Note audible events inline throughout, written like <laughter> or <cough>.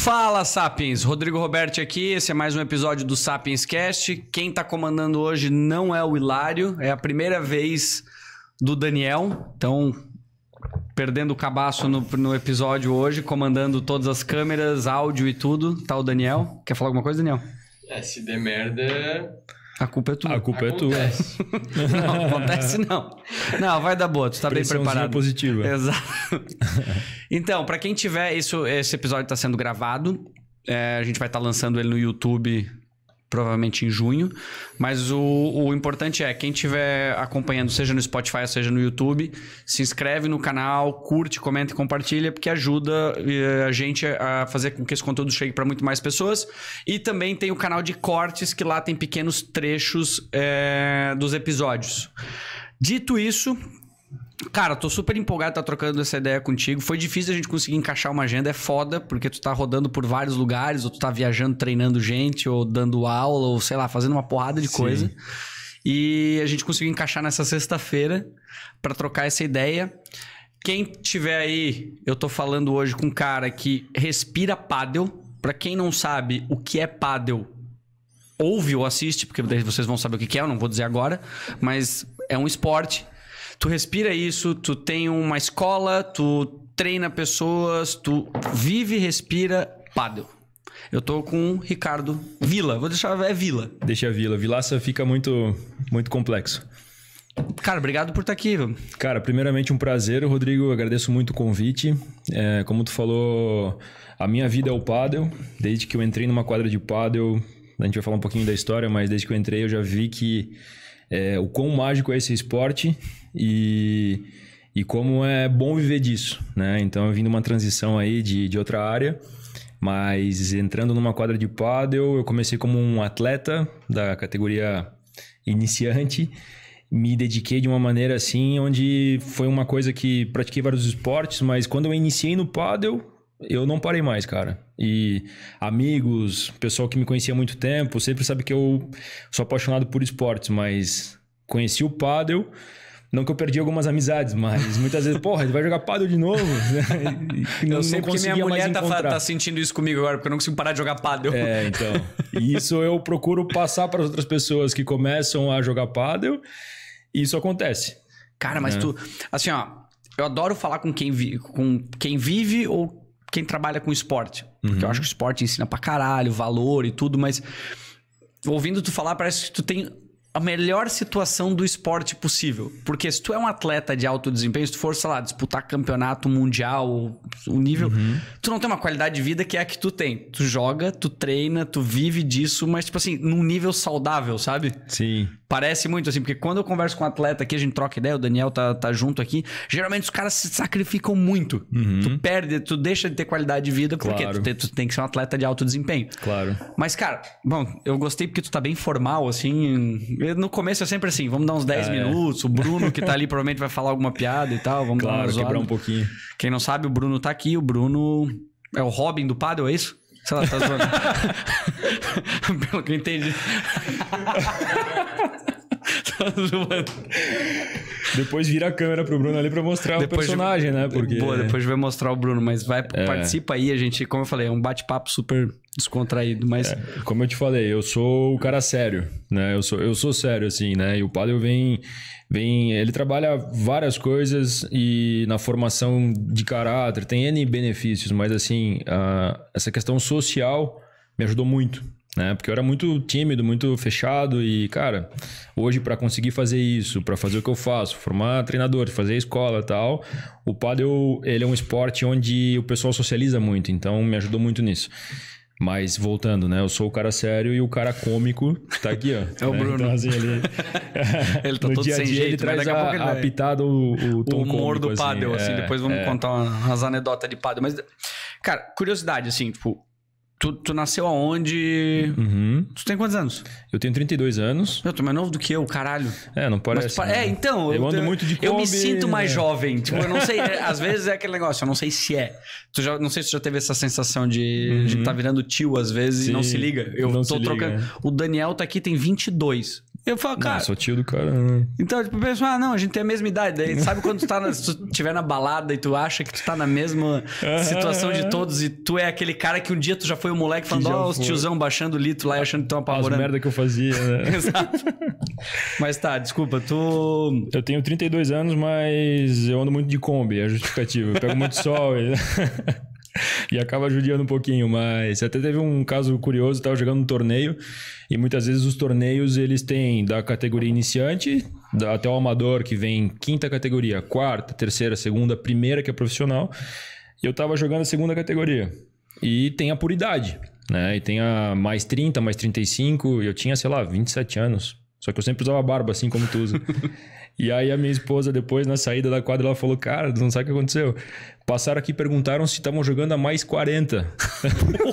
Fala Sapiens, Rodrigo Roberto aqui. Esse é mais um episódio do Sapiens Cast. Quem tá comandando hoje não é o Hilário, é a primeira vez do Daniel. Então, perdendo o cabaço no, no episódio hoje, comandando todas as câmeras, áudio e tudo, tá o Daniel. Quer falar alguma coisa, Daniel? É, se der merda, a culpa é tua. A culpa acontece. é tua. <laughs> não, acontece não. Não, vai dar boa, tu tá bem preparado. positiva. <laughs> Exato. Então, para quem tiver, isso, esse episódio está sendo gravado. É, a gente vai estar tá lançando ele no YouTube provavelmente em junho. Mas o, o importante é, quem estiver acompanhando, seja no Spotify, seja no YouTube, se inscreve no canal, curte, comenta e compartilha, porque ajuda eh, a gente a fazer com que esse conteúdo chegue para muito mais pessoas. E também tem o canal de cortes, que lá tem pequenos trechos é, dos episódios. Dito isso, Cara, tô super empolgado tá trocando essa ideia contigo. Foi difícil a gente conseguir encaixar uma agenda, é foda, porque tu tá rodando por vários lugares, ou tu tá viajando, treinando gente, ou dando aula, ou sei lá, fazendo uma porrada de Sim. coisa. E a gente conseguiu encaixar nessa sexta-feira para trocar essa ideia. Quem tiver aí, eu tô falando hoje com um cara que respira paddle. Para quem não sabe o que é paddle, ouve ou assiste, porque vocês vão saber o que é, eu não vou dizer agora, mas é um esporte tu respira isso, tu tem uma escola, tu treina pessoas, tu vive e respira pádel. Eu tô com o Ricardo Vila. Vou deixar é Vila. Deixa a Vila. Vilaça fica muito muito complexo. Cara, obrigado por estar tá aqui. Cara, primeiramente um prazer, Rodrigo. Agradeço muito o convite. É, como tu falou, a minha vida é o pádel. Desde que eu entrei numa quadra de pádel, a gente vai falar um pouquinho da história, mas desde que eu entrei eu já vi que é, o quão mágico é esse esporte e, e como é bom viver disso, né? Então eu vim de uma transição aí de, de outra área, mas entrando numa quadra de pádel, eu comecei como um atleta da categoria iniciante, me dediquei de uma maneira assim, onde foi uma coisa que pratiquei vários esportes, mas quando eu iniciei no pádel, eu não parei mais, cara. E amigos, pessoal que me conhecia há muito tempo, sempre sabe que eu sou apaixonado por esportes, mas conheci o pádel não que eu perdi algumas amizades, mas muitas vezes, porra, ele vai jogar paddle de novo. Né? eu sei porque minha mulher tá, tá, sentindo isso comigo agora, porque eu não consigo parar de jogar paddle. É, então. E isso eu procuro passar para outras pessoas que começam a jogar paddle, e isso acontece. Cara, mas né? tu. Assim, ó, eu adoro falar com quem, vi, com quem vive ou quem trabalha com esporte. Porque eu uhum. acho que o esporte ensina pra caralho, valor e tudo, mas ouvindo tu falar, parece que tu tem a melhor situação do esporte possível. Porque se tu é um atleta de alto desempenho, se tu for, sei lá, disputar campeonato mundial, o nível, uhum. tu não tem uma qualidade de vida que é a que tu tem. Tu joga, tu treina, tu vive disso, mas, tipo assim, num nível saudável, sabe? Sim. Parece muito, assim, porque quando eu converso com um atleta aqui, a gente troca ideia, o Daniel tá, tá junto aqui. Geralmente os caras se sacrificam muito. Uhum. Tu perde, tu deixa de ter qualidade de vida, porque claro. tu, te, tu, tem que ser um atleta de alto desempenho. Claro. Mas, cara, bom, eu gostei porque tu tá bem formal, assim. No começo é sempre assim, vamos dar uns 10 ah, é, minutos. O Bruno, que tá ali, provavelmente vai falar alguma piada e tal. Vamos claro, dar quebrar um pouquinho. Quem não sabe, o Bruno tá aqui. O Bruno é o Robin do Paddle, é isso? Sei lá, tá zoando. <laughs> <laughs> Pelo que eu entendi. <laughs> Tá depois vira a câmera pro Bruno ali pra mostrar depois, o personagem, né? Porque... Boa, depois vai mostrar o Bruno, mas vai, é. participa aí, a gente, como eu falei, é um bate-papo super descontraído, mas... É, como eu te falei, eu sou o cara sério, né? Eu sou, eu sou sério, assim, né? E o Padre vem, vem... Ele trabalha várias coisas e na formação de caráter, tem N benefícios, mas, assim, a, essa questão social me ajudou muito, né? Porque eu era muito tímido, muito fechado e, cara, hoje para conseguir fazer isso, para fazer o que eu faço, formar treinador, fazer escola, tal, o pádel, ele é um esporte onde o pessoal socializa muito, então me ajudou muito nisso. Mas voltando, né? Eu sou o cara sério e o cara cômico tá aqui, ó. <laughs> É né? o Bruno. Então, assim, ele... <laughs> ele tá <laughs> no todo dia sem dia, jeito, ele né? traz a, a, ele a pitada, o, o tom humor cômico, do assim, pádel, assim. É, assim. Depois vamos é. contar umas anedotas de pádel. Mas, cara, curiosidade, assim, tipo... Tu, tu nasceu aonde? Uhum. Tu tem quantos anos? Eu tenho 32 anos. Eu tô mais novo do que eu, caralho. É, não parece. Mas, né? É, então. Eu, eu ando muito de Kombi, Eu me sinto mais né? jovem. <laughs> Tipo, eu não sei. É, às vezes é aquele negócio, eu não sei se é. Tu já, não sei se tu já teve essa sensação de, tá uhum. de tá virando tio às vezes Sim, e não se liga. Eu não tô trocando. Liga. Né? O Daniel tá aqui, tem 22. Eu falo, cara. Eu sou tio do cara. Né? Então, tipo, pensa, ah, não, a gente tem a mesma idade. Daí, sabe quando tu, tá na, tu tiver na balada e tu acha que tu tá na mesma situação de todos e tu é aquele cara que um dia tu já foi um moleque falando, ó, oh, os tiozão baixando o litro lá e achando que tão é apavorando. As merda que eu fazia, né? <laughs> Exato. Mas tá, desculpa, tu. Eu tenho 32 anos, mas eu ando muito de Kombi, é justificativo. Eu pego muito <laughs> sol. E... <laughs> <laughs> e acaba judiando um pouquinho, mas até teve um caso curioso, estava jogando um torneio e muitas vezes os torneios eles têm da categoria iniciante até o amador que vem quinta categoria, quarta, terceira, segunda, primeira que é profissional. E eu estava jogando a segunda categoria e tem a puridade, né? E tem a mais 30, mais 35, e eu tinha, sei lá, 27 anos. Só que eu sempre usava barba assim como tu usa. <laughs> E aí a minha esposa, depois, na saída da quadra, ela falou: Cara, não sabe o que aconteceu. Passaram aqui perguntaram se estavam jogando a mais 40.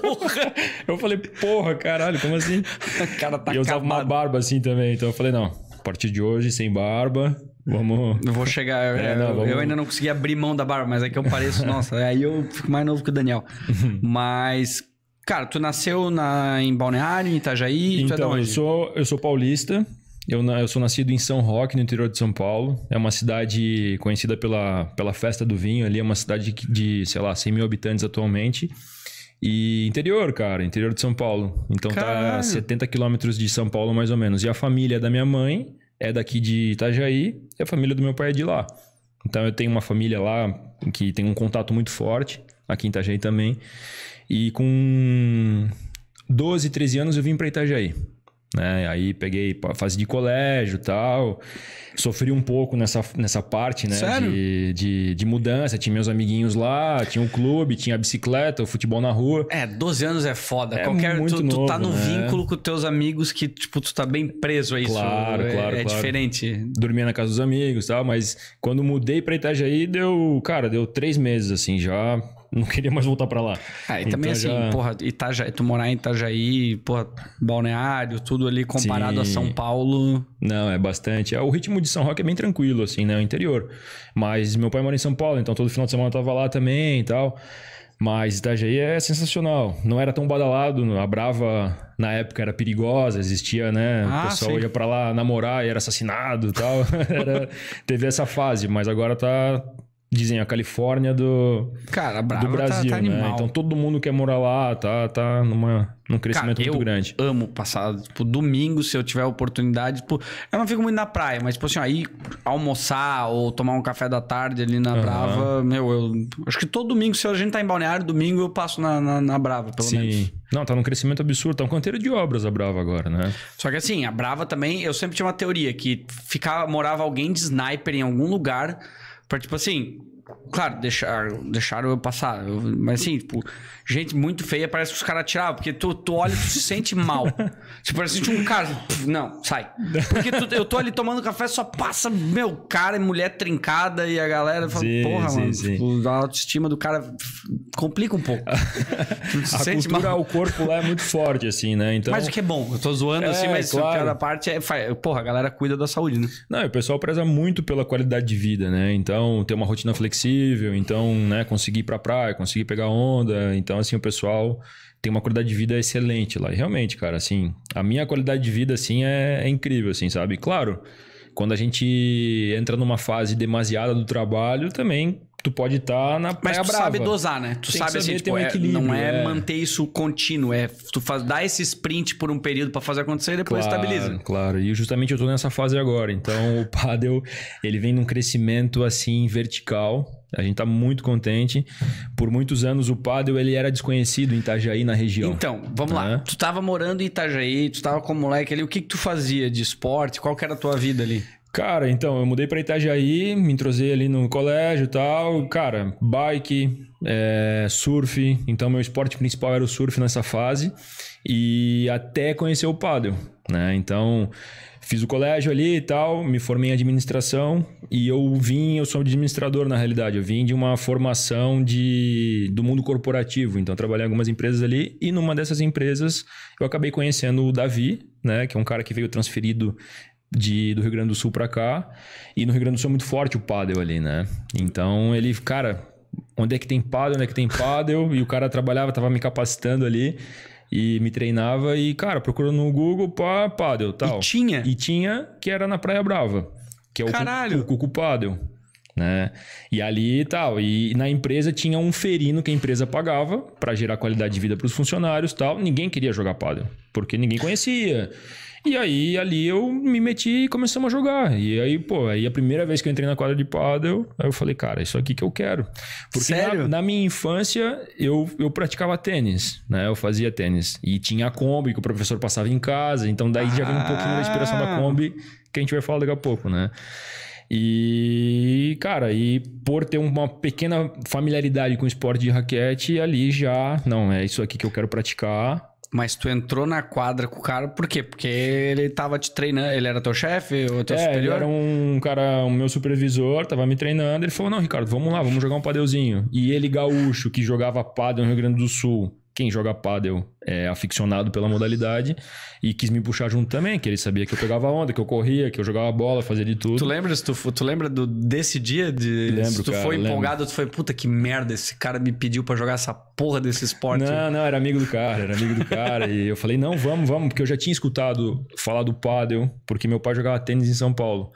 Porra! <laughs> eu falei, porra, caralho, como assim? <laughs> O cara tá e eu usava uma barba assim também. Então eu falei, não, a partir de hoje, sem barba, Vamos. Não vou chegar. É, é, não, vamos... Eu ainda não consegui abrir mão da barba, mas é que eu pareço. <laughs> nossa, aí eu fico mais novo que o Daniel. Uhum. mas. Cara, tu nasceu na, em Balneário, em Itajaí? É então, é eu, sou, eu sou paulista, eu, eu, sou nascido em São Roque, no interior de São Paulo. É uma cidade conhecida pela, pela festa do vinho ali. É uma cidade de, sei lá, 100 mil habitantes atualmente. E interior, cara, interior de São Paulo. Então tá Caralho. tá a 70 quilômetros de São Paulo, mais ou menos. E a família da minha mãe é daqui de Itajaí e a família do meu pai é de lá. Então eu tenho uma família lá que tem um contato muito forte, aqui em Itajaí também. E com 12, 13 anos eu vim para Itajaí. Né? Aí peguei fase de colégio tal. Sofri um pouco nessa, nessa parte, né? Sério? De, de, de, mudança. Tinha meus amiguinhos lá, tinha o clube, tinha a bicicleta, o futebol na rua. É, 12 anos é foda. É Qualquer, muito tu, tá novo, tu tá no né? vínculo com teus amigos que, tipo, tu tá bem preso a isso. Claro, é, claro. É, claro. diferente. Dormia na casa dos amigos tal, mas quando mudei pra Itajaí, deu, cara, deu três meses assim já. Não queria mais voltar para lá. É, e também então assim, porra, Itajaí, tu morar em Itajaí, porra, balneário, tudo ali comparado Sim. a São Paulo. Não, é bastante. É, o ritmo de São Roque é bem tranquilo, assim, né? O interior. Mas meu pai mora em São Paulo, então todo final de semana eu tava lá também e tal. Mas Itajaí é sensacional. Não era tão badalado. A Brava, na época, era perigosa, existia, né? Ah, o pessoal sim. ia para lá namorar e era assassinado e tal. <laughs> era... Teve essa fase, mas agora tá, dizem a Califórnia do cara do Brasil, tá, tá né? Então todo mundo quer morar lá, tá tá numa num crescimento cara, muito grande. Eu amo passar, tipo, domingo, se eu tiver oportunidade, tipo, eu não fico muito na praia, mas tipo assim, aí almoçar ou tomar um café da tarde ali na uhum. Brava, meu, eu acho que todo domingo, se a gente tá em Balneário, domingo eu passo na, na, na Brava, pelo Sim. menos. Não, tá num crescimento absurdo, tá um canteiro de obras a Brava agora, né? Só que assim, a Brava também, eu sempre tinha uma teoria que ficava morava alguém de sniper em algum lugar Pra, tipo assim, claro, deixar, deixaram eu passar. Eu, mas assim, tipo, gente muito feia, parece que os caras tiravam, porque tu, tu olha e tu se sente mal. Você <laughs> tipo, parece que um cara. Não, sai. Porque tu, eu tô ali tomando café, só passa, meu, cara e mulher trincada e a galera fala, sim, porra, sim, mano, sim. Tipo, a autoestima do cara complica um pouco. <laughs> a sente cultura, mal. o corpo lá é muito forte, assim, né? Então... Mas o que é bom, eu tô zoando assim, é, assim, mas claro. da parte é. Porra, a galera cuida da saúde, né? Não, o pessoal preza muito pela qualidade de vida, né? Então, ter uma rotina flexível, então, né, conseguir ir pra praia, conseguir pegar onda, então então, assim, o pessoal tem uma qualidade de vida excelente lá. E realmente, cara, assim, a minha qualidade de vida, assim, é, é incrível, assim, sabe? Claro, quando a gente entra numa fase demasiada do trabalho, também tu pode estar tá na praia Mas tu brava. sabe dosar, né? Tu Tem sabe assim, tipo, um é, não é, é, manter isso contínuo, é tu faz, dá esse sprint por um período para fazer acontecer e depois claro, estabiliza. Claro, e justamente eu tô nessa fase agora. Então o <laughs> paddle, ele vem num crescimento assim vertical a gente está muito contente. Por muitos anos o Padel ele era desconhecido em Itajaí na região. Então, vamos lá. Né? Tu estava morando em Itajaí, tu estava como moleque ali. O que, que tu fazia de esporte? Qual que era a tua vida ali? Cara, então, eu mudei para Itajaí, me entrosei ali no colégio e tal. Cara, bike, é, surf. Então, meu esporte principal era o surf nessa fase. E até conhecer o paddle, né? Então, Fiz o colégio ali e tal, me formei em administração e eu vim, eu sou administrador na realidade, eu vim de uma formação de, do mundo corporativo, então trabalhei em algumas empresas ali e numa dessas empresas eu acabei conhecendo o Davi, né, que é um cara que veio transferido de, do Rio Grande do Sul para cá e no Rio Grande do Sul é muito forte o paddle ali, né? Então ele, cara, onde é que tem paddle, onde é que tem paddle e o cara trabalhava, tava me capacitando ali e me treinava e, cara, procurando no Google, pá, paddle, tal. E tinha? E tinha, que era na Praia Brava. Que é o Caralho. Cucu Paddle. Né? E ali e tal. E na empresa tinha um ferino que a empresa pagava para gerar qualidade de vida para os funcionários tal. Ninguém queria jogar pádel, porque ninguém conhecia. E aí, ali eu me meti e começamos a jogar. E aí, pô, aí a primeira vez que eu entrei na quadra de pádel, aí eu falei, cara, isso aqui que eu quero. Porque na, na, minha infância, eu, eu praticava tênis, né? Eu fazia tênis. E tinha a Kombi que o professor passava em casa. Então, daí ah. já vem um pouquinho da inspiração da ah. Kombi, que a gente vai falar daqui a pouco, né? E, cara, e por ter uma pequena familiaridade com o esporte de raquete, ali já, não, é isso aqui que eu quero praticar. Mas tu entrou na quadra com o cara por quê? Porque ele tava te treinando, ele era teu chefe ou teu é, superior? Ele era um cara, o um meu supervisor, tava me treinando. Ele falou: Não, Ricardo, vamos lá, vamos jogar um padeuzinho. E ele, gaúcho, que jogava padel no Rio Grande do Sul, quem joga pádel é aficionado pela modalidade e quis me puxar junto também, que ele sabia que eu pegava onda, que eu corria, que eu jogava bola, fazia de tudo. Tu lembra, tu, tu lembra do, desse dia? De, lembro, se tu cara, foi lembro. empolgado, tu foi, puta que merda, esse cara me pediu para jogar essa porra desse esporte. Não, não, era amigo do cara, era amigo do cara. e eu falei, não, vamos, vamos, porque eu já tinha escutado falar do pádel, porque meu pai jogava tênis em São Paulo.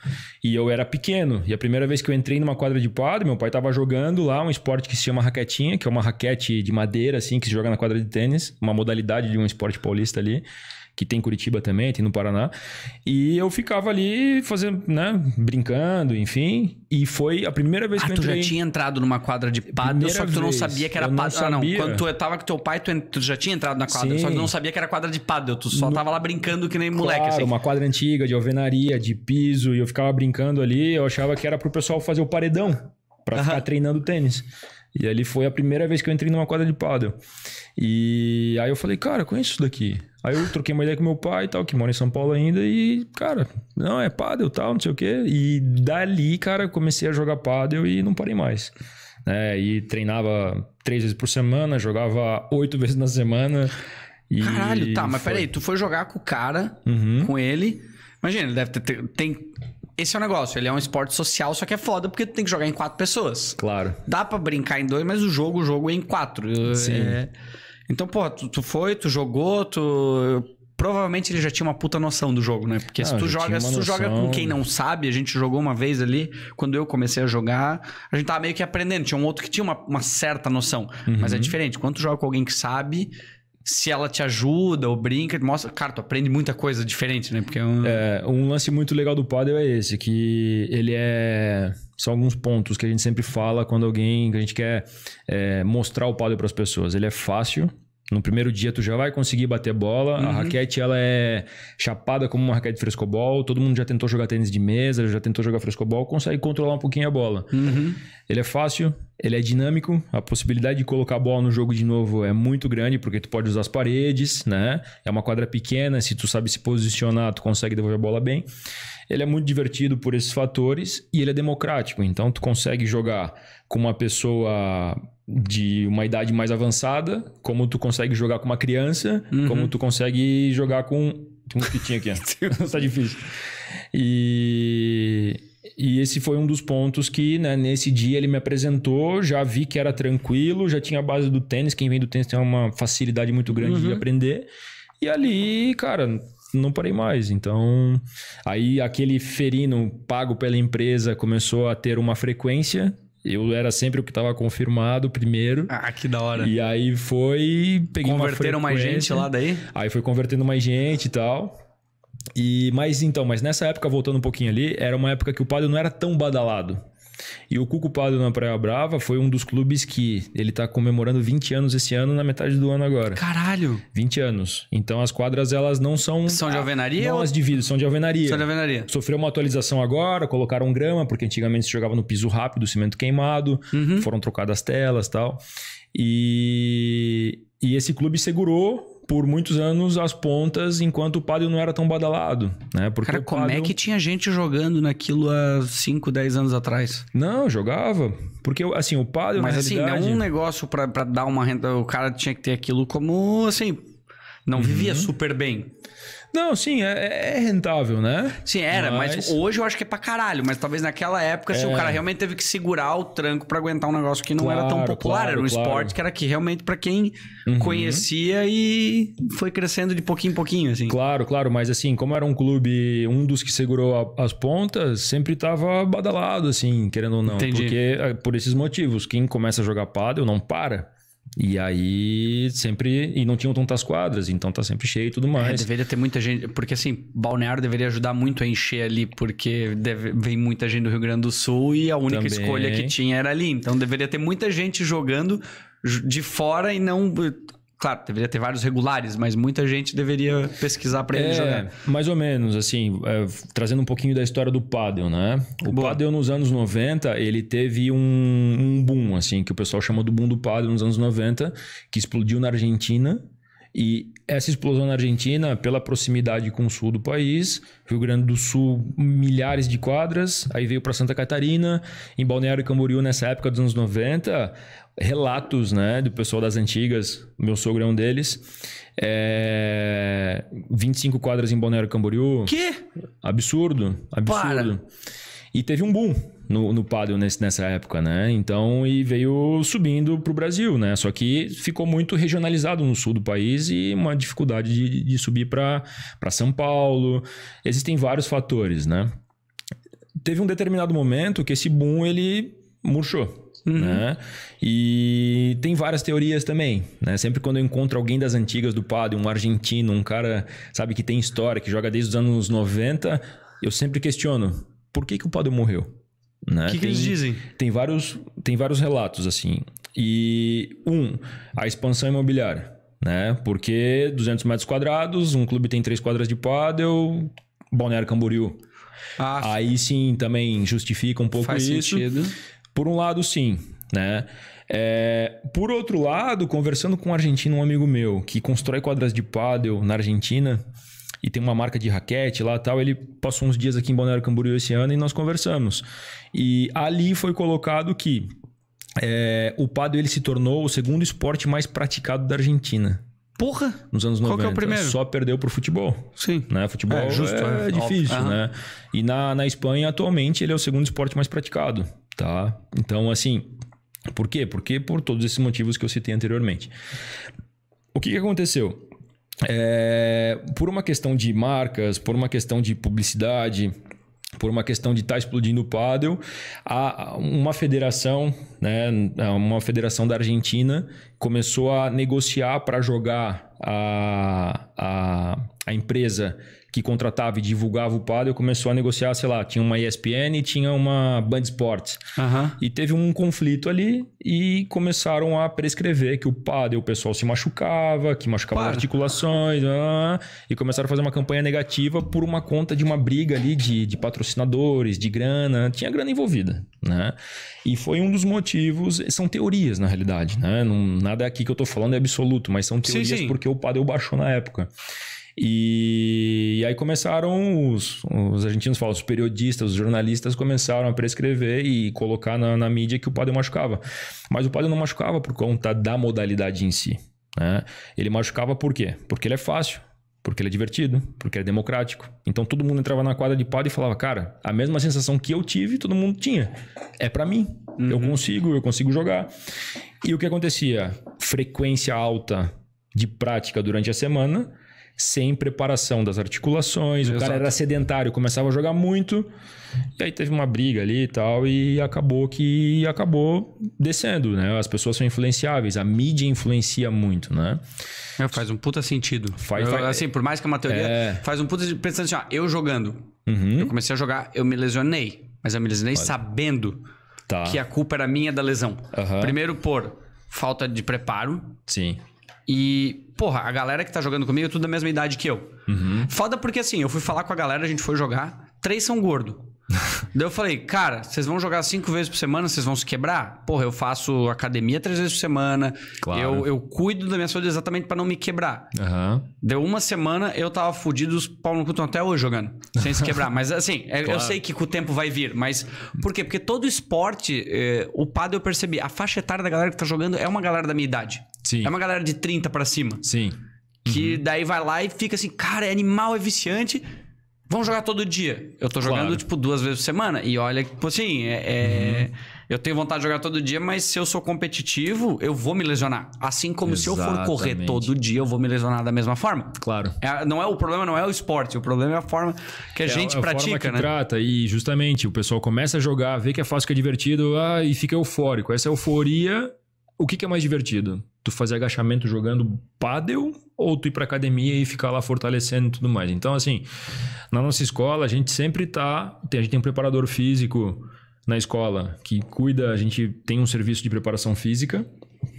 E eu era pequeno, e a primeira vez que eu entrei numa quadra de pádel, meu pai tava jogando lá um esporte que se chama raquetinha, que é uma raquete de madeira, assim, que se joga na quadra quadra de tênis, uma modalidade de um esporte paulista ali, que tem em Curitiba também, tem no Paraná. E eu ficava ali fazendo, né, brincando, enfim. E foi a primeira vez ah, que eu entrei. tu já tinha entrado numa quadra de padel, só que tu não sabia que era padel. Ah, não. Quando tu é, tava com teu pai, tu, tu já tinha entrado na quadra, Sim. só que tu não sabia que era quadra de padel. Tu só no... tava lá brincando que nem claro, moleque. Assim. uma quadra antiga, de alvenaria, de piso. E eu ficava brincando ali. Eu achava que era pro pessoal fazer o paredão para uhum. ficar treinando tênis. E ali foi a primeira vez que eu entrei numa quadra de paddle. E aí eu falei, cara, conheço isso daqui. Aí eu troquei uma ideia com meu pai e tal, que mora em São Paulo ainda, e, cara, não, é e tal, não sei o quê. E dali, cara, comecei a jogar paddle e não parei mais. É, e treinava três vezes por semana, jogava oito <laughs> vezes na semana. E Caralho, tá, mas peraí, tu foi jogar com o cara, uhum. com ele. Imagina, ele deve ter. Tem esse é o negócio. Ele é um esporte social, só que é foda porque tu tem que jogar em quatro pessoas. Claro. Dá para brincar em dois, mas o jogo, o jogo é em quatro. Sim. É... Então, pô, tu, tu foi, tu jogou, tu provavelmente ele já tinha uma puta noção do jogo, né? Porque ah, se tu joga, se tu noção... joga com quem não sabe, a gente jogou uma vez ali, quando eu comecei a jogar, a gente tava meio que aprendendo. Tinha um outro que tinha uma, uma certa noção, uhum. mas é uhum. diferente. Quando tu joga com alguém que sabe, se ela te ajuda ou brinca, mostra. Cara, tu aprende muita coisa diferente, né? Porque é um... É, um lance muito legal do Paddle é esse, que ele é. São alguns pontos que a gente sempre fala quando alguém. que a gente quer é, mostrar o Paddle para as pessoas. Ele é fácil, no primeiro dia tu já vai conseguir bater bola. Uhum. A raquete ela é chapada como uma raquete de frescobol. Todo mundo já tentou jogar tênis de mesa, já tentou jogar frescobol, consegue controlar um pouquinho a bola. Uhum. Ele é fácil, ele é dinâmico. A possibilidade de colocar a bola no jogo de novo é muito grande porque tu pode usar as paredes, né? É uma quadra pequena, se tu sabe se posicionar, tu consegue devolver a bola bem. Ele é muito divertido por esses fatores e ele é democrático. Então tu consegue jogar com uma pessoa de uma idade mais avançada, como tu consegue jogar com uma criança, uhum. como tu consegue jogar com. Tem um pitinho aqui, <laughs> tá difícil. E. E esse foi um dos pontos que, né, nesse dia ele me apresentou, já vi que era tranquilo, já tinha a base do tênis, quem vem do tênis tem uma facilidade muito grande uhum. de aprender. E ali, cara, não parei mais. Então, aí aquele ferino pago pela empresa começou a ter uma frequência eu era sempre o que estava confirmado primeiro. Ah, que da hora. E aí foi. Peguei Converteram mais gente lá daí? Aí foi convertendo mais gente e tal. E, mas então, mas nessa época, voltando um pouquinho ali, era uma época que o padre não era tão badalado. E o Cuco Padre na Praia Brava foi um dos clubes que ele tá comemorando 20 anos esse ano, na metade do ano agora. Caralho! 20 anos. Então as quadras, elas não são. São de alvenaria? Não ou... as divido, são de alvenaria. São de alvenaria. Sofreu uma atualização agora, colocaram grama, porque antigamente se jogava no piso rápido, cimento queimado, uhum. foram trocadas telas tal. E, e esse clube segurou por muitos anos as pontas enquanto o Paddle não era tão badalado, né? Porque Cara, como é que tinha gente jogando naquilo há 5, 10 anos atrás? Não, jogava. Porque, assim, o Paddle, Mas, assim, realidade... não é um negócio para dar uma renda... O cara tinha que ter aquilo como, assim... Não uhum. vivia super bem. Não, sim, é, é, é rentável, né? Sim, era, mas... mas... hoje eu acho que é pra caralho. Mas talvez naquela época, é. se assim, o cara realmente teve que segurar o tranco para aguentar um negócio que não claro, era tão popular. Claro, era um claro. esporte que era que realmente para quem uhum. conhecia e foi crescendo de pouquinho em pouquinho, assim. Claro, claro. Mas assim, como era um clube, um dos que segurou a, as pontas, sempre tava badalado, assim, querendo ou não. Entendi. Porque, ah, por esses motivos, quem começa a jogar pádel não para. E aí sempre. E não tinham tantas quadras, então tá sempre cheio e tudo é, mais. É, deveria ter muita gente. Porque assim, balneário deveria ajudar muito a encher ali, porque deve, vem muita gente do Rio Grande do Sul e a única Também. escolha que tinha era ali. Então deveria ter muita gente jogando de fora e não Claro, deveria ter vários regulares, mas muita gente deveria pesquisar para ele é, jogar. Mais ou menos, assim, é, trazendo um pouquinho da história do paddle, né? O Boa. paddle nos anos 90, ele teve um, um boom, assim, que o pessoal chama do boom do paddle nos anos 90, que explodiu na Argentina. E essa explosão na Argentina, pela proximidade com o sul do país, Rio Grande do Sul, milhares de quadras, aí veio para Santa Catarina, em Balneário Camboriú, nessa época dos anos 90, relatos né, do pessoal das antigas, meu sogro é um deles. É... 25 quadras em Balneário Camboriú. Que? Absurdo, absurdo. Para. E teve um boom no, no paddle nesse, nessa época, né? Então, e veio subindo para o Brasil, né? Só que ficou muito regionalizado no sul do país e uma dificuldade de, de subir para São Paulo. Existem vários fatores, né? Teve um determinado momento que esse boom ele murchou. Uhum. Né? E tem várias teorias também. Né? Sempre quando eu encontro alguém das antigas do padre, um argentino, um cara, sabe, que tem história, que joga desde os anos 90, eu sempre questiono: por que, que o padre morreu? O né? que, que, eles dizem? Tem vários, tem vários relatos, assim. E um, a expansão imobiliária. Né? Porque 200 metros quadrados, um clube tem três quadras de pádel, Balneário Camboriú. Ah, Aí sim, também justifica um pouco faz isso. Sentido. Por um lado, sim, né? É, por outro lado, conversando com um argentino, um amigo meu, que constrói quadras de pádel na Argentina e tem uma marca de raquete lá tal, ele passou uns dias aqui em Balneário Camboriú esse ano e nós conversamos. E ali foi colocado que é, o pádel ele se tornou o segundo esporte mais praticado da Argentina. Porra! Nos anos 90. Qual que é o primeiro? Só perdeu pro futebol. Sim. Né? Futebol é, justo, é, é difícil, né? E na, na Espanha, atualmente, ele é o segundo esporte mais praticado tá? Então, assim, por quê? Porque por todos esses motivos que eu citei anteriormente. O que, que aconteceu? É, por uma questão de marcas, por uma questão de publicidade, por uma questão de estar tá explodindo o pádel, a, uma federação, né, uma federação da Argentina começou a negociar para jogar a, a, a empresa que contratava e divulgava o padre começou a negociar, sei lá, tinha uma ESPN e tinha uma Band Sports. Uhum. E teve um conflito ali e começaram a prescrever que o padre, o pessoal se machucava, que machucava Para. articulações, ah, ah, ah, e começaram a fazer uma campanha negativa por uma conta de uma briga ali de, de patrocinadores, de grana, tinha grana envolvida, né? E foi um dos motivos, são teorias na realidade, né? Não, nada aqui que eu tô falando é absoluto, mas são teorias sim, sim. porque o padre baixou na época. E, e aí começaram os, os argentinos falam, os periodistas, os jornalistas começaram a prescrever e colocar na, na mídia que o padre machucava. Mas o padre não machucava por conta da modalidade em si. Né? Ele machucava por quê? Porque ele é fácil, porque ele é divertido, porque ele é democrático. Então todo mundo entrava na quadra de padre e falava, cara, a mesma sensação que eu tive, todo mundo tinha. É para mim. Uhum. Eu consigo, eu consigo jogar. E o que acontecia? Frequência alta de prática durante a semana sem preparação das articulações, Exato. o cara era sedentário, começava a jogar muito, e aí teve uma briga ali e tal, e acabou que acabou descendo, né? As pessoas são influenciáveis, a mídia influencia muito, né? É, faz um puta sentido. Faz, eu, assim, por mais que é uma teoria, é... faz um puta sentido. Pensando assim, ó, eu jogando, uhum. eu comecei a jogar, eu me lesionei, mas eu me lesionei Olha. sabendo tá. que a culpa era minha da lesão. Uhum. Primeiro por falta de preparo. Sim. E, porra, a galera que tá jogando comigo é tudo da mesma idade que eu. Uhum. Foda porque assim, eu fui falar com a galera, a gente foi jogar, três são gordo. <laughs> Daí eu falei, cara, vocês vão jogar cinco vezes por semana, vocês vão se quebrar? Porra, eu faço academia três vezes por semana. Claro. Eu, eu cuido da minha saúde exatamente para não me quebrar. Uhum. Deu uma semana, eu tava fudido, os pau no cu até hoje jogando, sem se quebrar. <laughs> mas assim, é, claro. eu sei que com o tempo vai vir, mas por quê? Porque todo esporte, eh, o padre eu percebi, a faixa etária da galera que tá jogando é uma galera da minha idade. Sim. É uma galera de 30 para cima. Sim. Que uhum. daí vai lá e fica assim, cara, é animal, é viciante. Vamos jogar todo dia. Eu tô jogando, claro. tipo, duas vezes por semana. E olha, tipo assim, é, é... Uhum. eu tenho vontade de jogar todo dia, mas se eu sou competitivo, eu vou me lesionar. Assim como Exatamente. se eu for correr todo dia, eu vou me lesionar da mesma forma. Claro. É, não é o problema não é o esporte, o problema é a forma que a é gente é a pratica, forma que né? trata. E justamente, o pessoal começa a jogar, vê que é fácil, que é divertido, ah, e fica eufórico. Essa euforia, o que, que é mais divertido? tu fazer agachamento jogando pádel ou tu ir para academia e ficar lá fortalecendo e tudo mais. Então, assim, na nossa escola, a gente sempre tá. Tem, a gente tem um preparador físico na escola que cuida, a gente tem um serviço de preparação física.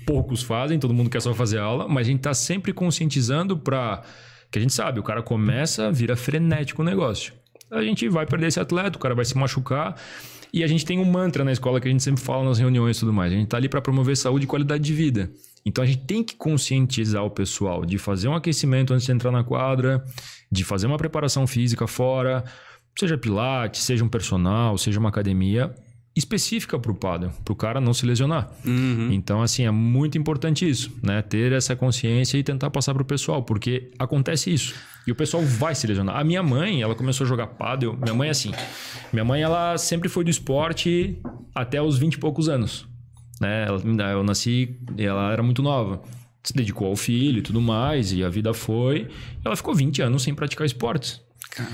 Poucos fazem, todo mundo quer só fazer aula, mas a gente tá sempre conscientizando para que a gente sabe, o cara começa, vira frenético o negócio. A gente vai perder esse atleta, o cara vai se machucar. E a gente tem um mantra na escola que a gente sempre fala nas reuniões e tudo mais. A gente tá ali para promover saúde e qualidade de vida. Então a gente tem que conscientizar o pessoal de fazer um aquecimento antes de entrar na quadra, de fazer uma preparação física fora, seja pilates, seja um personal, seja uma academia específica para o paddle, para o cara não se lesionar. Uhum. Então, assim, é muito importante isso, né? Ter essa consciência e tentar passar para o pessoal, porque acontece isso. E o pessoal vai se lesionar. A minha mãe, ela começou a jogar paddle. Minha mãe é assim. Minha mãe, ela sempre foi do esporte até os 20 e poucos anos né? Ela, eu nasci e ela era muito nova. Se dedicou ao filho e tudo mais, e a vida foi. Ela ficou 20 anos sem praticar esportes. Cara.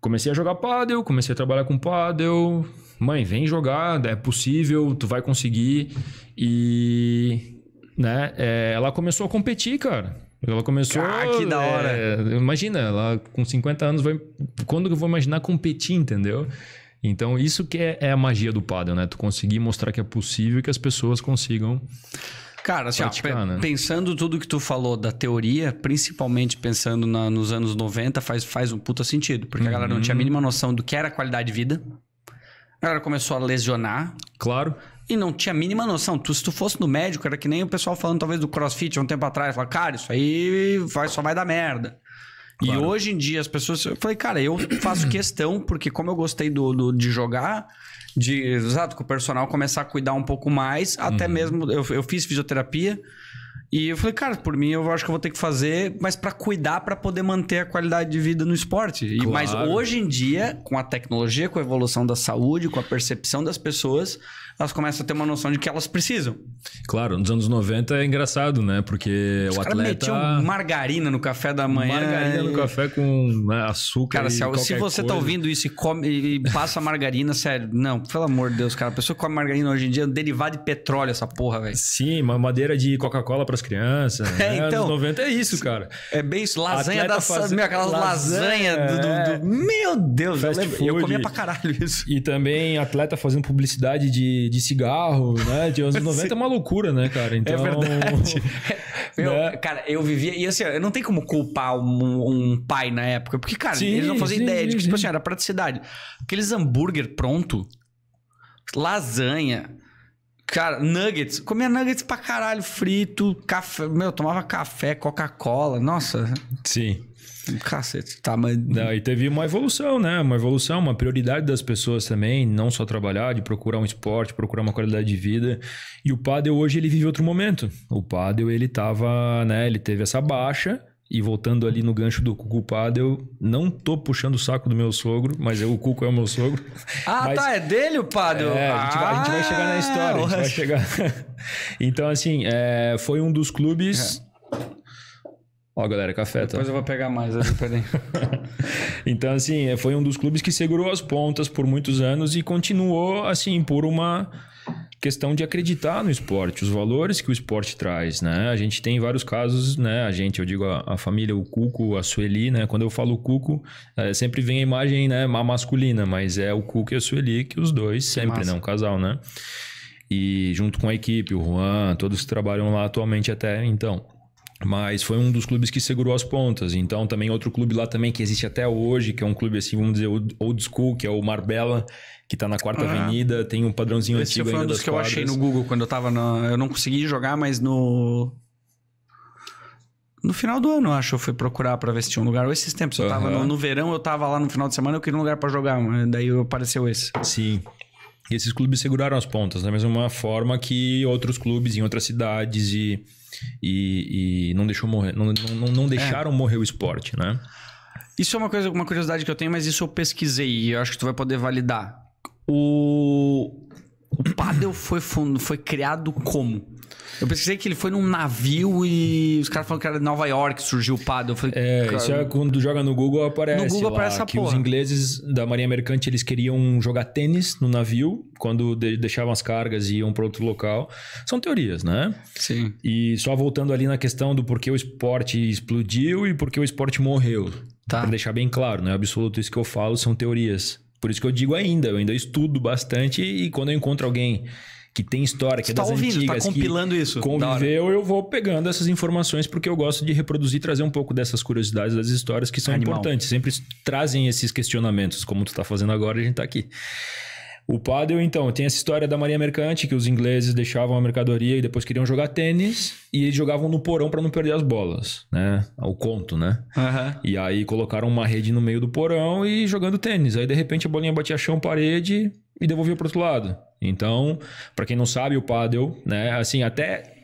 Comecei a jogar pádel, comecei a trabalhar com pádel. Mãe, vem jogar, é possível, tu vai conseguir. E, né? É, ela começou a competir, cara. Ela começou. Ah, que da é, hora! É, imagina, ela com 50 anos vai. Quando que eu vou imaginar competir, entendeu? Então, isso que é, é a magia do paddle, né? Tu conseguir mostrar que é possível e que as pessoas consigam. Cara, assim, Praticar, ó, né? pensando tudo que tu falou da teoria, principalmente pensando na, nos anos 90, faz, faz um puta sentido. Porque uhum. a galera não tinha a uhum. mínima noção do que era qualidade de vida. A galera começou a lesionar. Claro. E não tinha a mínima noção. Tu, se tu fosse no médico, era que nem o pessoal falando talvez do crossfit há um tempo atrás. Fala, cara, isso aí vai, só vai dar merda. E hoje em dia as pessoas. Eu falei, cara, eu faço <clears throat> questão, porque como eu gostei do, do de jogar, de. Exato, com o personal começar a cuidar um pouco mais, uhum. até mesmo. Eu, eu fiz fisioterapia. E eu falei, cara, por mim eu acho que eu vou ter que fazer, mas para cuidar, para poder manter a qualidade de vida no esporte. E, Mas hoje em dia, com a tecnologia, com a evolução da saúde, com a percepção das pessoas, elas começam a ter uma noção de que elas precisam. Claro, nos anos 90 é engraçado, né? Porque Os o cara atleta... metiam margarina no café da manhã. Margarina e... no café com né, açúcar Cara, se, se você tá coisa. tá ouvindo isso e, come, e passa margarina, sério, não, pelo amor de Deus, cara. A pessoa que come margarina hoje em dia é um derivado de petróleo essa porra, velho. Sim, uma madeira de Coca-Cola para as crianças. <laughs> É, né? então. Anos 90 é isso, cara. É bem isso. Lasanha da... Faz... Meu, aquelas lasanha, lasanha do, do, do, é. Meu Deus, eu, eu comia pra caralho isso. E também atleta fazendo publicidade de de, cigarro, né? De anos 90 <laughs> é uma loucura, né, cara? É então, é verdade. <laughs> Meu, né? Cara, eu vivia. E assim, eu não tenho como culpar um, um pai na época, porque, cara, sim, eles não faziam sim, ideia sim, de que, tipo assim, era praticidade. Aqueles hambúrguer pronto, lasanha. Cara, nuggets. Comia nuggets pra caralho, frito, café. Meu, tomava café, Coca-Cola. Nossa. Sim. Cacete, tá, mas... Daí teve uma evolução, né? Uma evolução, uma prioridade das pessoas também, não só trabalhar, de procurar um esporte, procurar uma qualidade de vida. E o Padel hoje, ele vive outro momento. O Padel, ele tava, né? Ele teve essa baixa, e voltando ali no gancho do Cuco Padel, não tô puxando o saco do meu sogro, mas eu, o Cuco é o meu sogro. Ah, tá, mas, tá, é dele o Padel? É, a, gente vai, a, gente vai, chegar na ah, história, a gente vai chegar. <laughs> então, assim, é, foi um dos clubes... É Ó, galera, café. Tá? Depois tá? eu vou pegar mais ali, <laughs> então, assim, é, foi um dos clubes que segurou as pontas por muitos anos e continuou, assim, por uma questão de acreditar no esporte, os valores que o esporte traz, né? A gente tem vários casos, né? A gente, eu digo a, a família, o Cuco, a Sueli, né? Quando eu falo Cuco, é, sempre vem a imagem, né, masculina, mas é o Cuco e a Sueli que os dois sempre, Massa. né, um casal, né? E junto com a equipe, o Juan, todos trabalham lá atualmente até então mas foi um dos clubes que segurou as pontas. Então também outro clube lá também que existe até hoje, que é um clube assim, vamos dizer, old school, que é o Marbella, que tá na Quarta ah, Avenida, tem um padrãozinho esse antigo foi um dos que quadras. eu achei no Google quando eu tava na, eu não consegui jogar, mas no no final do ano, acho, eu fui procurar para ver se tinha um lugar. Ou esses tempos, eu uhum. tava no, no verão, eu tava lá no final de semana, eu queria um lugar para jogar, daí apareceu esse. Sim. E esses clubes seguraram as pontas, da né? mesma é forma que outros clubes em outras cidades e e, e não, deixou morrer, não, não, não é. deixaram é. morrer o esporte, né? Isso é uma coisa, uma curiosidade que eu tenho, mas isso eu pesquisei e eu acho que tu vai poder validar. O, o pádel foi, foi criado como? Eu pensei que ele foi num navio e os caras falaram que era Nova York, surgiu o padre. Eu falei, é, cara... isso é quando joga no Google aparece. No Google lá, aparece a que porra. os ingleses da Marinha Mercante eles queriam jogar tênis no navio quando deixavam as cargas e iam para outro local. São teorias, né? Sim. E só voltando ali na questão do porquê o esporte explodiu e porquê o esporte morreu. Tá. Para deixar bem claro, não é absoluto isso que eu falo, são teorias. Por isso que eu digo ainda, eu ainda estudo bastante e quando eu encontro alguém que tem história, que é Você é tá está ouvindo, tá antigas. Tá compilando isso. Conviveu, eu vou pegando essas informações porque eu gosto de reproduzir, trazer um pouco dessas curiosidades das histórias que são Animal. importantes. Sempre trazem esses questionamentos, como tu tá fazendo agora, a gente tá aqui. O pádel, então, tem essa história da Maria Mercante, que os ingleses deixavam a mercadoria e depois queriam jogar tênis e eles jogavam no porão para não perder as bolas, né? O conto, né? Uhum. E aí colocaram uma rede no meio do porão e jogando tênis. Aí, de repente, a bolinha batia chão, parede, e devolvia para outro lado. Então, para quem não sabe, o paddle, né, assim, até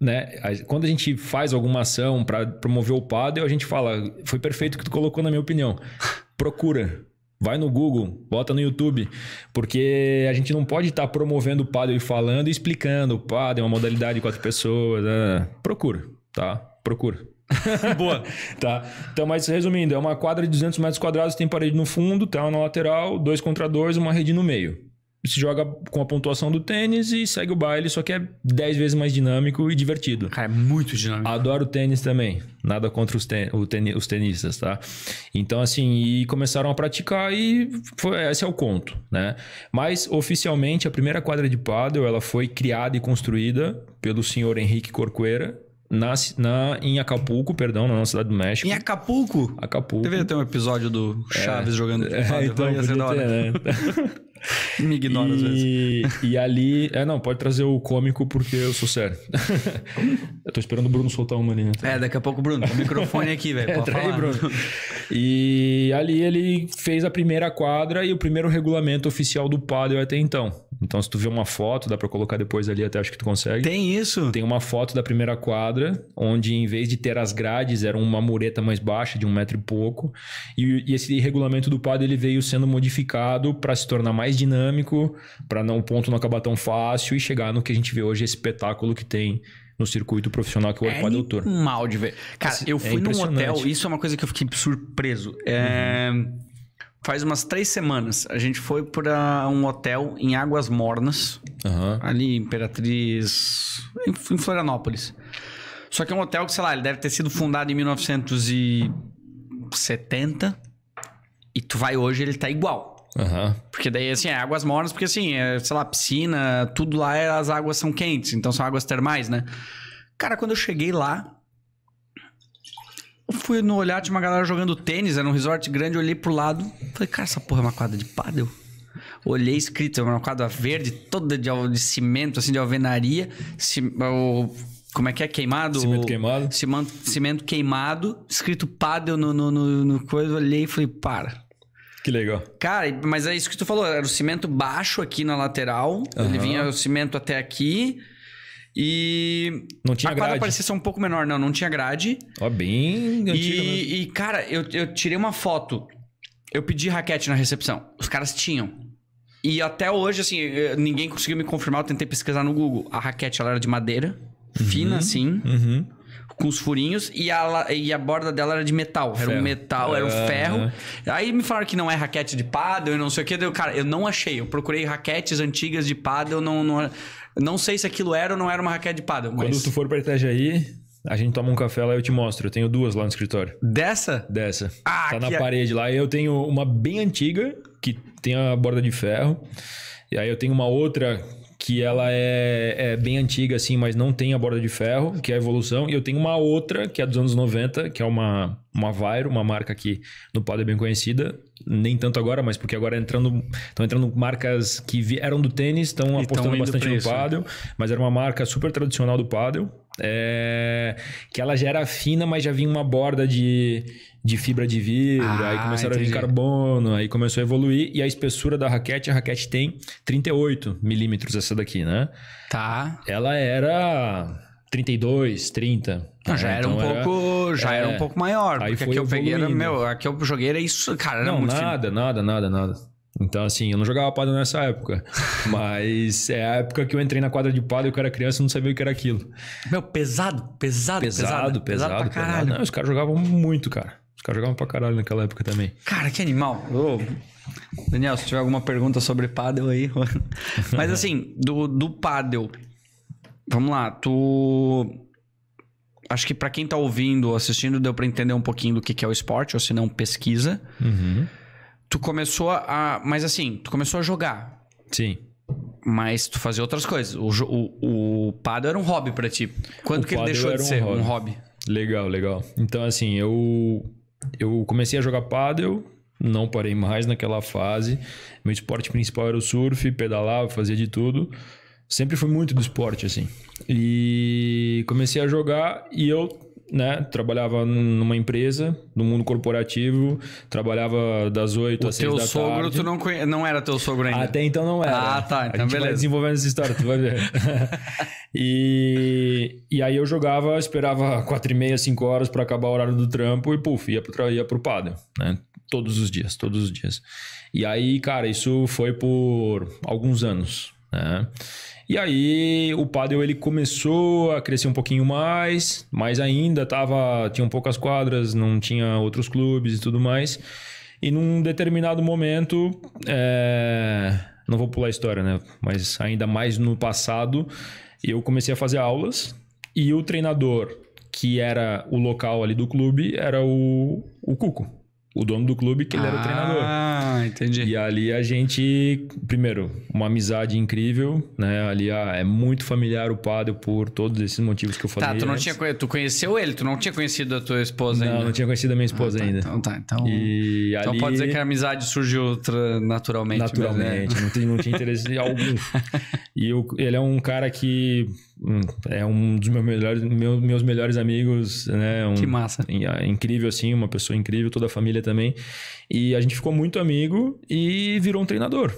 né, quando a gente faz alguma ação para promover o paddle, a gente fala, foi perfeito o que tu colocou na minha opinião. <laughs> Procura, Vai no Google, bota no YouTube, porque a gente não pode estar tá promovendo o paddle e falando e explicando. O paddle é uma modalidade de quatro pessoas. Né? Procura, tá? Procura. <laughs> Boa. tá. Então, mas resumindo, é uma quadra de 200 metros quadrados, tem parede no fundo, tela tá, na lateral, dois contra dois, uma rede no meio. Se joga com a pontuação do tênis e segue o baile, só que é 10 vezes mais dinâmico e divertido. é muito dinâmico. Adoro tênis também. Nada contra os, ten os tenistas, tá? Então, assim, e começaram a praticar e foi, esse é o conto, né? Mas, oficialmente, a primeira quadra de paddle ela foi criada e construída pelo senhor Henrique Corcoeira, na, na, em Acapulco, perdão, na nossa cidade do México. Em Acapulco? Acapulco. Deveria ter um episódio do é. Chaves é, jogando é, então, ia ser da hora. Ter, né? <laughs> Me ignora e, às vezes. E ali. É, não, pode trazer o cômico porque eu sou sério. <laughs> eu tô esperando o Bruno soltar uma ali, né? É, daqui a pouco, Bruno, o microfone aqui, velho. É, <laughs> pode falar. Aí, Bruno. E ali ele fez a primeira quadra e o primeiro regulamento oficial do Padel até então. Então, se tu vê uma foto, dá para colocar depois ali, até acho que tu consegue. Tem isso? Tem uma foto da primeira quadra, onde em vez de ter as grades, era uma mureta mais baixa, de um metro e pouco. E, e esse regulamento do PAD ele veio sendo modificado para se tornar mais dinâmico, para não o ponto não acabar tão fácil e chegar no que a gente vê hoje, esse espetáculo que tem no circuito profissional que é o é Orpad é Tour. mal de ver. Cara, assim, eu fui é num hotel, isso é uma coisa que eu fiquei surpreso. É... Uhum faz umas três semanas, a gente foi para um hotel em Águas Mornas, uhum. ali Imperatriz, em Florianópolis. Só que é um hotel que, sei lá, ele deve ter sido fundado em 1970 e tu vai hoje ele tá igual. Uhum. Porque daí, assim, é águas mornas, porque assim, é, sei lá, piscina, tudo lá, é, as águas são quentes, então são águas termais, né? Cara, quando eu cheguei lá, Fui no olhar, tinha uma galera jogando tênis, era um resort grande, olhei pro lado, falei, cara, essa porra é uma quadra de pádel? Olhei escrito, era é uma quadra verde, toda de, de cimento, assim, de alvenaria, é o, como é que é? Queimado? Cimento queimado. Cimento, cimento queimado, escrito pádel no, no, no, no coisa, olhei e falei, para. Que legal. Cara, mas é isso que tu falou, era o cimento baixo aqui na lateral, uhum. ele vinha o cimento até aqui, e. Não tinha a grade. quadra parecia ser um pouco menor, não, não tinha grade. Ó, bem antiga e, e, cara, eu, eu tirei uma foto. Eu pedi raquete na recepção. Os caras tinham. E até hoje, assim, eh, ninguém conseguiu me confirmar. Eu tentei pesquisar no Google. A raquete, ela era de madeira. Uhum, fina, assim. Uhum. Com os furinhos. E a, e a borda dela era de metal. Ferro. Era um metal, era um uhum. ferro. Aí me falaram que não é raquete de paddle e não sei o que. Eu, cara, eu não achei. Eu procurei raquetes antigas de paddle. Não, não... Não sei se aquilo era ou não era uma raquete de paddle, mas... Quando tu for pra aí, a gente toma um café lá e eu te mostro. Eu tenho duas lá no escritório. Dessa? Dessa. Ah, tá na é... parede lá. Eu tenho uma bem antiga, que tem a borda de ferro. E aí eu tenho uma outra que ela é, é, bem antiga, assim, mas não tem a borda de ferro, que é a evolução. E eu tenho uma outra, que é dos anos 90, que é uma, uma Vairo, uma marca que no Pod é bem conhecida. Nem tanto agora, mas porque agora entrando estão entrando marcas que eram do tênis, estão apostando bastante no paddle, mas era uma marca super tradicional do paddle. É, que ela já era fina, mas já vinha uma borda de de fibra de vidro, ah, aí começaram entendi. a vir carbono, aí começou a evoluir. E a espessura da raquete, a raquete tem 38 milímetros, essa daqui, né? Tá. Ela era 32, 30. Não, já, é, era, então um era, pouco, já é, era um é. pouco maior. Aí porque aqui que eu peguei era, meu, aqui que eu joguei era isso, cara. Não, nada, fino. nada, nada, nada. Então, assim, eu não jogava pádel nessa época. <laughs> mas é a época que eu entrei na quadra de pádel, eu era criança e não sabia o que era aquilo. Meu, pesado, pesado, pesado. Pesado, pesado, pesado, pesado, pesado. Não, os caras jogavam muito, cara. Os caras jogavam pra caralho naquela época também. Cara, que animal. Daniel, se tiver alguma pergunta sobre paddle aí. <laughs> Mas <laughs> assim, do, do paddle. Vamos lá, tu. Acho que para quem tá ouvindo, assistindo, deu pra entender um pouquinho do que, que é o esporte, ou se não, pesquisa. Uhum. Tu começou a. Mas assim, tu começou a jogar. Sim. Mas tu fazia outras coisas. O, o, o paddle era um hobby para ti. Quando o que ele deixou de um ser hobby. um hobby? Legal, legal. Então, assim, eu eu comecei a jogar paddle, não parei mais naquela fase. Meu esporte principal era o surf, pedalava, fazia de tudo. Sempre fui muito do esporte, assim. E comecei a jogar e eu né? Trabalhava numa empresa, no mundo corporativo, trabalhava das 8 às 6 da tarde. teu sogro, tu não, conhe... não era teu sogro ainda? Até então não era. Ah, tá. Então A gente beleza. vai desenvolvendo essa história, tu vai ver. <laughs> e... e aí eu jogava, esperava 4 e meia, 5 horas para acabar o horário do trampo e puf, ia pro, ia pro padre, né? Todos os dias, todos os dias. E aí, cara, isso foi por alguns anos, né? E aí o padre ele começou a crescer um pouquinho mais, mas ainda tava, tinham poucas quadras, não tinha outros clubes e tudo mais. E num determinado momento, é... não vou pular a história, né? Mas ainda mais no passado, eu comecei a fazer aulas e o treinador que era o local ali do clube era o, o Cuco o dono do clube, que ele ah, era o ah, treinador. Ah, entendi. E ali a gente, primeiro, uma amizade incrível, né? Ali ah, é muito familiar o padre por todos esses motivos que eu tá, falei. Tá, tu não antes. tinha tu conheceu ele, tu não tinha conhecido a tua esposa não, ainda. Não, não tinha conhecido a minha esposa ah, tá, ainda. Então tá, então. E então ali... pode dizer que a amizade surgiu naturalmente. É. Naturalmente, mesmo, né? não, tinha, não tinha interesse <laughs> algum. E eu, ele é um cara que Hum, é um dos meus melhores, meu, meus melhores amigos, né? Um, que massa. Ah, incrível, assim, uma pessoa incrível, toda a família também. E a gente ficou muito amigo e virou um treinador.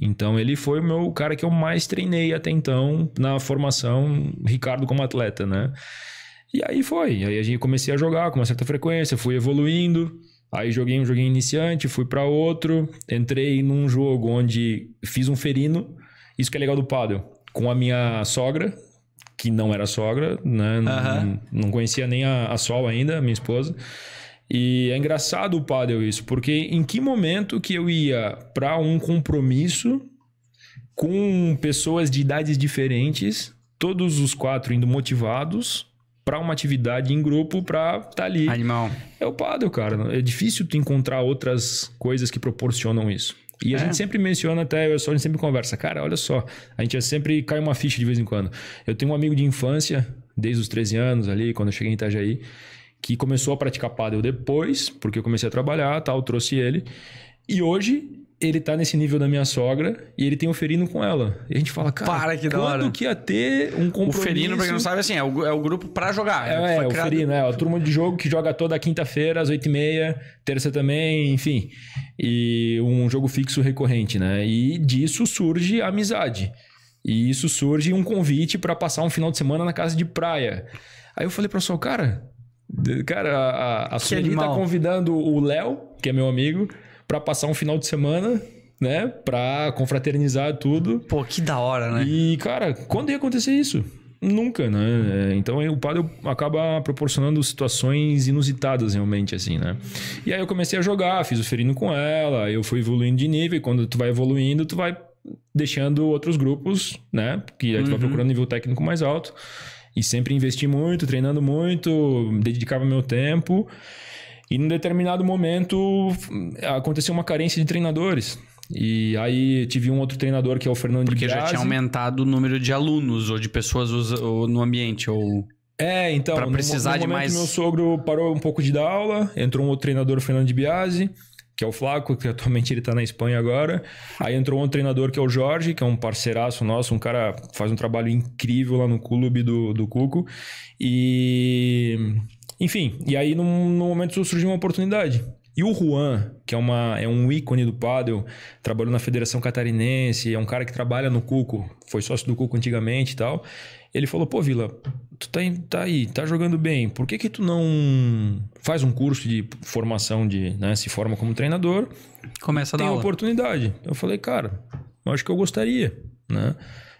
Então ele foi o meu cara que eu mais treinei até então na formação Ricardo como atleta, né? E aí foi, aí a gente comecei a jogar com uma certa frequência, fui evoluindo. Aí joguei um joguinho iniciante, fui para outro, entrei num jogo onde fiz um ferino. Isso que é legal do paddle, com a minha sogra, que não era sogra, né? Não, uhum. não conhecia nem a, a Sol ainda, minha esposa. E é engraçado o padre isso, porque em que momento que eu ia para um compromisso com pessoas de idades diferentes, todos os quatro indo motivados para uma atividade em grupo para estar tá ali. Animal. É o padre, cara. É difícil tu encontrar outras coisas que proporcionam isso. E a é. gente sempre menciona até, eu só a gente sempre conversa, cara, olha só, a gente sempre cai uma ficha de vez em quando. Eu tenho um amigo de infância, desde os 13 anos ali, quando eu cheguei em Itajaí, que começou a praticar paddle depois, porque eu comecei a trabalhar, tal, trouxe ele. E hoje ele tá nesse nível da minha sogra e ele tem o ferino com ela. E a gente fala, cara, para que da quando hora. que ia ter um compromisso? O ferino, pra quem não sabe, assim, é o, é o grupo para jogar. É, é, o ferino, é. A turma de jogo que joga toda quinta-feira, às oito e meia, terça também, enfim. E um jogo fixo recorrente, né? E disso surge a amizade. E isso surge um convite para passar um final de semana na casa de praia. Aí eu falei pra só, cara... Cara, a, a, a Sueli tá convidando o Léo, que é meu amigo para passar um final de semana né? Pra confraternizar tudo. Pô, que da hora, né? E, cara, quando ia acontecer isso? Nunca, né? É, então o padre acaba proporcionando situações inusitadas realmente, assim, né? E aí eu comecei a jogar, fiz o ferino com ela, eu fui evoluindo de nível, e quando tu vai evoluindo, tu vai deixando outros grupos, né? Que aí tu uhum. vai procurando nível técnico mais alto. E sempre investi muito, treinando muito, dedicava meu tempo. E num determinado momento aconteceu uma carência de treinadores. E aí tive um outro treinador que é o Fernando Porque já tinha aumentado o número de alunos ou de pessoas no ambiente ou É, então, para precisar no, no de mais meu sogro parou um pouco de dar aula, entrou um outro treinador, o Fernando Biasi, que é o Flaco, que <laughs> atualmente ele tá na Espanha agora. Aí entrou um outro treinador que é o Jorge, que é um parceiraço nosso, um cara faz um trabalho incrível lá no clube do, do Cuco. E enfim, e aí no, no momento surgiu uma oportunidade. E o Juan, que é, uma, é um ícone do pádel, trabalhou na Federação Catarinense, é um cara que trabalha no Cuco, foi sócio do Cuco antigamente e tal. Ele falou, pô, Vila, tu tá, tá aí, tá jogando bem, por que que tu não faz um curso de formação, de né, se forma como treinador? Começa a dar Tem aula. oportunidade. Eu falei, cara, eu acho que eu gostaria, né?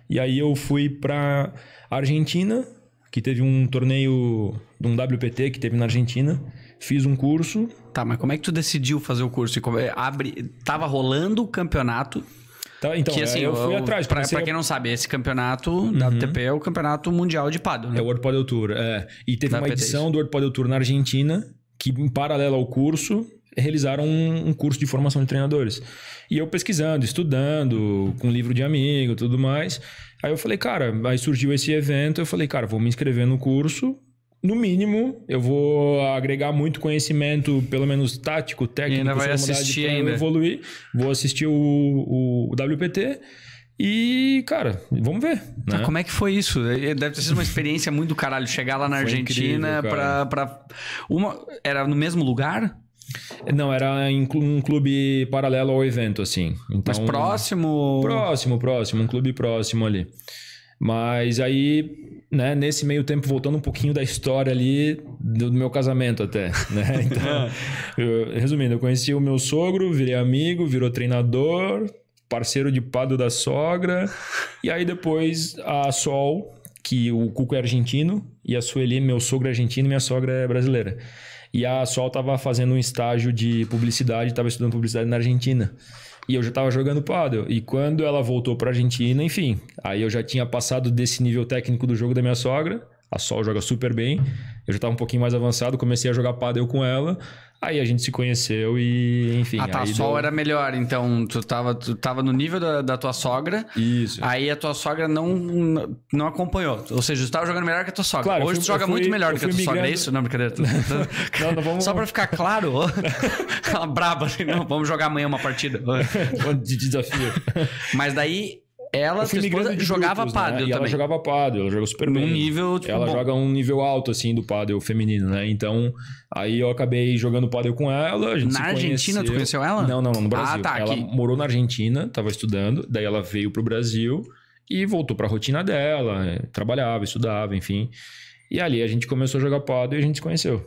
E aí eu fui pra Argentina, que teve um torneio de um WPT que teve na Argentina. Fiz um curso. Tá, mas como é que tu decidiu fazer o curso? É, abre, tava rolando o campeonato. Tá, então, que, é, assim, eu fui atrás. Pra, pra quem a... não sabe, esse campeonato uhum. da WTP é o campeonato mundial de pado. né? É o World Paddle Tour, é. E teve WPT, uma é edição do World Paddle Tour na Argentina, que em paralelo ao curso, realizaram um, um, curso de formação de treinadores. E eu pesquisando, estudando, com livro de amigo tudo mais. Aí eu falei, cara, aí surgiu esse evento, eu falei, cara, vou me inscrever no curso. No mínimo, eu vou agregar muito conhecimento, pelo menos tático, técnico, e ainda vai assistir ainda. evoluir. Vou assistir o, o, o WPT. E, cara, vamos ver. Tá, né? Ah, como é que foi isso? É, é, deve ter sido uma experiência muito do caralho chegar lá na foi Argentina para uma era no mesmo lugar? Não, era em um clube paralelo ao evento, assim. Então, Mas próximo? Próximo, próximo, um clube próximo ali. Mas aí, né, nesse meio tempo, voltando um pouquinho da história ali do meu casamento até, <laughs> né? Então, é. eu, resumindo, eu conheci o meu sogro, virei amigo, virou treinador, parceiro de pado da sogra. E aí depois a Sol, que o Cuco é argentino, e a Sueli, meu sogro é argentino e minha sogra é brasileira. E a Sol estava fazendo um estágio de publicidade, estava estudando publicidade na Argentina. E eu já estava jogando paddle. E quando ela voltou para Argentina, enfim, aí eu já tinha passado desse nível técnico do jogo da minha sogra. A Sol joga super bem. Eu já estava um pouquinho mais avançado, comecei a jogar paddle com ela. Aí a gente se conheceu e, enfim. Ah, tá, a sol deu... era melhor, então tu estava tu tava no nível da, da, tua sogra. Isso. Aí a tua sogra não, não acompanhou. Ou seja, tu tava jogando melhor que a tua sogra. Claro, Hoje fui, tu joga fui, muito melhor que a tua migrando... sogra, é isso? Não, brincadeira. Tu, <laughs> tu, não, não, vamos... Só para ficar claro, <laughs> ela braba, assim, não, vamos jogar amanhã uma partida. <laughs> De desafio. Mas daí ela, sua esposa, jogava grupos, né? pádel Ela jogava pádel, ela joga super bem. Um nível, tipo, Ela bom. joga um nível alto, assim, do pádel feminino, né? Então, aí eu acabei jogando pádel com ela, Na Argentina, tu conheceu ela? Não, não, não, no ah, Brasil. Ah, tá, ela aqui. morou na Argentina, tava estudando, daí ela veio pro Brasil e voltou pra rotina dela, né? trabalhava, estudava, enfim. E ali a gente começou a jogar pádel e a gente se conheceu.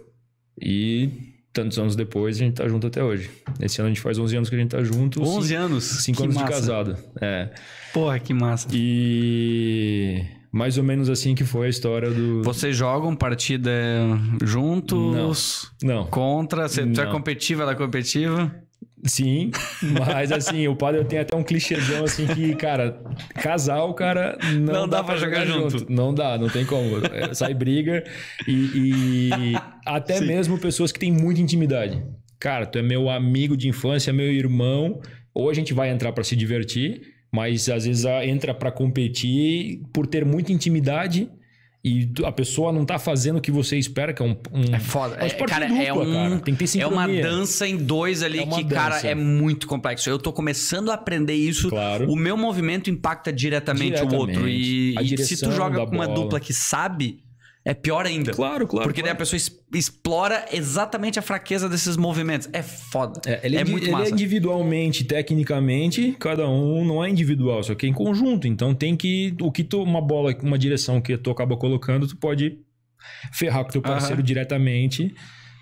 E tantos anos depois, a gente tá junto até hoje. Esse ano a gente faz 11 anos que a gente tá junto. 11 cinco, anos? 5 anos massa. de casado. É. Porra, que massa. E mais ou menos assim que foi a história do... Vocês jogam partida juntos? Não. Não. Contra? Você, é competitiva, ela é competitiva? Sim, mas assim, o padre tem até um clichêzão assim que, cara, casal, cara, não, não dá, dá pra jogar, jogar junto. junto. Não dá, não tem como. É, sai briga e, e até Sim. mesmo pessoas que têm muita intimidade. Cara, tu é meu amigo de infância, meu irmão, ou a gente vai entrar para se divertir, mas às vezes ah, entra para competir por ter muita intimidade e a pessoa não tá fazendo o que você espera, que é um. um... é foda. É, cara, dupla, é um, cara. Tem que ter sincronia. É uma dança em dois ali é que, dança. cara, é muito complexo. Eu tô começando a aprender isso. Claro. O meu movimento impacta diretamente, diretamente. o outro. E, e se tu joga com uma dupla que sabe é pior ainda. Claro, claro. Porque claro. daí a pessoa explora exatamente a fraqueza desses movimentos. É foda. É, ele é, é muito ele é massa. é individualmente, tecnicamente, cada um não é individual, só que é em conjunto. Então tem que. O que tu, uma bola, uma direção que tu acaba colocando, tu pode ferrar com teu parceiro uhum. diretamente.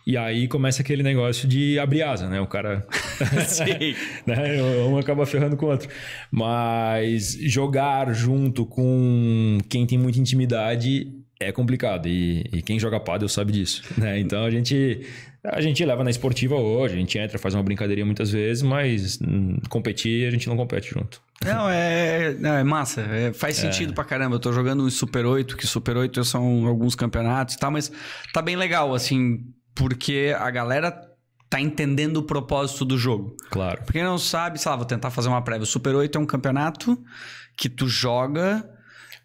E aí começa aquele negócio de abrir asa, né? O cara. <laughs> <laughs> Sim. né? Um acaba ferrando com o outro. Mas jogar junto com quem tem muita intimidade é complicado e, e quem joga pádel sabe disso, <laughs> né? Então a gente a gente leva na esportiva hoje, a gente entra, faz uma brincadeirinha muitas vezes, mas hum, competir a gente não compete junto. Não, é, é não, é massa, é, faz é. sentido é. pra caramba. Eu tô jogando um Super 8, que Super 8 são alguns campeonatos e tal, mas tá bem legal, assim, porque a galera tá entendendo o propósito do jogo. Claro. Porque não sabe, sei lá, vou tentar fazer uma prévia. O Super 8 é um campeonato que tu joga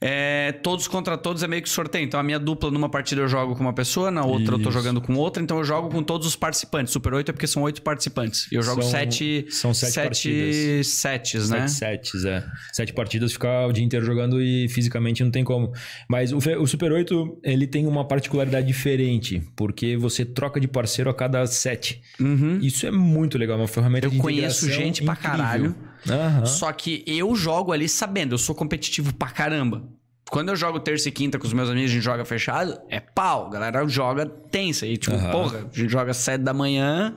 é, todos contra todos é meio que sorteio. Então, a minha dupla numa partida eu jogo com uma pessoa, na outra Isso. eu tô jogando com outra. Então, eu jogo com todos os participantes. Super 8 é porque são oito participantes. Eu jogo são, sete... São sete, sete partidas. sets, né? Sete sets, é. Sete partidas, ficar o dia inteiro jogando e fisicamente não tem como. Mas o, o Super 8, ele tem uma particularidade diferente. Porque você troca de parceiro a cada sete. Uhum. Isso é muito legal. É uma ferramenta eu de Eu conheço gente incrível. pra caralho Uhum. Só que eu jogo ali sabendo, eu sou competitivo pra caramba. Quando eu jogo terça e quinta com os meus amigos, a gente joga fechado, é pau. A galera joga tensa. E tipo, uhum. porra, a gente joga sete da manhã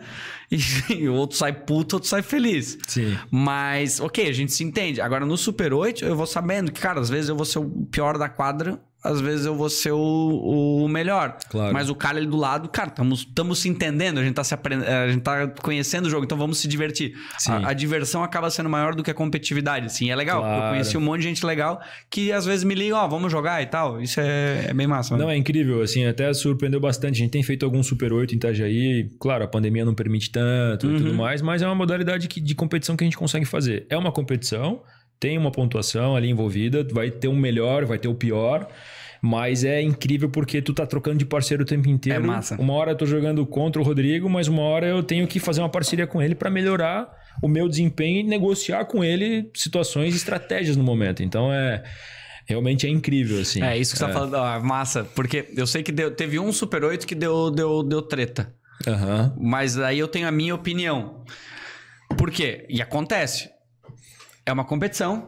e, <laughs> e o outro sai puto, o outro sai feliz. Sim. Mas, ok, a gente se entende. Agora no Super 8, eu vou sabendo que, cara, às vezes eu vou ser o pior da quadra às vezes eu vou ser o, o melhor. Claro. Mas o cara ali do lado, cara, estamos se entendendo, a gente, tá se aprend... Eh, a gente tá conhecendo o jogo, então vamos se divertir. A, a, diversão acaba sendo maior do que a competitividade. sim, é legal. Claro. Eu conheci um monte de gente legal que às vezes me ligam, ó, oh, vamos jogar e tal. Isso é, é bem massa. Né? Não, é incrível, assim, até surpreendeu bastante. A gente tem feito algum Super 8 em Itajaí. Claro, a pandemia não permite tanto uhum. e tudo uhum. mais, mas é uma modalidade que, de competição que a gente consegue fazer. É uma competição, tem uma pontuação ali envolvida, vai ter um melhor, vai ter o pior. Mas é incrível porque tu tá trocando de parceiro o tempo inteiro. É massa. Uma hora eu tô jogando contra o Rodrigo, mas uma hora eu tenho que fazer uma parceria com ele para melhorar o meu desempenho e negociar com ele situações e estratégias no momento. Então é realmente é incrível, assim. É, isso que você tá é. tá falando, ah, massa. Porque eu sei que deu, teve um Super 8 que deu, deu, deu treta. Uhum. Mas aí eu tenho a minha opinião. Por quê? E acontece é uma competição.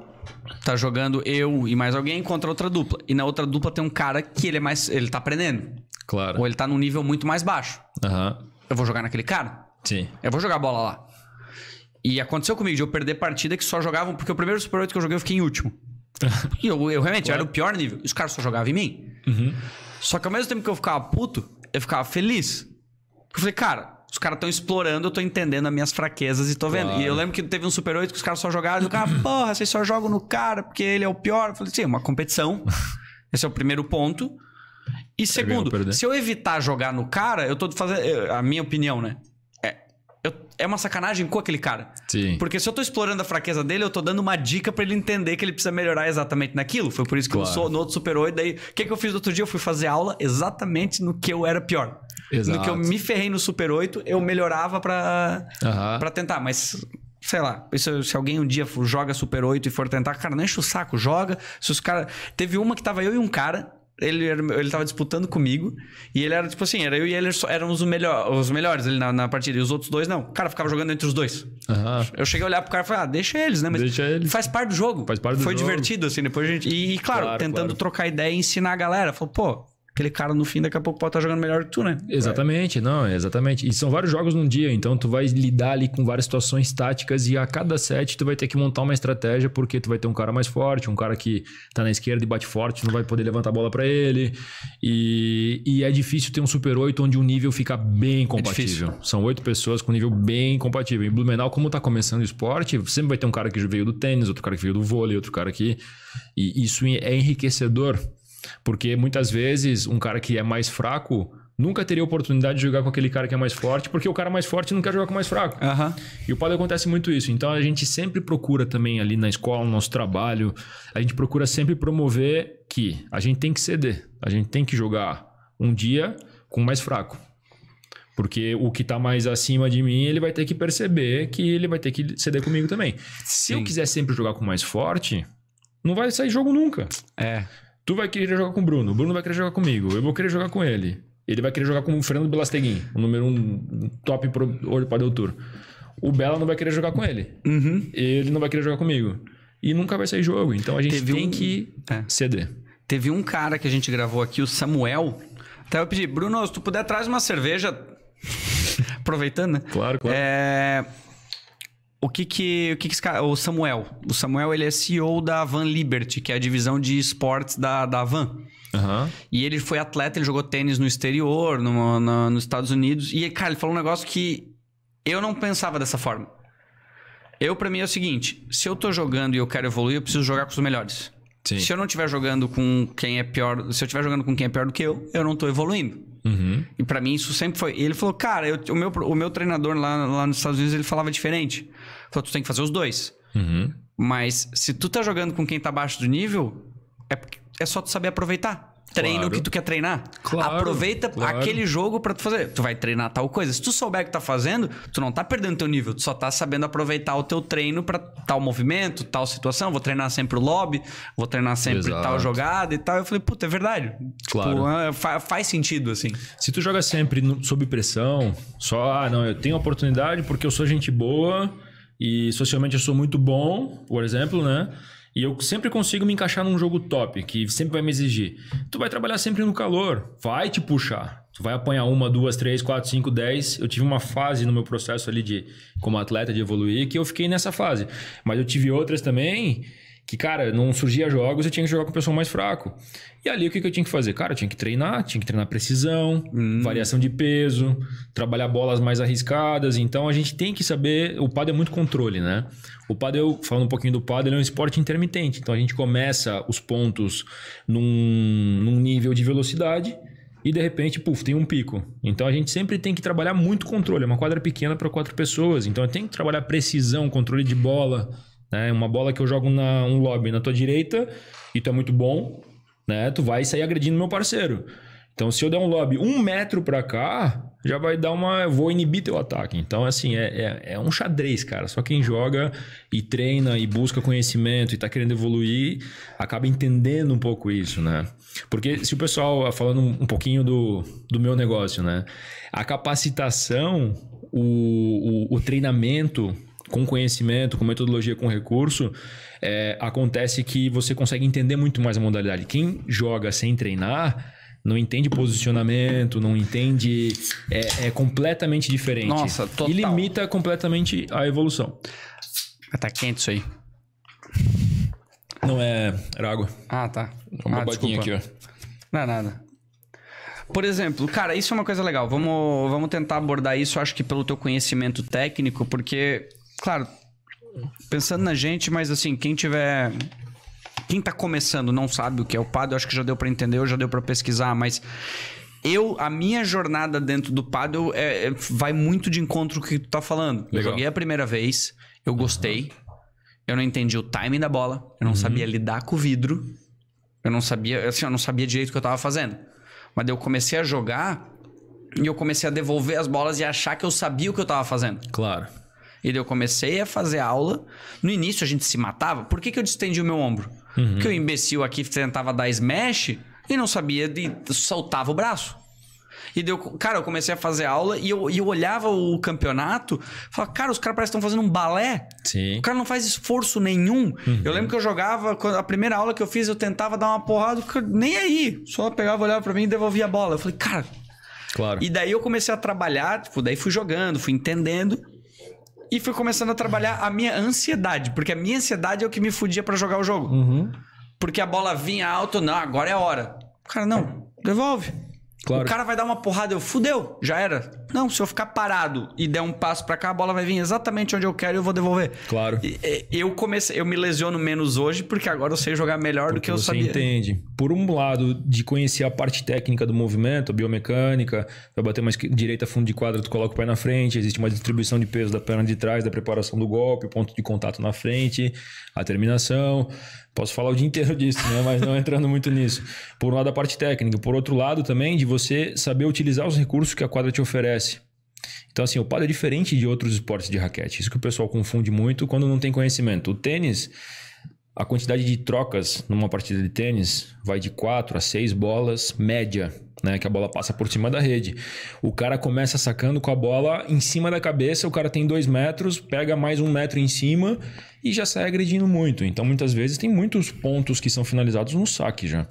Tá jogando eu e mais alguém contra outra dupla. E na outra dupla tem um cara que ele é mais. Ele tá aprendendo. Claro. Ou ele tá num nível muito mais baixo. Uhum. Eu vou jogar naquele cara? Sim. Eu vou jogar bola lá. E aconteceu comigo de eu perder partida que só jogavam. Porque o primeiro Super 8 que eu joguei eu fiquei em último. <laughs> e eu, eu realmente claro. eu era o pior nível. Os caras só jogavam em mim. Uhum. Só que ao mesmo tempo que eu ficava puto, eu ficava feliz. Eu falei, cara, os caras estão explorando, eu tô entendendo as minhas fraquezas e tô vendo. Claro. E eu lembro que teve um Super 8 que os caras só jogaram, e o cara, porra, vocês só jogam no cara porque ele é o pior. Eu falei, sim, é uma competição. <laughs> Esse é o primeiro ponto. E segundo, se eu evitar jogar no cara, eu tô fazendo. A minha opinião, né? é uma sacanagem com aquele cara. Sim. Porque se eu tô explorando a fraqueza dele, eu tô dando uma dica para ele entender que ele precisa melhorar exatamente naquilo. Foi por isso que claro. eu sou no outro Super 8. Daí, o que, que eu fiz no outro dia? Eu fui fazer aula exatamente no que eu era pior. Exato. No que eu me ferrei no Super 8, eu melhorava pra, uhum. tentar. Mas sei lá, se alguém um dia joga Super 8 e for tentar, cara, não enche o saco, joga. Se os cara... Teve uma que tava eu e um cara, ele era, ele tava disputando comigo. E ele era, tipo assim, era eu e ele éramos o melhor, os melhores ali na, na partida. E os outros dois, não. O cara ficava jogando entre os dois. Uhum. Eu cheguei a olhar pro cara e falei, ah, deixa eles, né? Mas deixa Faz parte do jogo. Faz parte do Foi jogo. divertido, assim, depois a gente. E, e claro, claro, tentando claro. trocar ideia e ensinar a galera. Falou, pô, aquele cara no fim daqui a pouco pode estar tá jogando melhor que tu, né? Exatamente, não, exatamente. E são vários jogos num dia, então tu vai lidar ali com várias situações táticas e a cada set tu vai ter que montar uma estratégia porque tu vai ter um cara mais forte, um cara que tá na esquerda e bate forte, não vai poder levantar a bola para ele. E, e, é difícil ter um Super 8 onde o nível fica bem é compatível. É são oito pessoas com nível bem compatível. Em Blumenau, como tá começando o esporte, sempre vai ter um cara que veio do tênis, outro cara que veio do vôlei, outro cara que. E isso é enriquecedor porque muitas vezes um cara que é mais fraco nunca teria oportunidade de jogar com aquele cara que é mais forte, porque o cara mais forte não quer jogar com o mais fraco. Uhum. E o padre acontece muito isso. Então a gente sempre procura também ali na escola, no nosso trabalho, a gente procura sempre promover que a gente tem que ceder, a gente tem que jogar um dia com o mais fraco. Porque o que está mais acima de mim, ele vai ter que perceber que ele vai ter que ceder comigo também. Se eu quiser sempre jogar com o mais forte, não vai sair jogo nunca. É. Tu vai querer jogar com o Bruno, o Bruno vai querer jogar comigo, eu vou querer jogar com ele. Ele vai querer jogar com o Fernando Belasteguin, o número um top pro Ouro o Tour. O Bela não vai querer jogar com ele. Uhum. Ele não vai querer jogar comigo. E nunca vai sair jogo. Então a gente Teve tem um... que é. ceder. Teve um cara que a gente gravou aqui, o Samuel. Até eu pedi, Bruno, se tu puder, traz uma cerveja. <laughs> Aproveitando, né? Claro, claro. É o que que, o que, que o Samuel, o Samuel ele é CEO da Van Liberty, que é a divisão de esportes da, da Van. Uhum. E ele foi atleta, ele jogou tênis no exterior, no, no, nos Estados Unidos. E, cara, ele falou um negócio que eu não pensava dessa forma. Eu, para mim, é o seguinte: se eu tô jogando e eu quero evoluir, eu preciso jogar com os melhores. Sim. Se eu não estiver jogando com quem é pior, se eu estiver jogando com quem é pior do que eu, eu não tô evoluindo. Uhum. E para mim isso sempre foi. E ele falou, cara, eu, o, meu, o meu treinador lá, lá nos Estados Unidos ele falava diferente. Ele falou, tu tem que fazer os dois. Uhum. Mas se tu tá jogando com quem tá abaixo do nível, é, é só tu saber aproveitar. Treina claro. o que tu quer treinar. Claro, Aproveita claro. aquele jogo para tu fazer. Tu vai treinar tal coisa. Se tu souber o que tá fazendo, tu não tá perdendo teu nível. Tu só tá sabendo aproveitar o teu treino para tal movimento, tal situação. Vou treinar sempre o lobby, vou treinar sempre Exato. tal jogada e tal. Eu falei, puta, é verdade. Tipo, claro. Tipo, faz sentido, assim. Se tu joga sempre sob pressão, só, ah, não, eu tenho oportunidade porque eu sou gente boa e socialmente eu sou muito bom, por exemplo, né? E eu sempre consigo me encaixar num jogo top, que sempre vai me exigir. Tu vai trabalhar sempre no calor, vai te puxar. Tu vai apanhar uma, duas, três, quatro, cinco, dez. Eu tive uma fase no meu processo ali de como atleta de evoluir que eu fiquei nessa fase. Mas eu tive outras também que, cara, não surgia jogos, eu tinha que jogar com o pessoal mais fraco. E ali o que, que eu tinha que fazer? Cara, eu tinha que treinar, tinha que treinar precisão, hum. variação de peso, trabalhar bolas mais arriscadas. Então a gente tem que saber. O pad é muito controle, né? O eu falando um pouquinho do ele é um esporte intermitente. Então a gente começa os pontos num, num nível de velocidade e de repente, puf, tem um pico. Então a gente sempre tem que trabalhar muito controle. É uma quadra pequena para quatro pessoas, então tem que trabalhar precisão, controle de bola. Né? Uma bola que eu jogo na, um lobby na tua direita e tu é muito bom, né? Tu vai sair agredindo meu parceiro. Então, se eu der um lobby um metro para cá, já vai dar uma. Eu vou inibir teu ataque. Então, assim, é, é, é, um xadrez, cara. Só quem joga e treina e busca conhecimento e tá querendo evoluir acaba entendendo um pouco isso, né? Porque se o pessoal, falando um pouquinho do, do meu negócio, né? A capacitação, o, o, o treinamento com conhecimento, com metodologia, com recurso, é, acontece que você consegue entender muito mais a modalidade. Quem joga sem treinar não entende posicionamento, não entende. É, é completamente diferente. Nossa, total. E limita completamente a evolução. Tá quente isso aí. Não é. Era água. Ah, tá. É uma ah, bombadinha aqui, ó. Não é nada. Por exemplo, cara, isso é uma coisa legal. Vamos, vamos tentar abordar isso, acho que pelo teu conhecimento técnico, porque claro, pensando na gente, mas assim, quem tiver. Quem tá começando não sabe o que é o Pado, eu acho que já deu para entender, já deu para pesquisar, mas eu, a minha jornada dentro do Paddle é, é, vai muito de encontro com o que tu tá falando. Legal. Eu joguei a primeira vez, eu gostei, uhum. eu não entendi o timing da bola, eu não uhum. sabia lidar com o vidro, eu não sabia, assim, eu não sabia direito o que eu tava fazendo. Mas daí eu comecei a jogar e eu comecei a devolver as bolas e achar que eu sabia o que eu tava fazendo. Claro. E daí eu comecei a fazer aula. No início a gente se matava. Por que, que eu distendi o meu ombro? Uhum. Porque o imbecil aqui tentava dar smash e não sabia de soltava o braço. E deu, cara, eu comecei a fazer aula e eu, e eu olhava o campeonato, falava, cara, os caras parecem que estão fazendo um balé. Sim. O cara não faz esforço nenhum. Uhum. Eu lembro que eu jogava, a primeira aula que eu fiz, eu tentava dar uma porrada, nem aí. Só pegava, olhava para mim e devolvia a bola. Eu falei, cara. Claro. E daí eu comecei a trabalhar, tipo, daí fui jogando, fui entendendo e fui começando a trabalhar a minha ansiedade, porque a minha ansiedade é o que me fudia para jogar o jogo. Uhum. Porque a bola vinha alto, não, agora é a hora. Cara, não, devolve. Claro. O cara vai dar uma porrada, eu fudeu, já era. Não, se eu ficar parado e der um passo para cá, a bola vai vir exatamente onde eu quero e eu vou devolver. Claro. E, eu comecei, eu me lesiono menos hoje porque agora eu sei jogar melhor porque do que eu você sabia. entende. Por um lado, de conhecer a parte técnica do movimento, a biomecânica, vai bater mais direita fundo de quadra, tu coloca o pé na frente, existe uma distribuição de peso da perna de trás, da preparação do golpe, o ponto de contato na frente, a terminação. Posso falar o dia inteiro disso, né? mas não entrando muito nisso. Por um lado, a parte técnica. Por outro lado, também, de você saber utilizar os recursos que a quadra te oferece. Então, assim, o pádel é diferente de outros esportes de raquete. Isso que o pessoal confunde muito quando não tem conhecimento. O tênis, a quantidade de trocas numa partida de tênis vai de 4 a 6 bolas média né? Que a bola passa por cima da rede. O cara começa sacando com a bola em cima da cabeça, o cara tem dois metros, pega mais um metro em cima e já sai agredindo muito. Então, muitas vezes, tem muitos pontos que são finalizados no saque já.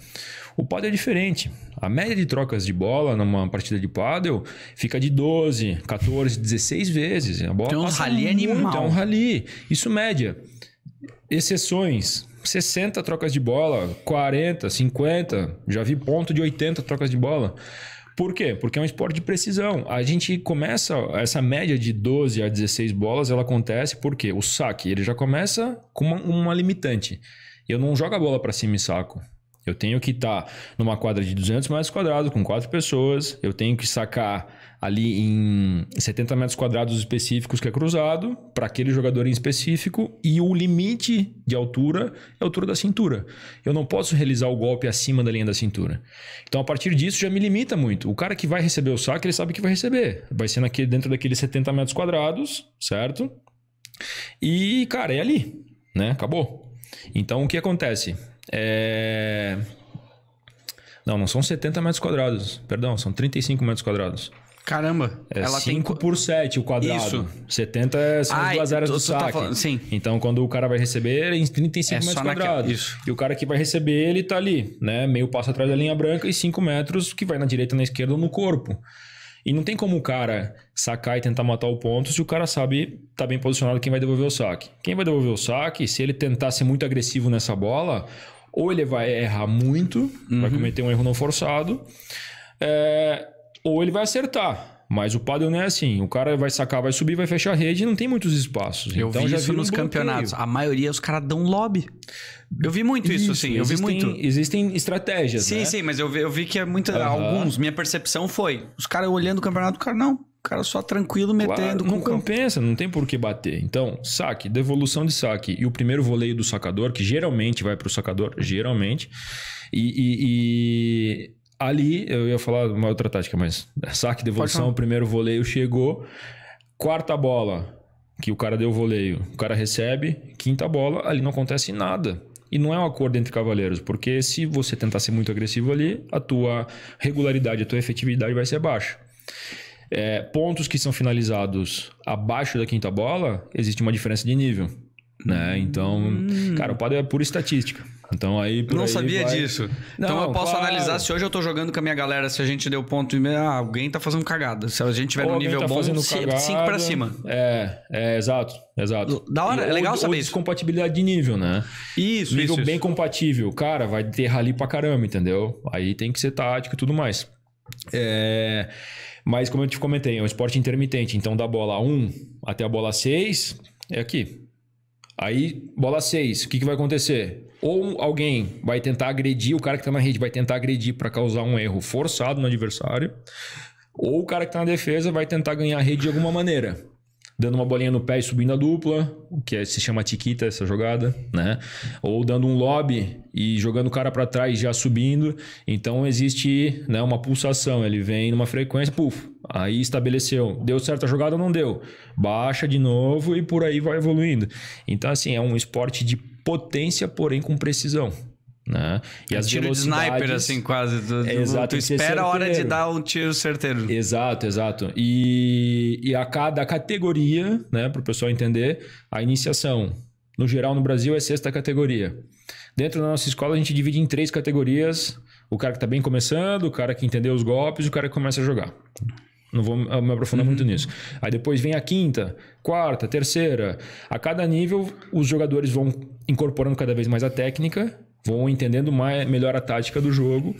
O pádel é diferente. A média de trocas de bola numa partida de pádel fica de 12, 14, 16 vezes. A bola tem então é um passa rally muito, animal. É um rally. Isso média. Exceções, 60 trocas de bola, 40, 50, já vi ponto de 80 trocas de bola. Por quê? Porque é um esporte de precisão. A gente começa essa média de 12 a 16 bolas, ela acontece porque o saque, ele já começa com uma, uma limitante. Eu não jogo a bola para cima e saco. Eu tenho que estar tá numa quadra de 200 metros quadrados com quatro pessoas, eu tenho que sacar ali em 70 metros quadrados específicos que é cruzado para aquele jogador em específico e o limite de altura é a altura da cintura. Eu não posso realizar o golpe acima da linha da cintura. Então a partir disso já me limita muito. O cara que vai receber o saque, ele sabe que vai receber. Vai ser naquele, dentro daqueles 70 metros quadrados, certo? E, cara, é ali, né? Acabou. Então o que acontece? É... Não, não são 70 metros quadrados. Perdão, são 35 metros quadrados. Caramba, é ela 5 tem... por 7 o quadrado. Isso. 70 é são Ai, duas áreas tô, do tá saque. Tá sim. Então, quando o cara vai receber, é em 35 é metros quadrados. Naquela... Isso. E o cara que vai receber, ele tá ali, né? Meio passo atrás da linha branca e 5 metros que vai na direita, na esquerda ou no corpo. E não tem como o cara sacar e tentar matar o ponto se o cara sabe tá bem posicionado quem vai devolver o saque. Quem vai devolver o saque, se ele tentar ser muito agressivo nessa bola, ou ele vai errar muito, uhum. vai cometer um erro não forçado, é, ou ele vai acertar. Mas o padrão não é assim. O cara vai sacar, vai subir, vai fechar a rede e não tem muitos espaços. Eu então, vi já isso nos um campeonatos. A maioria, os caras dão lobby. Eu vi muito isso, isso assim. Eu existem, vi muito. Existem estratégias, Sim, né? sim. Mas eu vi, eu vi que é muita... Uhum. Alguns, minha percepção foi... Os caras olhando o campeonato, o cara não. O cara só tranquilo metendo. Claro, não compensa, não tem por que bater. Então, saque, devolução de saque e o primeiro voleio do sacador, que geralmente vai para o sacador, geralmente. E, e, e, Ali, eu ia falar uma outra tática, mas é saque, devolução, primeiro voleio chegou. Quarta bola, que o cara deu voleio, o cara recebe. Quinta bola, ali não acontece nada. E não é um acordo entre cavaleiros, porque se você tentar ser muito agressivo ali, a tua regularidade, a tua efetividade vai ser baixa. É, pontos que são finalizados abaixo da quinta bola, existe uma diferença de nível. Né? Então, hum. cara, o padre é pura estatística. Então aí. não aí sabia vai... disso. Não, então eu posso claro. analisar se hoje eu tô jogando com a minha galera, se a gente deu ponto e ah, alguém tá fazendo cagada. Se a gente tiver Ou no nível tá bom, 5 para cima. É, é, exato, exato. Da hora, e, é legal ou, saber ou isso. compatibilidade de nível, né? Isso, nível isso, bem isso. compatível. Cara, vai ter rali pra caramba, entendeu? Aí tem que ser tático e tudo mais. É. Mas como eu te comentei, é um esporte intermitente. Então, da bola 1 até a bola 6 é aqui. Aí, bola 6, o que, que vai acontecer? Ou alguém vai tentar agredir, o cara que está na rede vai tentar agredir para causar um erro forçado no adversário. Ou o cara que está na defesa vai tentar ganhar a rede de alguma maneira. Dando uma bolinha no pé e subindo a dupla, que é, se chama tiquita essa jogada, né? Ou dando um lobby e jogando o cara para trás já subindo. Então existe né, uma pulsação, ele vem numa frequência, puf, aí estabeleceu. Deu certa jogada ou não deu? Baixa de novo e por aí vai evoluindo. Então, assim, é um esporte de potência, porém com precisão. Né? E um as tiro de sniper, assim, quase. Tu, é, exato, tu espera a hora de dar um tiro certeiro. Exato, exato. E, e a cada categoria, né, para o pessoal entender, a iniciação, no geral no Brasil, é sexta categoria. Dentro da nossa escola, a gente divide em três categorias: o cara que está bem começando, o cara que entendeu os golpes e o cara que começa a jogar. Não vou me aprofundar uhum. muito nisso. Aí depois vem a quinta, quarta, terceira. A cada nível, os jogadores vão incorporando cada vez mais a técnica, vão entendendo mais, melhor a tática do jogo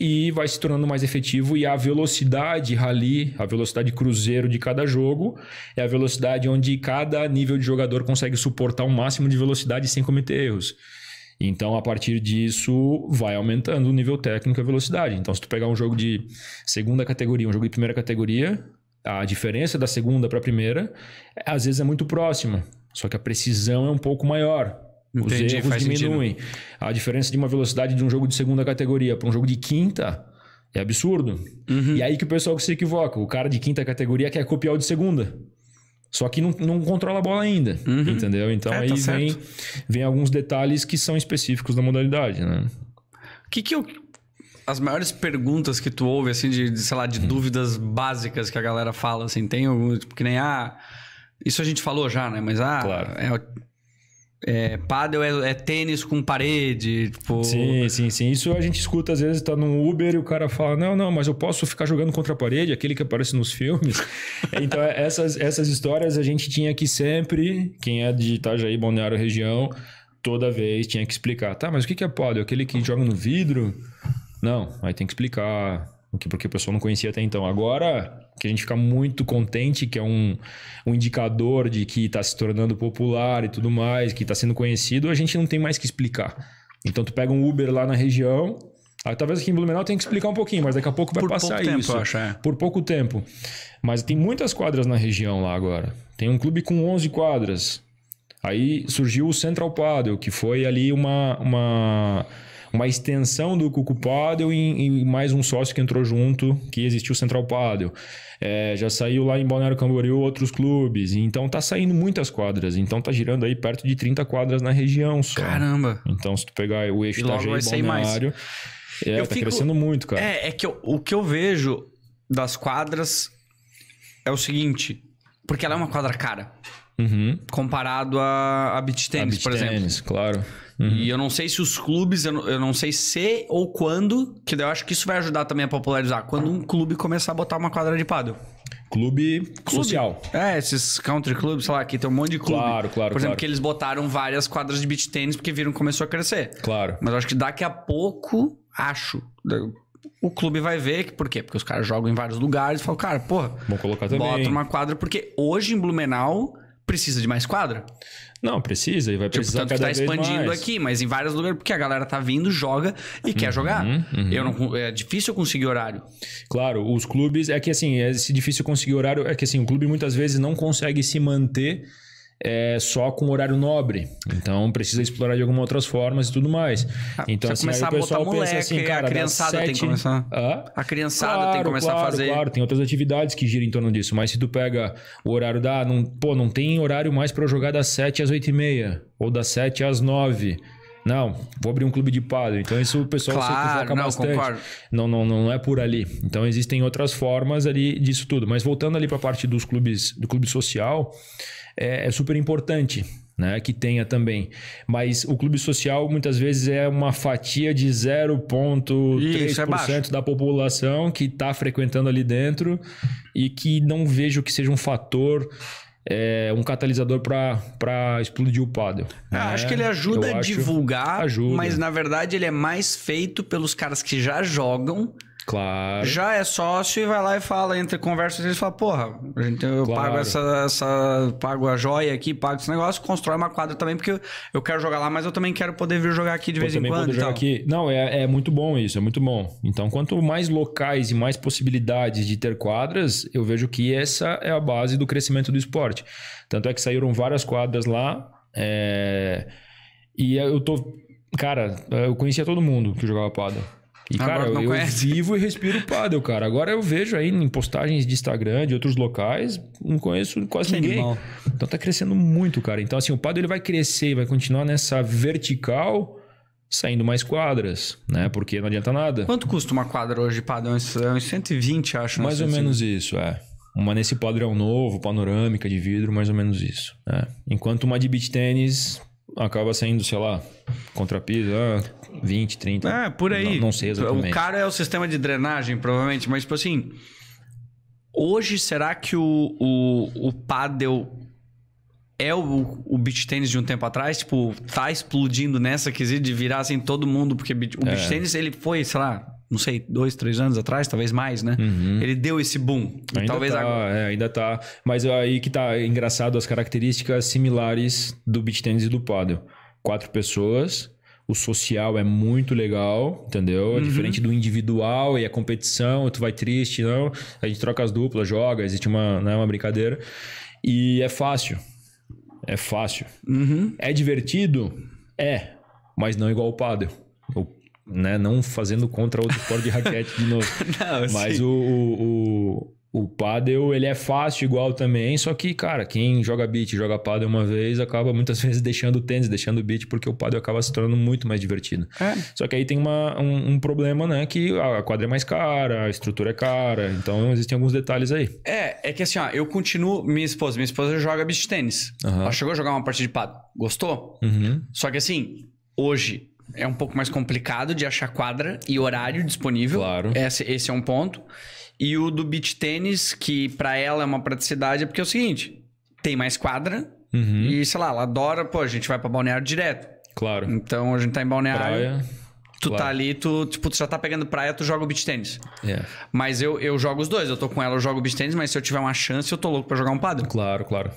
e vai se tornando mais efetivo. E a velocidade rally, a velocidade cruzeiro de cada jogo, é a velocidade onde cada nível de jogador consegue suportar o um máximo de velocidade sem cometer erros. Então, a partir disso, vai aumentando o nível técnico e a velocidade. Então, se tu pegar um jogo de segunda categoria, um jogo de primeira categoria, a diferença da segunda para a primeira, às vezes é muito próxima. Só que a precisão é um pouco maior. Os Entendi, erros diminuem. Sentido. A diferença de uma velocidade de um jogo de segunda categoria para um jogo de quinta é absurdo. Uhum. E aí que o pessoal se equivoca. O cara de quinta categoria quer copiar o de segunda. Só que não, não controla a bola ainda, uhum. entendeu? Então é, tá aí tá vem, vem alguns detalhes que são específicos da modalidade, né? O que que eu... As maiores perguntas que tu ouve, assim, de, de sei lá, de uhum. dúvidas básicas que a galera fala, assim, tem algum... Tipo, que nem, ah... Isso a gente falou já, né? Mas, ah... Claro. É, é, é, é, tênis com parede, tipo... Sim, sim, sim. Isso a gente escuta às vezes, tá num Uber e o cara fala, não, não, mas eu posso ficar jogando contra a parede, aquele que aparece nos filmes. <laughs> então, é, essas, essas histórias a gente tinha que sempre, quem é de Itajaí, Balneário Região, toda vez tinha que explicar. Tá, mas o que é padel Aquele que joga no vidro? Não, aí tem que explicar porque o pessoal não conhecia até então. Agora que a gente fica muito contente, que é um, um indicador de que está se tornando popular e tudo mais, que está sendo conhecido, a gente não tem mais que explicar. Então tu pega um Uber lá na região, Aí, ah, talvez aqui em Blumenau tenha que explicar um pouquinho, mas daqui a pouco vai Por passar pouco isso. Tempo, eu acho, é. Por pouco tempo. Mas tem muitas quadras na região lá agora. Tem um clube com 11 quadras. Aí surgiu o Central Paddle, que foi ali uma, uma uma extensão do Cucu Paddle e, e, mais um sócio que entrou junto, que existiu o Central Paddle. É, já saiu lá em Balneário Camboriú outros clubes. Então tá saindo muitas quadras. Então tá girando aí perto de 30 quadras na região só. Caramba! Então se tu pegar o eixo da Balneário... É, eu tá fico... crescendo muito, cara. É, é que eu, o que eu vejo das quadras é o seguinte... Porque ela é uma quadra cara. Uhum. Comparado a, a beach tennis, a beach por tennis, exemplo. claro. Uhum. E eu não sei se os clubes, eu não, eu não, sei se ou quando, que eu acho que isso vai ajudar também a popularizar. Quando um clube começar a botar uma quadra de pádel. Clube, clube, social. É, esses country clubs sei lá, que tem um monte de clube. Claro, claro, Por exemplo, que eles botaram várias quadras de beach tênis porque viram que começou a crescer. Claro. Mas eu acho que daqui a pouco, acho, o clube vai ver que por quê? Porque os caras jogam em vários lugares e falam, cara, porra, Vão colocar também. bota uma quadra porque hoje em Blumenau precisa de mais quadra. Não, precisa, e vai tipo, precisar tipo, tanto cada que tá expandindo mais. aqui, mas em vários lugares, porque a galera tá vindo, joga e uhum, quer jogar. Uhum. Eu não, é difícil conseguir horário. Claro, os clubes, é que assim, é difícil conseguir horário, é que assim, o clube muitas vezes não consegue se manter é, só com horário nobre. Então precisa explorar de algumas outras formas e tudo mais. Ah, então, assim, começar aí o pessoal moleque, pensa assim, cara, a criançada sete... tem que começar. Ah? A criançada claro, tem que começar claro, a fazer. Claro, tem outras atividades que giram em torno disso, mas se tu pega o horário da. Não, pô, não tem horário mais para jogar das 7 às 8 e meia, ou das 7 às 9. Não, vou abrir um clube de padre. Então isso o pessoal claro, foca não, bastante. Concordo. Não, não, não é por ali. Então existem outras formas ali disso tudo. Mas voltando ali para a parte dos clubes, do clube social, é, é super importante. Né, que tenha também. Mas o clube social muitas vezes é uma fatia de 0,3% é da população que está frequentando ali dentro e que não vejo que seja um fator é, um catalisador para explodir o paddle. Ah, né? acho que ele ajuda Eu a divulgar, ajuda. mas na verdade ele é mais feito pelos caras que já jogam Claro. Já é sócio e vai lá e fala, entre conversa e fala, porra, a gente, eu claro. pago essa, essa. Pago a joia aqui, pago esse negócio, constrói uma quadra também, porque eu, eu quero jogar lá, mas eu também quero poder vir jogar aqui de eu vez em quando. Jogar aqui. Não, é, é muito bom isso, é muito bom. Então, quanto mais locais e mais possibilidades de ter quadras, eu vejo que essa é a base do crescimento do esporte. Tanto é que saíram várias quadras lá. É... E eu tô. Cara, eu conhecia todo mundo que jogava quadra e, Agora cara, eu, conhece. vivo e respiro paddle, cara. Agora eu vejo aí em postagens de Instagram, de outros locais, não conheço quase que ninguém. Animal. Então tá crescendo muito, cara. Então, assim, o paddle ele vai crescer e vai continuar nessa vertical saindo mais quadras, né? Porque não adianta nada. Quanto custa uma quadra hoje de padrão? É uns 120, é acho. Né? Mais ou assim. menos isso, é. Uma nesse padrão novo, panorâmica de vidro, mais ou menos isso. Né? Enquanto uma de beach tênis acaba saindo, sei lá, contrapiso, ah, 20, 30. É, por aí. Não, não sei exatamente. O caro é o sistema de drenagem, provavelmente, mas tipo assim. Hoje, será que o, o, o paddle é o, o beach tênis de um tempo atrás? Tipo, tá explodindo nessa quesito de virar assim todo mundo, porque o beach é. tênis ele foi, sei lá, não sei, dois, três anos atrás, talvez mais, né? Uhum. Ele deu esse boom. Ainda talvez tá, agora... é, ainda tá. Mas é aí que tá engraçado as características similares do beach tennis e do paddle. Quatro pessoas o social é muito legal, entendeu? É uhum. Diferente do individual e a competição, tu vai triste, não. A gente troca as duplas, joga, existe uma, né, uma brincadeira. E é fácil. É fácil. Uhum. É divertido? É, mas não igual o pádel. Né? Não fazendo contra outro esporte de raquete de novo. <laughs> não, mas o, o o paddle, ele é fácil igual também, só que, cara, quem joga beat, joga paddle uma vez, acaba muitas <laughs> vezes deixando o tênis, deixando o beat, porque o paddle acaba se tornando muito mais divertido. É. Só que aí tem uma, um, um, problema, né, que a quadra é mais cara, a estrutura é cara, então existem alguns detalhes aí. É, é que assim, ó, eu continuo, minha esposa, minha esposa joga beat tênis. Uhum. Ela chegou a jogar uma partida de paddle, gostou? Uhum. Só que assim, hoje, é um pouco mais complicado de achar quadra e horário disponível. Claro. Esse, esse é um ponto. E o do beach tênis, que para ela é uma praticidade, é porque é o seguinte: tem mais quadra uhum. e, sei lá, ela adora, pô, a gente vai pra balneário direto. Claro. Então a gente tá em balneário. Praia. Tu tá claro. tá ali, tu, tipo, tu já tá pegando praia, tu joga o beach tênis. Yeah. É. Mas eu, eu jogo os dois. Eu tô com ela, eu jogo beach tênis, mas se eu tiver uma chance, eu tô louco pra jogar um padre. Claro, claro.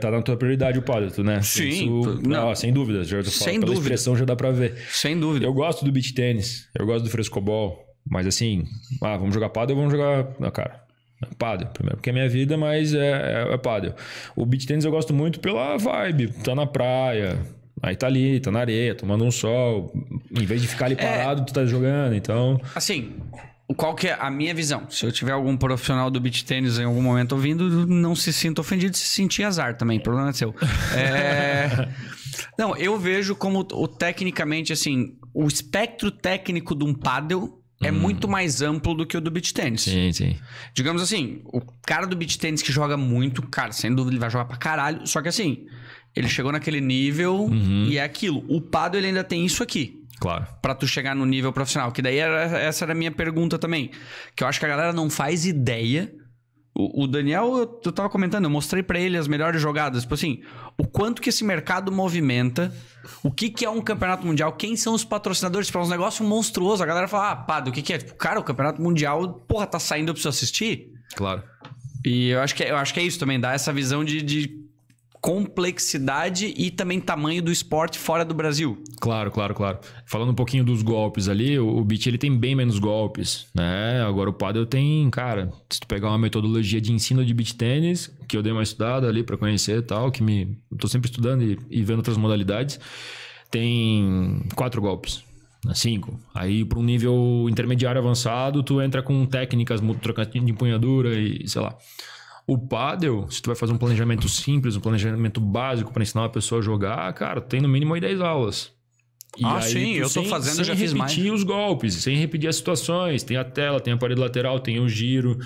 Tá na tua prioridade o Paddleton, né? Sim. Isso, não, ah, sem dúvida. Já, sem pela dúvida. expressão já dá pra ver. Sem dúvida. Eu gosto do beat tênis, eu gosto do frescobol, mas assim, ah, vamos jogar paddle ou vamos jogar. Não, ah, cara. Paddle, primeiro porque é minha vida, mas é, é, é paddle. O beat tênis eu gosto muito pela vibe. Tá na praia, Aí tá ali, tá na areia, tomando um sol. Em vez de ficar ali é. parado, é, tu tá jogando, então. Assim, qual que é a minha visão? Se eu tiver algum profissional do beat tênis em algum momento ouvindo, não se sinta ofendido, se sentir azar também, problema é seu. <laughs> É... não, eu vejo como o, tecnicamente, assim, o espectro técnico de um paddle é hum. muito mais amplo do que o do beat tênis. Sim, sim. Digamos assim, o cara do beat tênis que joga muito, cara, sem dúvida ele vai jogar pra caralho, só que assim, ele chegou naquele nível uhum. e é aquilo. O paddle ele ainda tem isso aqui. Claro. Para tu chegar no nível profissional. Que daí era, essa era a minha pergunta também. Que eu acho que a galera não faz ideia. O, o Daniel, eu, eu tava comentando, eu mostrei para ele as melhores jogadas. Tipo assim, o quanto que esse mercado movimenta, o que, que é um campeonato mundial, quem são os patrocinadores. Tipo, é um negócio monstruoso. A galera fala, ah, pá, do que, que é? Tipo, cara, o campeonato mundial, porra, tá saindo, eu preciso assistir. Claro. E eu acho que, é, eu acho que é isso também, dá essa visão de, de complexidade e também tamanho do esporte fora do Brasil. Claro, claro, claro. Falando um pouquinho dos golpes ali, o, o beat ele tem bem menos golpes, né? Agora o paddle tem, cara, se tu pegar uma metodologia de ensino de beat tênis, que eu dei uma estudada ali para conhecer e tal, que me tô sempre estudando e, e vendo outras modalidades, tem quatro golpes. Né? cinco. Aí, para um nível intermediário avançado, tu entra com técnicas, trocadinho de empunhadura e sei lá. O paddle, se tu vai fazer um planejamento simples, um planejamento básico para ensinar uma pessoa a jogar, cara, tem no mínimo aí 10 aulas. E ah, aí, sim, eu sem, tô fazendo, sem já fiz mais. Sem repetir os golpes, sem repetir as situações. Tem a tela, tem a parede lateral, tem o giro,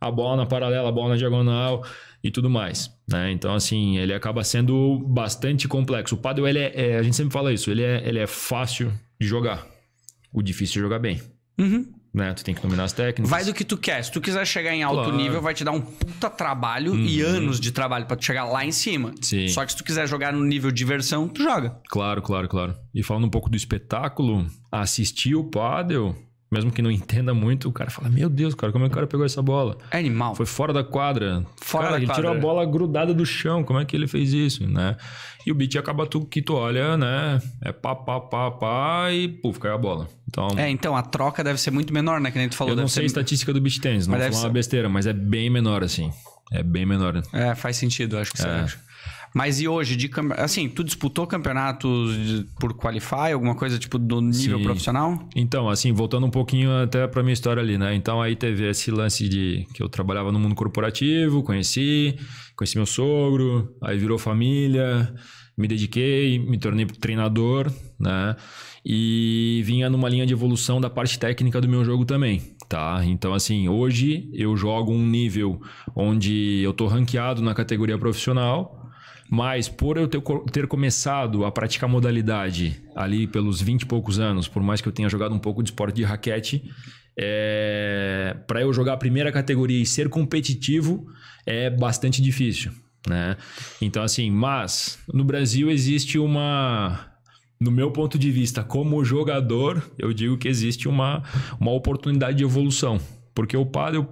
a bola na paralela, a bola na diagonal e tudo mais. Né? Então, assim, ele acaba sendo bastante complexo. O paddle, ele é, é, a gente sempre fala isso, ele é, ele é fácil de jogar. O difícil é jogar bem. Uhum né? Tu tem que dominar as técnicas. Vai do que tu quer. Se tu quiser chegar em alto claro. nível, vai te dar um puta trabalho uhum. e anos de trabalho para tu chegar lá em cima. Sim. Só que se tu quiser jogar no nível de diversão, tu joga. Claro, claro, claro. E falando um pouco do espetáculo, assistir o Paddle mesmo que não entenda muito, o cara fala: Meu Deus, cara, como é que o cara pegou essa bola? É animal. Foi fora da quadra. Fora cara, da ele quadra. tirou a bola grudada do chão. Como é que ele fez isso, né? E o beat acaba tu que tu olha, né? É pá, pá, pá, pá e puf, caiu a bola. Então, é, então a troca deve ser muito menor, né? Que nem tu falou. Eu não sei ser... a estatística do beat tennis, não vou falar ser... uma besteira, mas é bem menor assim. É bem menor. É, faz sentido, acho que é. você acha. Mas e hoje, de, assim, tu disputou campeonatos por qualify, alguma coisa tipo do nível Sim. profissional? Então, assim, voltando um pouquinho até pra minha história ali, né? Então aí teve esse lance de que eu trabalhava no mundo corporativo, conheci, conheci meu sogro, aí virou família, me dediquei, me tornei treinador, né? E vinha numa linha de evolução da parte técnica do meu jogo também, tá? Então, assim, hoje eu jogo um nível onde eu tô ranqueado na categoria profissional, mas por eu ter, ter começado a praticar modalidade ali pelos 20 e poucos anos, por mais que eu tenha jogado um pouco de esporte de raquete, é, para eu jogar a primeira categoria e ser competitivo é bastante difícil, né? Então assim, mas no Brasil existe uma no meu ponto de vista, como jogador, eu digo que existe uma, uma oportunidade de evolução. Porque o padre,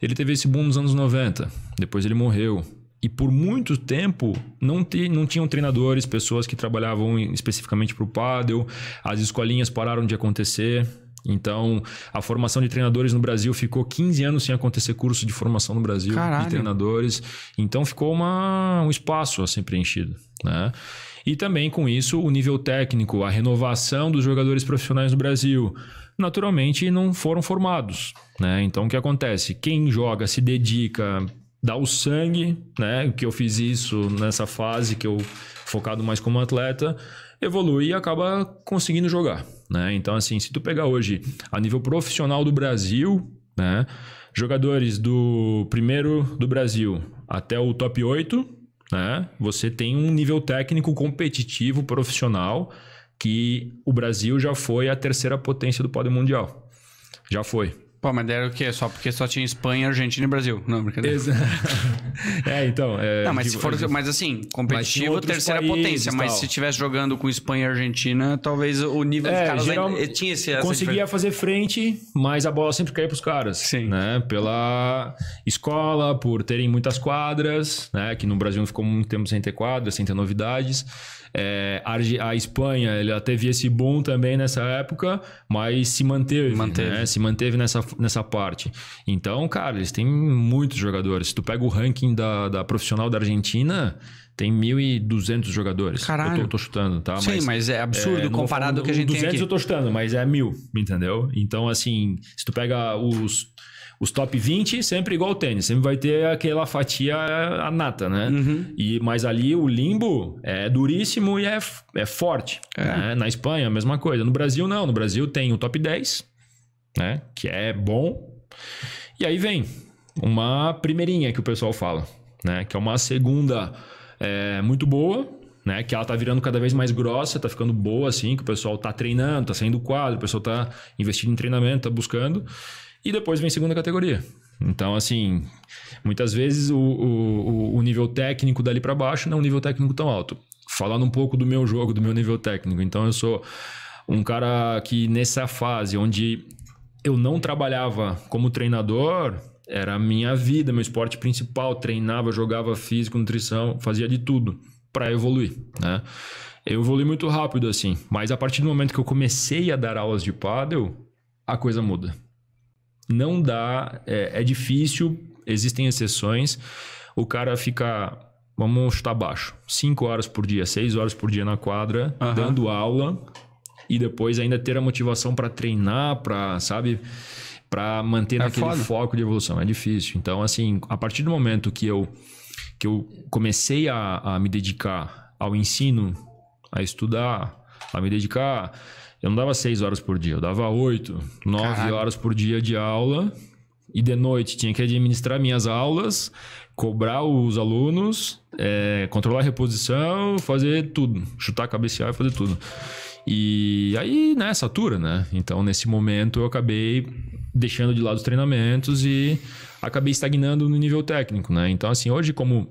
ele teve esse boom nos anos 90, depois ele morreu, e por muito tempo não, te, não tinham treinadores, pessoas que trabalhavam especificamente para o pádel, as escolinhas pararam de acontecer. Então, a formação de treinadores no Brasil ficou 15 anos sem acontecer curso de formação no Brasil Caralho. de treinadores. Então, ficou uma, um espaço a ser preenchido. Né? E também com isso, o nível técnico, a renovação dos jogadores profissionais no Brasil, naturalmente não foram formados. Né? Então, o que acontece? Quem joga, se dedica, dar o sangue, né? Que eu fiz isso nessa fase que eu focado mais como atleta, evolui e acaba conseguindo jogar, né? Então assim, se tu pegar hoje a nível profissional do Brasil, né? Jogadores do primeiro do Brasil até o top 8, né? Você tem um nível técnico competitivo profissional que o Brasil já foi a terceira potência do pódio mundial. Já foi. Pô, mas era o quê? Só porque só tinha Espanha, Argentina e Brasil. Não, brincadeira. <laughs> é, então. É, não, mas digo, se for. Mas assim, competitivo, mas terceira países, potência. Mas se estivesse jogando com Espanha e Argentina, talvez o nível é, caras geral, tinha esse. Conseguia fazer frente, mas a bola sempre caía pros caras. Sim. Né? Pela escola, por terem muitas quadras, né? Que no Brasil ficou muito tempo sem ter quadras, sem ter novidades. É, a, Espanha, ela teve esse boom também nessa época, mas se manteve, né? manteve. Né? Se manteve nessa, nessa parte. Então, cara, eles têm muitos jogadores. Se tu pega o ranking da, da profissional da Argentina, tem 1.200 jogadores. Caralho. Eu tô, tô chutando, tá? Sim, mas, mas é, é absurdo é, comparado ao que a gente 200 tem 200 eu tô chutando, mas é mil, entendeu? Então, assim, se tu pega os os top 20 sempre igual o tênis, sempre vai ter aquela fatia a nata, né? Uhum. E mas ali o limbo é duríssimo e é, é forte. É. Né? Na Espanha a mesma coisa. No Brasil não, no Brasil tem o top 10, né? Que é bom. E aí vem uma primeirinha que o pessoal fala, né? Que é uma segunda é, muito boa, né? Que ela tá virando cada vez mais grossa, tá ficando boa assim, que o pessoal tá treinando, tá saindo quadro, o pessoal tá investindo em treinamento, tá buscando e depois vem segunda categoria. Então, assim, muitas vezes o, o, o nível técnico dali para baixo não é um nível técnico tão alto. Falando um pouco do meu jogo, do meu nível técnico. Então, eu sou um cara que nessa fase onde eu não trabalhava como treinador, era a minha vida, meu esporte principal. Treinava, jogava físico, nutrição, fazia de tudo para evoluir, né? Eu evolui muito rápido assim, mas a partir do momento que eu comecei a dar aulas de paddle, a coisa muda não dá, é, é difícil, existem exceções. O cara fica, vamos chutar baixo, 5 horas por dia, 6 horas por dia na quadra, uhum. dando aula e depois ainda ter a motivação para treinar, para, sabe, para manter é aquele foco de evolução. É difícil. Então, assim, a partir do momento que eu que eu comecei a, a me dedicar ao ensino, a estudar, a me dedicar eu não dava seis horas por dia, eu dava oito, nove Caralho. horas por dia de aula. E de noite tinha que administrar minhas aulas, cobrar os alunos, é, controlar a reposição, fazer tudo. Chutar, cabecear e fazer tudo. E aí, né, satura, né? Então, nesse momento, eu acabei deixando de lado os treinamentos e acabei estagnando no nível técnico, né? Então, assim, hoje, como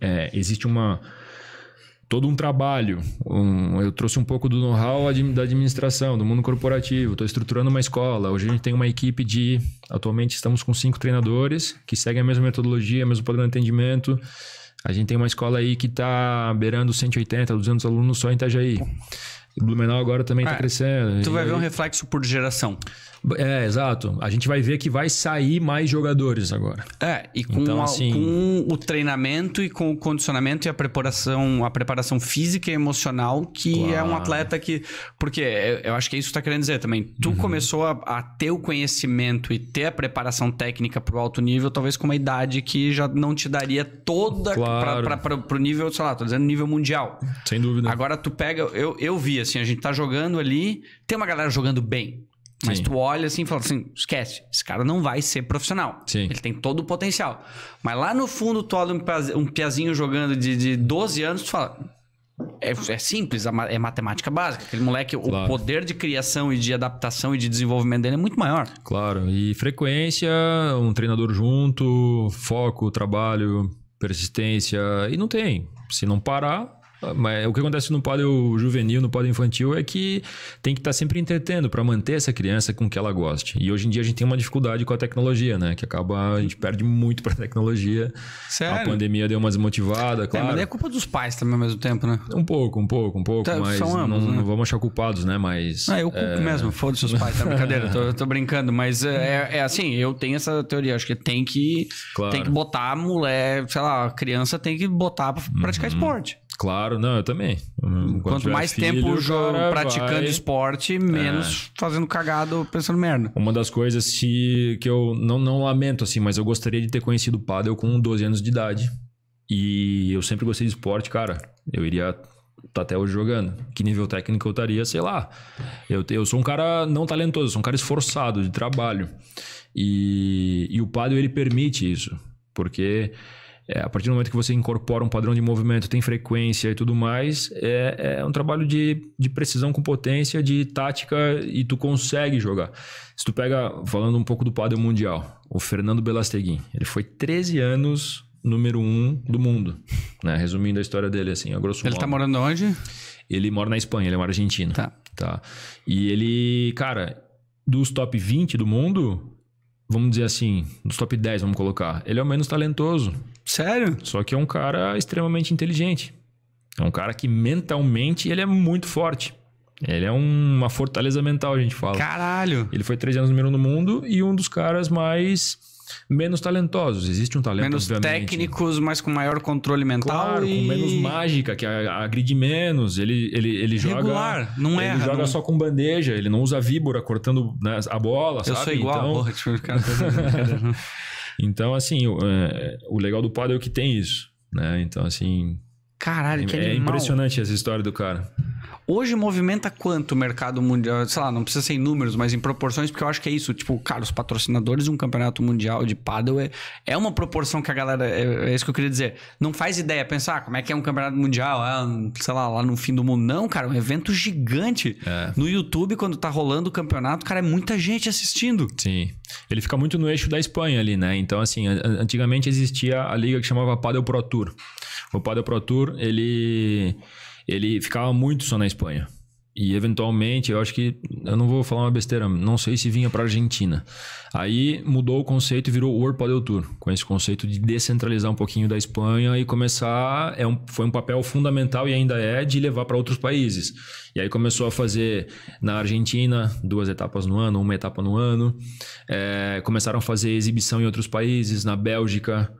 é, existe uma todo um trabalho. Um, eu trouxe um pouco do know-how da administração, do mundo corporativo. Estou estruturando uma escola. Hoje a gente tem uma equipe de. Atualmente estamos com cinco treinadores que seguem a mesma metodologia, o mesmo padrão de atendimento. A gente tem uma escola aí que está beirando 180, 200 alunos só em Itajaí. O Blumenau agora também está ah, é, crescendo. Tu vai ver um reflexo por geração. É, exato. A gente vai ver que vai sair mais jogadores agora. É, e com, então, a, assim... com o treinamento e com o condicionamento e a preparação, a preparação física e emocional que claro. é um atleta que. Porque é, eu acho que é isso que tá querendo dizer também. Tu uhum. começou a, a, ter o conhecimento e ter a preparação técnica pro alto nível, talvez com uma idade que já não te daria toda claro. pra, pra, pra, pro nível, sei lá, tô dizendo nível mundial. Sem dúvida. Agora tu pega. Eu, eu vi, assim, a gente tá jogando ali, tem uma galera jogando bem. Mas Sim. tu olha assim e fala assim: esquece, esse cara não vai ser profissional. Sim. Ele tem todo o potencial. Mas lá no fundo, tu olha um piazinho jogando de, de 12 anos, tu fala: é, é, simples, é matemática básica. Aquele moleque, claro. o poder de criação e de adaptação e de desenvolvimento dele é muito maior. Claro, e frequência, um treinador junto, foco, trabalho, persistência. E não tem. Se não parar, mas o que acontece no pódio juvenil, no pódio infantil, é que tem que estar tá sempre entretendo para manter essa criança com que ela goste. E hoje em dia a gente tem uma dificuldade com a tecnologia, né? Que acaba, a gente perde muito para a tecnologia. Sério? A pandemia deu uma desmotivada, claro. É, mas é culpa dos pais também ao mesmo tempo, né? Um pouco, um pouco, um pouco. Tá, mas são ambos, não, né? não vamos achar culpados, né? Mas. Ah, eu culpo é... mesmo, foda-se os pais, tá brincadeira, tô, tô brincando. Mas é, é, é assim, eu tenho essa teoria, acho que tem que, claro. tem que botar a mulher, sei lá, a criança tem que botar para praticar uhum. esporte. Claro, não, eu também. Quanto mais filho, tempo jogo, praticando vai... esporte, menos é. fazendo cagado, pensando merda. Uma das coisas se, que eu não, não lamento, assim, mas eu gostaria de ter conhecido o Padel com 12 anos de idade. E eu sempre gostei de esporte, cara. Eu iria tá até hoje jogando. Que nível técnico eu estaria, sei lá. Eu, eu sou um cara não talentoso, sou um cara esforçado de trabalho. E, e o Padel, ele permite isso, porque é, a partir do momento que você incorpora um padrão de movimento, tem frequência e tudo mais, é, é um trabalho de, de precisão com potência, de tática e tu consegue jogar. Se tu pega, falando um pouco do padrão mundial, o Fernando Belasteguin, ele foi 13 anos número um do mundo, né? Resumindo a história dele, assim, a grosso modo. Ele tá morando onde? Ele mora na Espanha, ele é um argentino. Tá. tá. E ele, cara, dos top 20 do mundo, vamos dizer assim, dos top 10, vamos colocar, ele é o menos talentoso. Sério? Só que é um cara extremamente inteligente. É um cara que mentalmente ele é muito forte. Ele é um, uma fortaleza mental, a gente fala. Caralho! Ele foi três anos número um do mundo e um dos caras mais menos talentosos. Existe um talento, Menos obviamente. técnicos, mas com maior controle mental Claro, e... com menos mágica, que agride menos. Ele, ele, ele joga... Regular, não é Ele joga não... só com bandeja, ele não usa víbora cortando né, a bola, Eu sabe? sou igual. Então... Tipo, <laughs> então, assim, o, é, o legal do padre é que tem isso. Né? Então, assim, Caralho, é que é animal. É impressionante essa história do cara. Hoje movimenta quanto o mercado mundial? Sei lá, não precisa ser em números, mas em proporções, porque eu acho que é isso. Tipo, cara, os patrocinadores de um campeonato mundial de paddle é, é uma proporção que a galera. É, é, isso que eu queria dizer. Não faz ideia pensar como é que é um campeonato mundial, é, sei lá, lá no fim do mundo. Não, cara, é um evento gigante. É. No YouTube, quando tá rolando o campeonato, cara, é muita gente assistindo. Sim. Ele fica muito no eixo da Espanha ali, né? Então, assim, antigamente existia a liga que chamava Paddle Pro Tour. O Padel Pro Tour, ele, ele ficava muito só na Espanha. E eventualmente, eu acho que. Eu não vou falar uma besteira, não sei se vinha para Argentina. Aí mudou o conceito e virou World Padel Tour, com esse conceito de descentralizar um pouquinho da Espanha e começar. É um, foi um papel fundamental e ainda é de levar para outros países. E aí começou a fazer na Argentina duas etapas no ano, uma etapa no ano. É, começaram a fazer exibição em outros países, na Bélgica,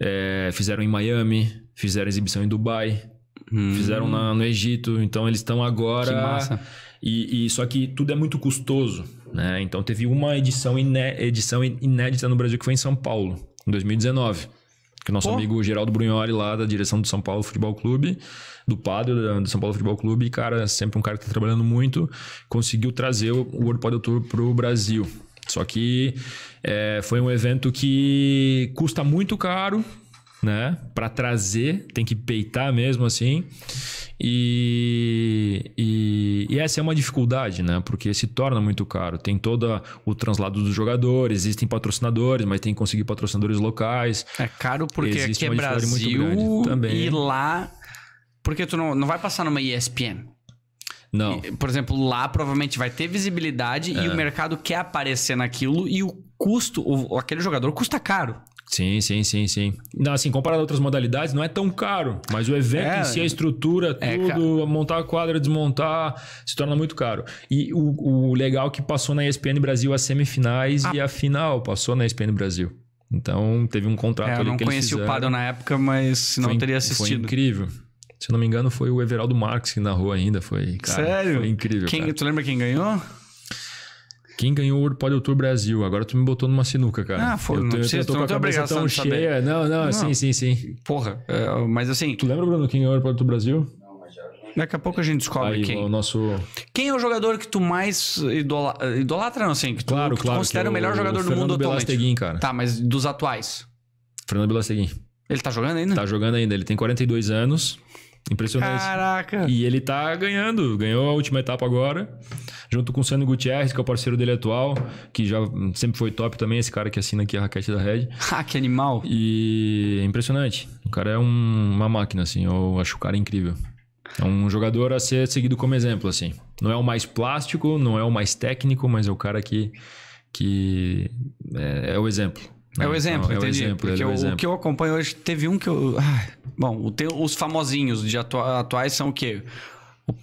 é, fizeram em Miami fizeram exibição em Dubai, hum. fizeram na, no Egito. Então eles estão agora. Que massa. E, e, só que tudo é muito custoso, né? Então teve uma edição, iné, edição inédita no Brasil que foi em São Paulo, em 2019. Que o nosso Pô. amigo Geraldo Brunhori, lá da direção do São Paulo Futebol Clube, do Padre do São Paulo Futebol Clube, e, cara, sempre um cara que tá trabalhando muito, conseguiu trazer o World Padel Tour pro Brasil. Só que é, foi um evento que custa muito caro, né? Para trazer, tem que peitar mesmo assim. E, e, e, essa é uma dificuldade, né? Porque se torna muito caro. Tem todo o translado dos jogadores, existem patrocinadores, mas tem que conseguir patrocinadores locais. É caro porque Existe aqui é Brasil também. e lá... Porque tu não, não vai passar numa ESPN. Não. Por exemplo, lá provavelmente vai ter visibilidade é. e o mercado quer aparecer naquilo e o custo, o, aquele jogador custa caro. Sim, sim, sim, sim. Assim, comparado a outras modalidades, não é tão caro, mas o evento é, em si, a estrutura, é, tudo, é montar a quadra, desmontar, se torna muito caro. E o, o legal é que passou na ESPN Brasil as semifinais ah. e a final passou na ESPN Brasil. Então, teve um contrato é, ali que eles Eu não conheci o Padre na época, mas não teria assistido. Foi incrível. Se eu não me engano, foi o Everaldo Marques que narrou ainda. Foi, cara, Sério? Foi incrível. Quem, cara. Tu lembra quem ganhou? Quem ganhou o Urpódio Tour Brasil? Agora tu me botou numa sinuca, cara. Ah, foi. Eu, não precisa, eu tô com a cabeça tão cheia. Não, não, não, sim, sim, sim. Porra, é, mas assim... Tu lembra, Bruno, quem ganhou o Urpódio Tour Brasil? Daqui a pouco a gente descobre Aí, quem. O nosso... Quem é o jogador que tu mais idolatra, não, assim? Que tu, claro, que tu claro, considera que o melhor é jogador o do mundo atualmente? cara. Tá, mas dos atuais? Fernando Belasteguin. Ele tá jogando ainda? Tá jogando ainda. Ele tem 42 anos. Impressionante. Caraca! E ele tá ganhando, ganhou a última etapa agora, junto com o Sandro Gutierrez, que é o parceiro dele atual, que já sempre foi top também, esse cara que assina aqui a raquete da Red. <laughs> Ah, que animal! E é impressionante. O cara é um, uma máquina, assim, eu acho o cara incrível. É um jogador a ser seguido como exemplo, assim. Não é o mais plástico, não é o mais técnico, mas é o cara que, que é, é o exemplo é o exemplo, não, é entendi. O exemplo, porque é o, exemplo. o, que eu acompanho hoje, teve um que eu. bom, os famosinhos de atua, atuais são o quê?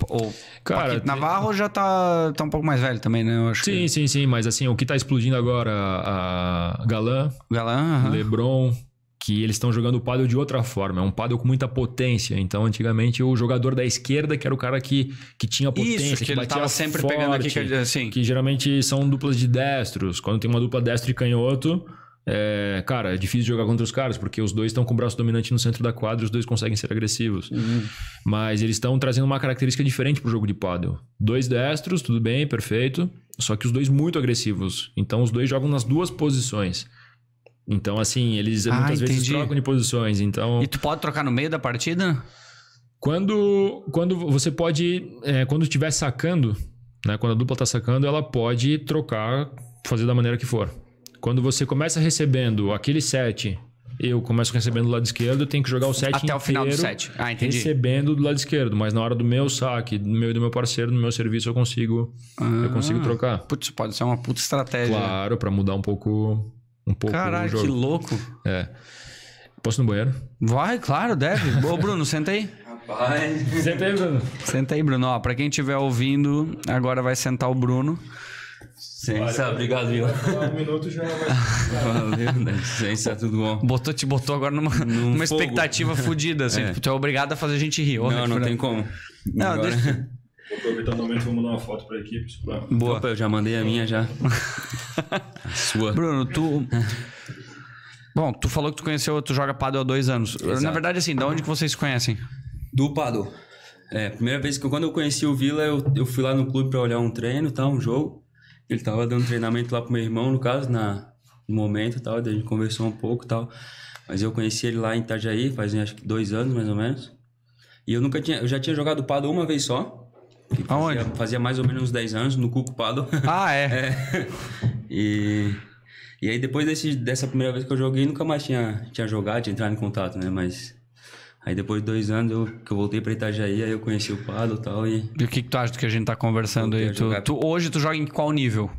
O, o Cara, Paquito Navarro já tá, tá um pouco mais velho também, né? Eu acho sim, que... sim, sim. Mas assim, o que tá explodindo agora? A Galan, Galan uh -huh. Lebron, que eles estão jogando o paddle de outra forma. É um paddle com muita potência. Então, antigamente, o jogador da esquerda, que era o cara que, que tinha potência, Isso, que, que ele batia sempre forte, pegando aqui, assim. que geralmente são duplas de destros. Quando tem uma dupla destro e canhoto é, cara, é difícil jogar contra os caras, porque os dois estão com o braço dominante no centro da quadra e os dois conseguem ser agressivos. Uhum. Mas eles estão trazendo uma característica diferente pro jogo de pádel: Dois destros, tudo bem, perfeito. Só que os dois muito agressivos. Então os dois jogam nas duas posições. Então, assim, eles ah, muitas entendi. vezes trocam de posições. Então... E tu pode trocar no meio da partida? Quando, quando você pode. É, quando estiver sacando, né? Quando a dupla tá sacando, ela pode trocar, fazer da maneira que for. Quando você começa recebendo aquele set, eu começo recebendo do lado esquerdo, eu tenho que jogar o set Até o final do set. Ah, entendi. Recebendo do lado esquerdo, mas na hora do meu saque, do meu e do meu parceiro, no meu serviço, eu consigo ah, eu consigo ah, trocar. Putz, pode ser uma puta estratégia. Claro, para mudar um pouco um pouco Caralho, que louco. É. Posso ir no banheiro? Vai, claro, deve. Ô, Bruno, senta aí. Rapaz. Senta aí, Bruno. Senta aí, Bruno. Ó, pra quem estiver ouvindo, agora vai sentar o Bruno. Sensa, obrigado, viu? Um minuto já vai. <laughs> Valeu, né? Sensa, tudo bom. Botou, te botou agora numa, Num numa expectativa <laughs> fodida, assim. É. Tipo, tu é obrigado a fazer a gente rir. não, não tem como. Não, agora... deixa. Vou aproveitar o momento e vou mandar uma foto pra equipe. Pra... Boa. Opa, eu já mandei a minha já. a <laughs> sua. Bruno, tu. Bom, tu falou que tu conheceu, tu joga Paddle há dois anos. Exato. Na verdade, assim, da onde que vocês se conhecem? Do Pado. É, primeira vez que eu, quando eu conheci o Vila, eu, eu fui lá no clube pra olhar um treino, tá, um jogo. Ele tava dando treinamento lá pro meu irmão, no caso, na, no momento e tal. a gente conversou um pouco tal. Mas eu conheci ele lá em Itajaí, faz acho que dois anos mais ou menos. E eu nunca tinha. Eu já tinha jogado Pado uma vez só. Fazia, Aonde? Fazia mais ou menos uns 10 anos no Cuco Pado. <laughs> Ah, é? é. E. E aí depois desse, dessa primeira vez que eu joguei, nunca mais tinha, tinha jogado, tinha entrado em contato, né? Mas Aí depois de dois anos eu, que eu voltei pra Itajaí, aí eu conheci o Pado e tal. E, e o que, que tu acha do que a gente tá conversando aí? Tu, jogar... tu, hoje tu joga em qual nível?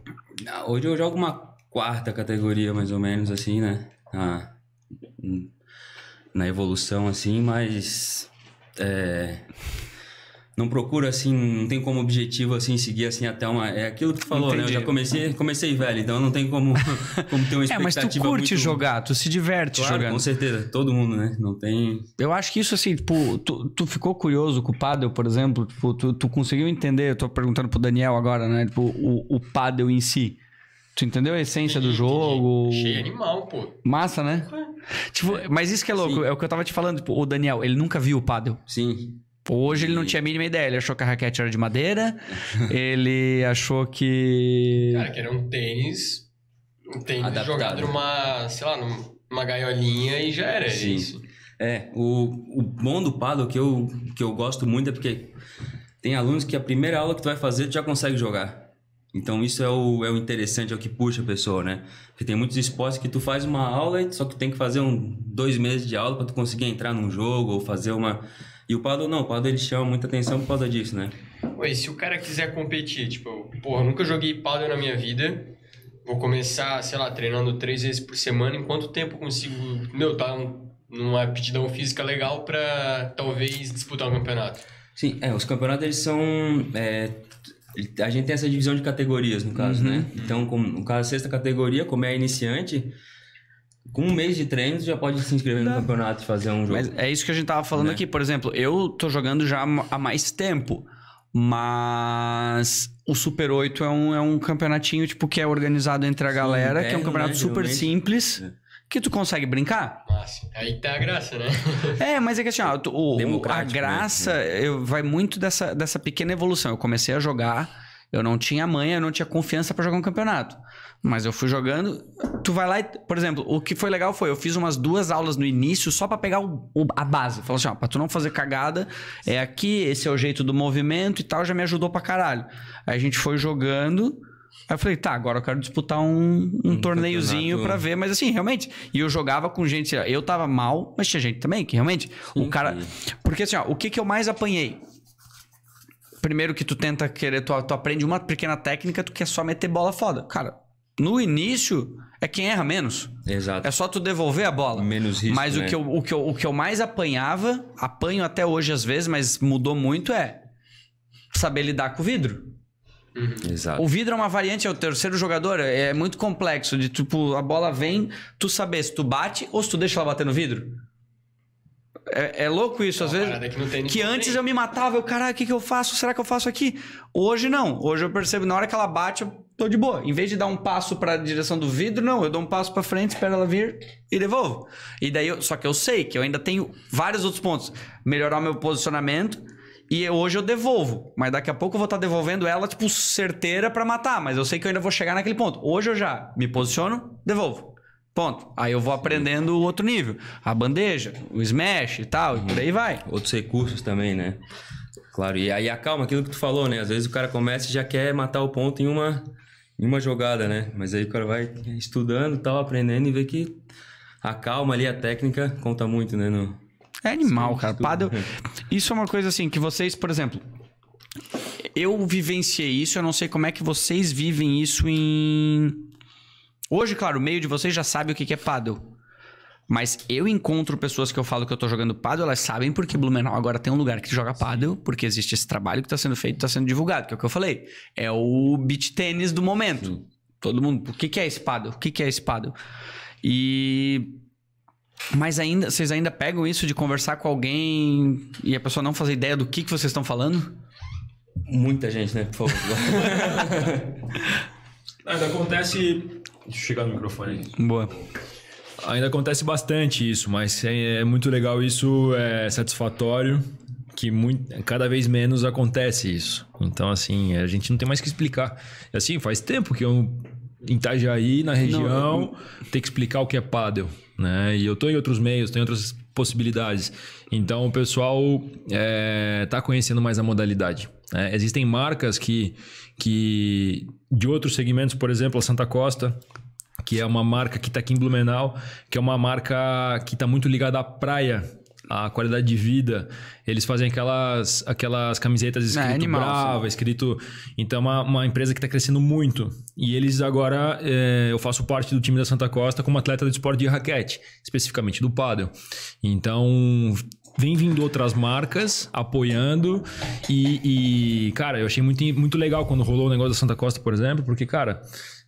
Ah, hoje eu jogo uma quarta categoria, mais ou menos, assim, né? Na, na evolução, assim, mas. É, não procuro assim, não tem como objetivo assim seguir assim até uma, é aquilo que tu falou, Entendi. né? Eu já comecei, comecei velho, então não tem como <laughs> como ter uma expectativa É, mas tu curte muito... jogar, tu se diverte claro, jogando. com certeza, todo mundo, né? Não tem Eu acho que isso assim, tipo, tu, tu ficou curioso com o paddle por exemplo, tipo, tu, tu conseguiu entender, eu tô perguntando pro Daniel agora, né? Tipo, o, o em si. Tu entendeu a essência entendi, do jogo? cheio Cheio animal, pô. Massa, né? É. Tipo, mas isso que é louco, Sim. é o que eu tava te falando, tipo, o Daniel, ele nunca viu o Paddle. Sim. Hoje ele não tinha a mínima ideia. Ele achou que a raquete era de madeira. <laughs> ele achou que. Cara, que era um tênis. Um tênis Adaptado. jogado numa, sei lá, numa gaiolinha e já era Sim. isso. É, o, o bom do Pado que eu, que eu gosto muito é porque tem alunos que a primeira aula que tu vai fazer tu já consegue jogar. Então isso é o, é o interessante, é o que puxa a pessoa, né? Porque tem muitos esportes que tu faz uma aula, e só que tu tem que fazer um, dois meses de aula para tu conseguir entrar num jogo ou fazer uma e o Pado não, o Pado ele chama muita atenção por causa disso, né? Ué, se o cara quiser competir, tipo, porra, nunca joguei Pado na minha vida, vou começar, sei lá, treinando três vezes por semana, em quanto tempo consigo, meu, tá um, numa aptidão física legal para talvez disputar um campeonato? Sim, é, os campeonatos eles são. É, a gente tem essa divisão de categorias, no caso, uhum. né? Então, como, no caso, sexta categoria, como é iniciante, com um mês de treino, já pode se inscrever no campeonato e fazer um jogo. Mas é isso que a gente tava falando Né? aqui. Por exemplo, eu tô jogando já há mais tempo. Mas o Super 8 é um, é um campeonatinho, tipo, que é organizado entre a Sim, galera, que é um é, campeonato né, super simples, É. que tu consegue brincar. Massa. Aí tá a graça, né? <laughs> É, mas é que assim, ó, tu- o- a né? graça eu- vai muito dessa, dessa pequena evolução. Eu comecei a jogar, eu não tinha manha, eu não tinha confiança pra jogar um campeonato. Mas eu fui jogando. Tu vai lá e, por exemplo, o que foi legal foi eu fiz umas duas aulas no início só para pegar o, o, a base. Falou assim, ó, pra tu não fazer cagada, é aqui, esse é o jeito do movimento e tal, já me ajudou pra caralho. Aí a gente foi jogando. Aí eu falei, tá, agora eu quero disputar um, um, um torneiozinho para ver, mas assim, realmente. E eu jogava com gente, eu tava mal, mas tinha gente também que realmente. Sim, o cara. Sim. Porque assim, ó, o que, que eu mais apanhei? Primeiro que tu tenta querer, tu, tu aprende uma pequena técnica, tu quer só meter bola foda. Cara, no início é quem erra menos. Exato. É só tu devolver a bola. Menos risco. Mas né? o, que eu, o, que eu, o que eu mais apanhava, apanho até hoje às vezes, mas mudou muito, é saber lidar com o vidro. Uhum. Exato. O vidro é uma variante, é o terceiro jogador, é, é muito complexo. De tipo, a bola vem, tu saber se tu bate ou se tu deixa ela bater no vidro. É, é louco isso, é às vezes. Que, que antes eu me matava, eu, caralho, o que, que eu faço? Será que eu faço aqui? Hoje não. Hoje eu percebo, na hora que ela bate, eu tô de boa. Em vez de dar um passo para a direção do vidro, não, eu dou um passo para frente, espero ela vir e devolvo. E daí, eu, só que eu sei que eu ainda tenho vários outros pontos, melhorar o meu posicionamento e eu, hoje eu devolvo, mas daqui a pouco eu vou estar tá devolvendo ela tipo certeira para matar, mas eu sei que eu ainda vou chegar naquele ponto. Hoje eu já me posiciono, devolvo. Ponto. Aí eu vou aprendendo o outro nível. A bandeja, o smash e tal, uhum. e por aí vai. Outros recursos também, né? Claro, e aí a calma, aquilo que tu falou, né? Às vezes o cara começa e já quer matar o ponto em uma em uma jogada, né? Mas aí o cara vai estudando, tal, aprendendo e vê que a calma ali, a técnica conta muito, né? No... É animal, cara. Padel, isso é uma coisa assim que vocês, por exemplo, eu vivenciei isso, eu não sei como é que vocês vivem isso em Hoje, claro, o meio de vocês já sabe o que é paddle. Mas eu encontro pessoas que eu falo que eu tô jogando paddle, elas sabem porque Blumenau agora tem um lugar que joga paddle, porque existe esse trabalho que tá sendo feito, tá sendo divulgado, que é o que eu falei. É o beach tênis do momento. Sim. Todo mundo, o que que é esse paddle? O que que é esse paddle? E mas ainda, vocês ainda pegam isso de conversar com alguém e a pessoa não fazer ideia do que que vocês estão falando? Muita gente, né? Por favor. <laughs> Nada, acontece. Deixa eu chegar no microfone. Boa. Ainda acontece bastante isso, mas é, é muito legal isso, é satisfatório que muito, cada vez menos acontece isso. Então, assim, a gente não tem mais que explicar. Assim, faz tempo que eu em Itajaí, na região, não, eu... tem que explicar o que é paddle, né? E eu tô em outros meios, tem outras possibilidades. Então, o pessoal é, tá conhecendo mais a modalidade. É, existem marcas que, que de outros segmentos, por exemplo, a Santa Costa que é uma marca que está aqui em Blumenau, que é uma marca que está muito ligada à praia, à qualidade de vida. Eles fazem aquelas, aquelas camisetas é, escrito é, animal, Brava, sim. escrito... Então, é uma, uma empresa que está crescendo muito. E eles agora... É, eu faço parte do time da Santa Costa como atleta do esporte de raquete, especificamente do paddle. Então, vem vindo outras marcas apoiando e, e, cara, eu achei muito, muito legal quando rolou o negócio da Santa Costa, por exemplo, porque, cara,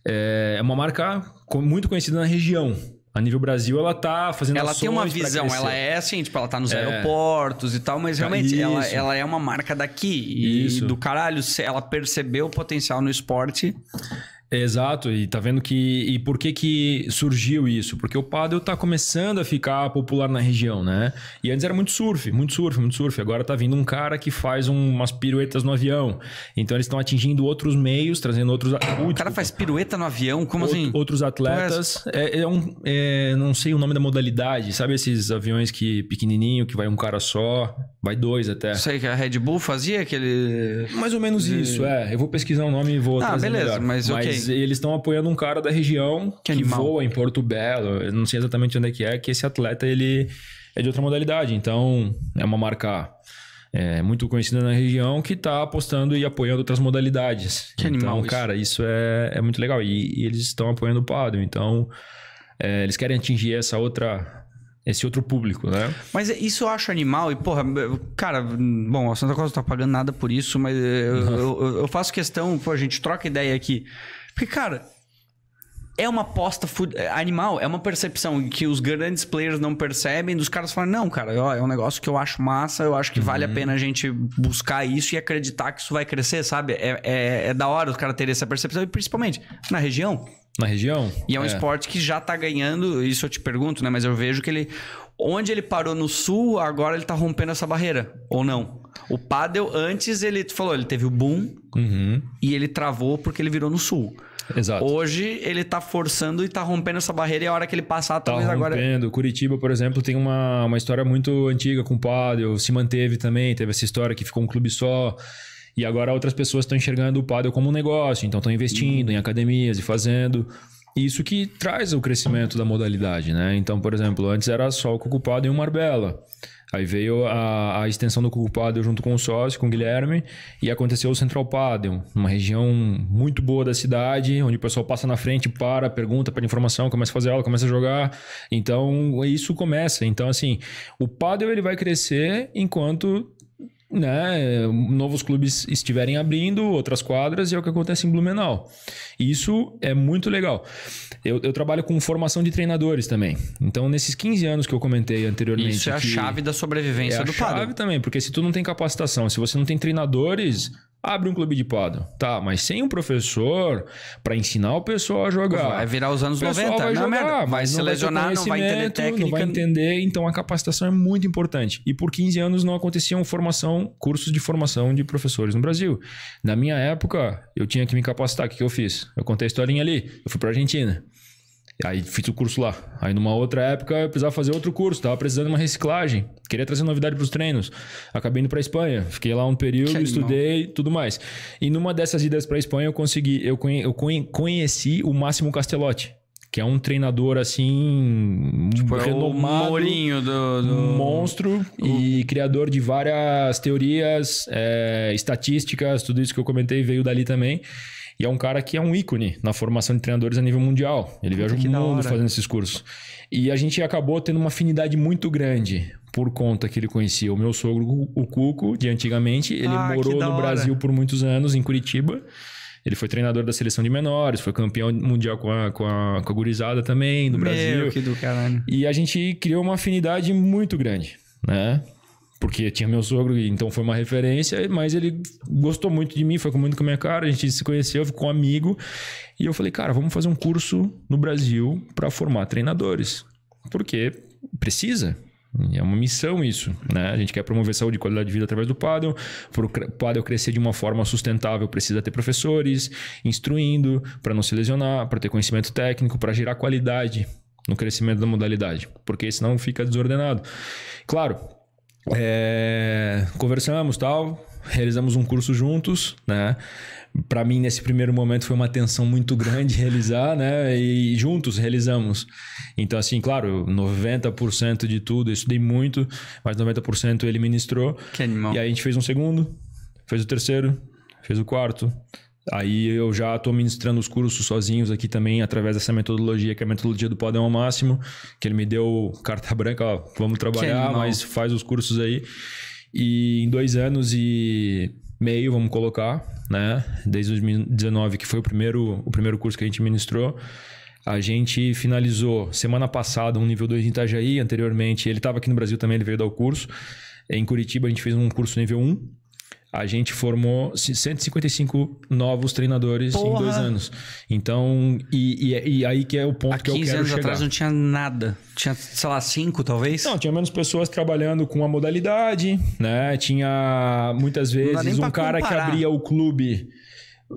é, é uma marca muito conhecida na região. A nível Brasil, ela tá fazendo Ela tem uma visão, ela é assim, tipo, ela tá nos é. aeroportos e tal, mas realmente ela, ela é uma marca daqui. E Isso. do caralho, ela percebeu o potencial no esporte. Exato, e tá vendo que. E por que, que surgiu isso? Porque o paddle tá começando a ficar popular na região, né? E antes era muito surf, muito surf, muito surf. Agora tá vindo um cara que faz um, umas piruetas no avião. Então eles estão atingindo outros meios, trazendo outros. Ui, o cara faz pirueta no avião? Como Out, assim? Outros atletas. É, é um, é, não sei o nome da modalidade. Sabe esses aviões que pequenininho, que vai um cara só, vai dois até. Sei que a Red Bull fazia aquele. Mais ou menos isso, é. Eu vou pesquisar o nome e vou. Ah, beleza, melhor. mas ok. Mas mas eles estão apoiando um cara da região que, que voa em Porto Belo, eu não sei exatamente onde é que é, que esse atleta ele é de outra modalidade. Então, é uma marca é, muito conhecida na região que está apostando e apoiando outras modalidades. Que então, animal. isso! cara, isso é, é muito legal. E, e eles estão apoiando o Padre. Então, é, eles querem atingir essa outra. Esse outro público, né? Mas isso eu acho animal e, porra, cara, bom, a Santa Cruz não tá pagando nada por isso, mas eu, eu, eu faço questão, pô, a gente troca ideia aqui. Porque, cara, é uma aposta animal, é uma percepção que os grandes players não percebem, dos caras falam, não, cara, ó, é um negócio que eu acho massa, eu acho que uhum. vale a uhum. pena a gente buscar isso e acreditar que isso vai crescer, sabe? É, é, é da hora os caras terem essa percepção, e principalmente na região. Na região? E é um é. esporte que já tá ganhando, isso eu te pergunto, né? Mas eu vejo que ele. Onde ele parou no sul, agora ele tá rompendo essa barreira, ou não? O Padel, antes, ele tu falou, ele teve o boom uhum. e ele travou porque ele virou no sul. Exato. Hoje ele tá forçando e tá rompendo essa barreira e a hora que ele passar, tá talvez rompendo. agora. Curitiba, por exemplo, tem uma, uma história muito antiga com o Padel, se manteve também, teve essa história que ficou um clube só. E agora outras pessoas estão enxergando o paddle como um negócio, então estão investindo em uhum. academias e fazendo. Isso que traz o crescimento da modalidade, né? Então, por exemplo, antes era só o cucupado e uma arbela. Aí veio a, a extensão do Cucupado junto com o sócio, com o Guilherme, e aconteceu o Central Padel, uma região muito boa da cidade, onde o pessoal passa na frente, para, pergunta, pede informação, começa a fazer aula, começa a jogar. Então, isso começa. Então, assim, o Padel ele vai crescer enquanto né, novos clubes estiverem abrindo outras quadras e é o que acontece em Blumenau. Isso é muito legal. Eu, eu trabalho com formação de treinadores também. Então, nesses 15 anos que eu comentei anteriormente. Isso é a chave da sobrevivência é do padrão. É a chave também, porque se tu não tem capacitação, se você não tem treinadores abre um clube de pádel. Tá, mas sem um professor para ensinar o pessoal a jogar. Vai virar os anos 90, vai é jogar, merda. Vai selecionar, se não lesionar, vai não vai entender técnica. Não vai entender, então a capacitação é muito importante. E por 15 anos não aconteciam formação, cursos de formação de professores no Brasil. Na minha época, eu tinha que me capacitar. O que, que eu fiz? Eu contei a historinha ali. Eu fui para Argentina. Aí fiz o curso lá. Aí numa outra época eu precisava fazer outro curso, tava precisando de uma reciclagem, queria trazer novidade para os treinos. Acabei indo para Espanha, fiquei lá um período, estudei, tudo mais. E numa dessas idas para Espanha eu consegui, eu, conhe, eu conhe, conheci o Máximo Castelotti, que é um treinador assim tipo, renomado, é o Mourinho do, do... monstro e criador de várias teorias, é, estatísticas, tudo isso que eu comentei veio dali também. E é um cara que é um ícone na formação de treinadores a nível mundial. Ele viaja o mundo fazendo esses cursos. E a gente acabou tendo uma afinidade muito grande por conta que ele conhecia o meu sogro, o Cuco, de antigamente. Ele ah, morou no Brasil por muitos anos, em Curitiba. Ele foi treinador da seleção de menores, foi campeão mundial com a, com a, com a gurizada também, do Meu, Brasil. Que do caralho. E a gente criou uma afinidade muito grande, né? porque tinha meu sogro, então foi uma referência, mas ele gostou muito de mim, foi muito com a minha cara, a gente se conheceu, ficou amigo. E eu falei, cara, vamos fazer um curso no Brasil para formar treinadores. Porque precisa. É uma missão isso, né? A gente quer promover saúde e qualidade de vida através do Paddle. Para o Paddle crescer de uma forma sustentável, precisa ter professores instruindo para não se lesionar, para ter conhecimento técnico, para gerar qualidade no crescimento da modalidade, porque senão fica desordenado. Claro, é, conversamos tal, realizamos um curso juntos, né? Para mim nesse primeiro momento foi uma tensão muito grande <laughs> realizar, né? E juntos realizamos. Então assim, claro, 90% de tudo, eu estudei muito, mas 90% ele ministrou. Que animal. E aí a gente fez um segundo, fez o terceiro, fez o quarto, Aí eu já estou ministrando os cursos sozinhos aqui também, através dessa metodologia, que é a metodologia do Podem ao Máximo, que ele me deu carta <laughs> branca, ó, vamos trabalhar, mas faz os cursos aí. E em dois anos e meio, vamos colocar, né? Desde 2019, que foi o primeiro, o primeiro curso que a gente ministrou. A gente finalizou semana passada um nível 2 em Itajaí, anteriormente ele estava aqui no Brasil também, ele veio dar o curso. Em Curitiba a gente fez um curso nível 1, a gente formou 155 novos treinadores Porra. em dois anos. Então, e, e, é, e, aí que é o ponto Há que eu quero anos atrás não tinha nada. Tinha, sei lá, cinco talvez? Não, tinha menos pessoas trabalhando com a modalidade, né? Tinha muitas vezes um cara comparar. que abria o clube...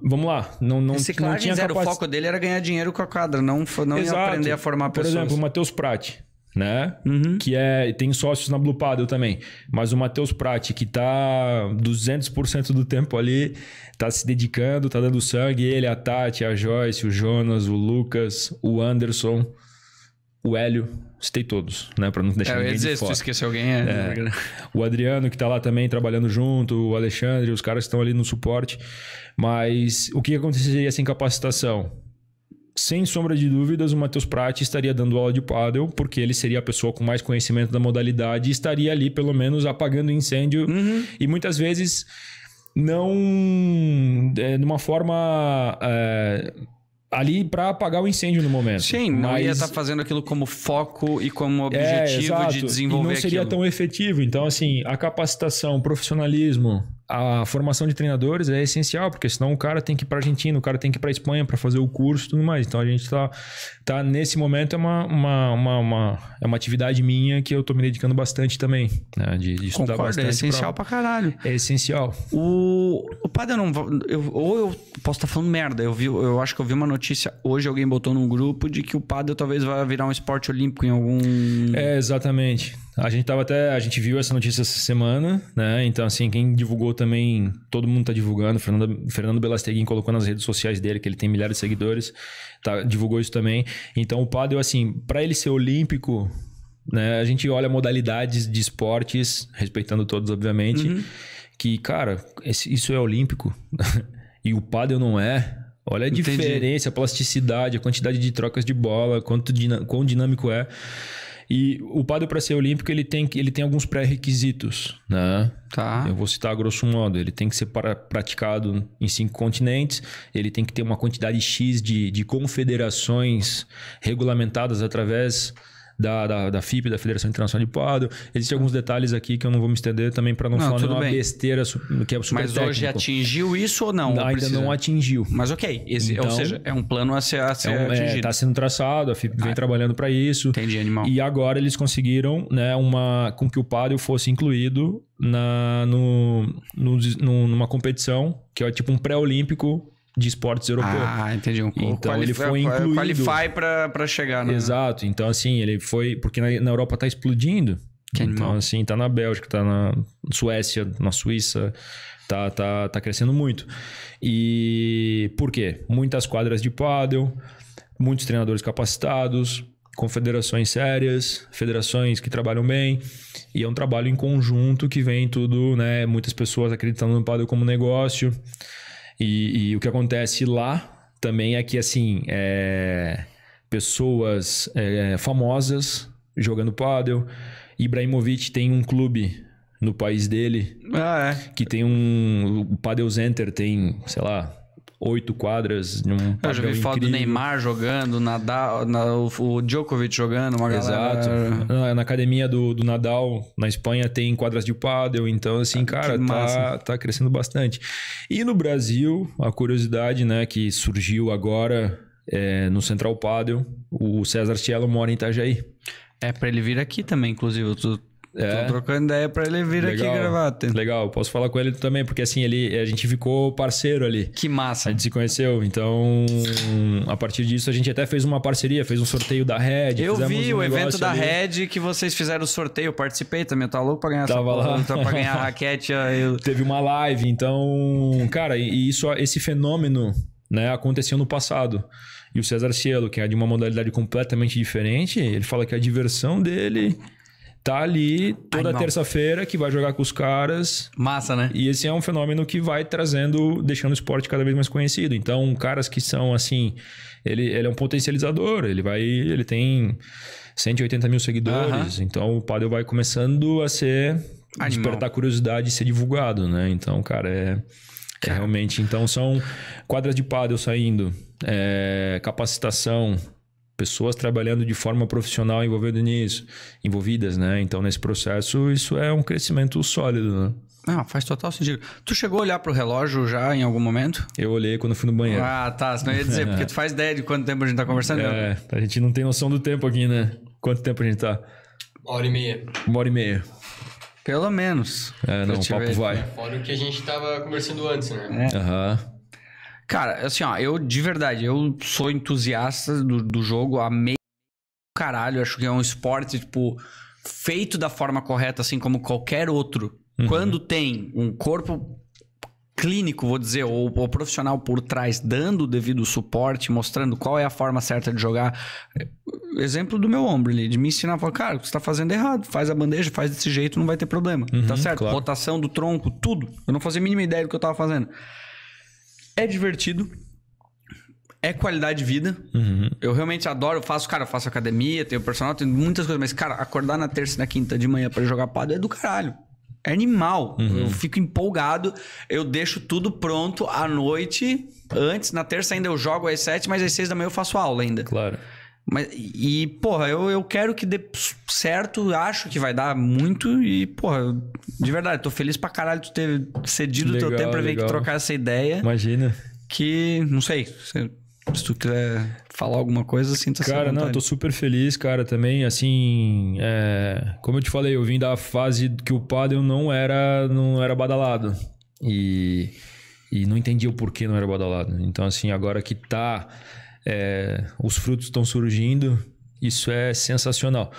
Vamos lá, não, não, Reciclagem não tinha zero, capac... o foco dele era ganhar dinheiro com a quadra, não, não aprender a formar pessoas. Por exemplo, o Matheus Prati né? Uhum. Que é tem sócios na Blue Paddle também, mas o Matheus Prati que tá 200% do tempo ali, tá se dedicando, tá dando sangue, ele, a Tati, a Joyce, o Jonas, o Lucas, o Anderson, o Hélio, citei todos, né, para não é, deixar é, ninguém dizer, de fora. Se tu alguém, é... é. O Adriano que tá lá também trabalhando junto, o Alexandre, os caras estão ali no suporte, mas o que aconteceria sem capacitação? sem sombra de dúvidas, o Matheus Prati estaria dando aula de paddle, porque ele seria a pessoa com mais conhecimento da modalidade e estaria ali, pelo menos, apagando o incêndio. Uhum. E muitas vezes, não. É, de uma forma. É, ali para apagar o incêndio no momento. Sim, mas... não ia estar tá fazendo aquilo como foco e como é, objetivo é, de desenvolver e não seria aquilo. tão efetivo. Então, assim, a capacitação, o profissionalismo, a formação de treinadores é essencial, porque senão o cara tem que ir para a Argentina, o cara tem que ir para a Espanha para fazer o curso e tudo mais. Então a gente está tá nesse momento, é uma, uma, uma, uma, é uma atividade minha que eu estou me dedicando bastante também, né? de, de estudar Concordo, é bastante. É essencial para caralho. É essencial. O, o padre, eu não, eu, ou eu posso estar tá falando merda, eu, vi, eu acho que eu vi uma notícia hoje, alguém botou num grupo de que o padre talvez vá virar um esporte olímpico em algum. É, exatamente. A gente tava até. A gente viu essa notícia essa semana, né? Então, assim, quem divulgou também, todo mundo tá divulgando. Fernando, Fernando Belasteguin colocou nas redes sociais dele, que ele tem milhares de seguidores, tá, divulgou isso também. Então, o Padel, assim, para ele ser olímpico, né? A gente olha modalidades de esportes, respeitando todos, obviamente, uhum. que, cara, esse, isso é olímpico. <laughs> e o Padel não é. Olha a Entendi. diferença, a plasticidade, a quantidade de trocas de bola, quanto quão dinâmico é. E o padrão para ser olímpico, ele tem, ele tem alguns pré-requisitos, né? Tá. Eu vou citar a grosso modo. Ele tem que ser para, praticado em cinco continentes, ele tem que ter uma quantidade X de, de confederações regulamentadas através da, da, da FIP, da Federação Internacional de Pado. Existem alguns detalhes aqui que eu não vou me estender também para não, não, falar nenhuma bem. besteira que é super Mas técnico. hoje atingiu isso ou não? Ainda não atingiu. Mas ok, Esse, então, ou seja, é um plano a ser, a ser é um, é, atingido. Está é, sendo traçado, a FIP vem ah, trabalhando para isso. Entendi, animal. E agora eles conseguiram né, uma, com que o Pado fosse incluído na, no, no, numa competição que é tipo um pré-olímpico de esportes europeu. Ah, entendi. Um então quali... ele foi é, é, incluído. Qualify para chegar, né? Exato. Então assim, ele foi... Porque na, na Europa tá explodindo. Que então animal. assim, tá na Bélgica, tá na Suécia, na Suíça... Tá, tá, tá crescendo muito. E por quê? Muitas quadras de pádel, muitos treinadores capacitados, confederações sérias, federações que trabalham bem, e é um trabalho em conjunto que vem tudo, né? Muitas pessoas acreditando no paddle como negócio, e, e o que acontece lá também é que, assim, é, pessoas é, famosas jogando paddle. Ibrahimovic tem um clube no país dele. Ah, é. Que tem um. O Padel Center tem, sei lá, oito quadras num Eu já vi foto do Neymar jogando, Nadal, na, o Djokovic jogando, uma Exato. galera... É, na, academia do, do Nadal, na Espanha, tem quadras de pádel, então assim, ah, cara, tá, tá crescendo bastante. E no Brasil, a curiosidade, né, que surgiu agora é, no Central Padel, o César Cielo mora em Itajaí. É, para ele vir aqui também, inclusive. É. Tô trocando ideia pra ele vir Legal. aqui gravar. Tem... Legal, posso falar com ele também, porque assim, ele, a gente ficou parceiro ali. Que massa. A gente se conheceu, então a partir disso a gente até fez uma parceria, fez um sorteio da Red. Eu vi um o evento da ali. Red que vocês fizeram o sorteio, eu participei também, eu tava louco pra ganhar tava essa lá. Porra, pra ganhar <laughs> raquete. Eu... Teve uma live, então, cara, e isso, esse fenômeno né, aconteceu no passado. E o César Cielo, que é de uma modalidade completamente diferente, ele fala que a diversão dele tá ali toda terça-feira que vai jogar com os caras. Massa, né? E esse é um fenômeno que vai trazendo, deixando o esporte cada vez mais conhecido. Então, caras que são assim, ele, ele é um potencializador, ele vai, ele tem 180 mil seguidores, uh então o Padel vai começando a ser Animal. despertar curiosidade e ser divulgado, né? Então, cara, é, é realmente, então são quadras de pádel saindo, é, capacitação, pessoas trabalhando de forma profissional envolvidas nisso, envolvidas, né? Então, nesse processo, isso é um crescimento sólido, né? Ah, faz total sentido. Tu chegou a olhar pro relógio já em algum momento? Eu olhei quando fui no banheiro. Ah, tá. você não ia dizer, <laughs> porque tu faz ideia de quanto tempo a gente tá conversando. É, a gente não tem noção do tempo aqui, né? Quanto tempo a gente tá? Uma hora e meia. Uma hora e meia. Pelo menos. É, não, o papo ver. vai. Fora o que a gente tava conversando antes, né? É. Aham. É. Uhum. Cara, assim, ó, eu de verdade, eu sou entusiasta do, do jogo, amei caralho, acho que é um esporte, tipo, feito da forma correta, assim como qualquer outro. Uhum. Quando tem um corpo clínico, vou dizer, ou, ou profissional por trás, dando o devido suporte, mostrando qual é a forma certa de jogar. Exemplo do meu ombro ali, de me ensinar, falar, cara, você tá fazendo é errado, faz a bandeja, faz desse jeito, não vai ter problema. Tá uhum, tá certo? Claro. Rotação do tronco, tudo. Eu não fazia a mínima ideia do que eu tava fazendo. É divertido. É qualidade de vida. Uhum. Eu realmente adoro. Eu faço, cara, eu faço academia, tenho personal, tenho muitas coisas. Mas, cara, acordar na terça e na quinta de manhã para jogar pado é do caralho. É animal. Uhum. Eu fico empolgado. Eu deixo tudo pronto à noite. Antes, na terça ainda eu jogo às sete, mas às seis da manhã eu faço aula ainda. Claro. Mas, e, porra, eu, eu quero que dê certo, acho que vai dar muito. E, porra, de verdade, tô feliz pra caralho tu ter cedido o teu tempo pra ver vir trocar essa ideia. Imagina. Que, não sei, se tu quiser falar alguma coisa, sinta-se Cara, não, tô super feliz, cara, também, assim, é, como eu te falei, eu vim da fase que o padre não era, não era badalado e, e não entendia o porquê não era badalado. Então, assim, agora que tá é, os frutos estão surgindo, isso é sensacional.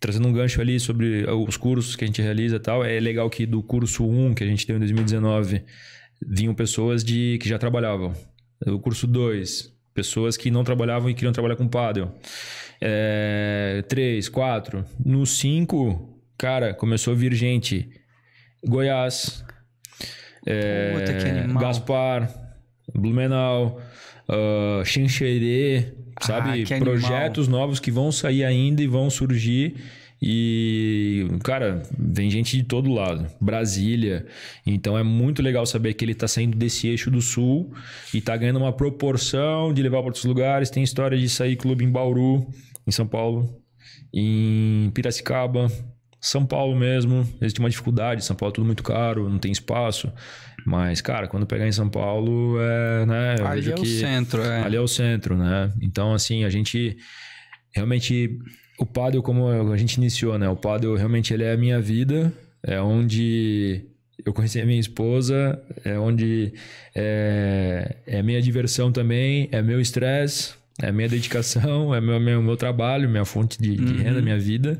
Trazendo um gancho ali sobre é, os cursos que a gente realiza e tal, é legal que do curso 1 que a gente tem em 2019, vinham pessoas de que já trabalhavam. O curso 2, pessoas que não trabalhavam e queriam trabalhar com paddle. É, 3, 4. No 5, cara, começou a vir gente. Goiás, é, Puta, Gaspar, Blumenau, uh, sabe? Ah, projetos novos que vão sair ainda e vão surgir. E, cara, tem gente de todo lado. Brasília. Então é muito legal saber que ele está saindo desse eixo do sul e está ganhando uma proporção de levar para outros lugares. Tem história de sair clube em Bauru, em São Paulo, em Piracicaba, são Paulo mesmo, existe uma dificuldade, São Paulo é tudo muito caro, não tem espaço. Mas, cara, quando pegar em São Paulo, é, né, eu ali vejo é o centro, é. Ali é o centro, né? Então, assim, a gente realmente... O padre como a gente iniciou, né? O padre realmente ele é a minha vida. É onde eu conheci a minha esposa, é onde é, é minha diversão também, é meu estresse, é minha dedicação, é meu, meu, meu trabalho, minha fonte de, uhum. de renda, minha vida.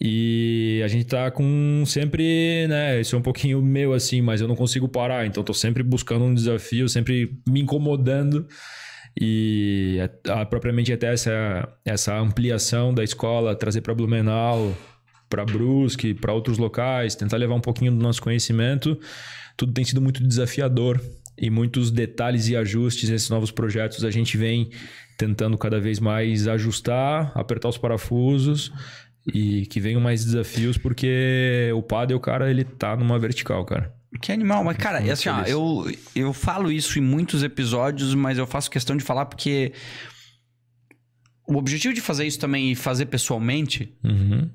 E a gente tá com sempre, né? Isso é um pouquinho meu assim, mas eu não consigo parar. Então tô sempre buscando um desafio, sempre me incomodando. E a, é, a, ah, propriamente até essa, essa ampliação da escola, trazer para Blumenau, para Brusque, para outros locais, tentar levar um pouquinho do nosso conhecimento, tudo tem sido muito desafiador. E muitos detalhes e ajustes nesses novos projetos a gente vem tentando cada vez mais ajustar, apertar os parafusos e que venham mais desafios, porque o padre é o cara, ele tá numa vertical, cara. Que animal, mas cara, é assim, ó, eu, eu falo isso em muitos episódios, mas eu faço questão de falar porque o objetivo de fazer isso também e fazer pessoalmente, uhum.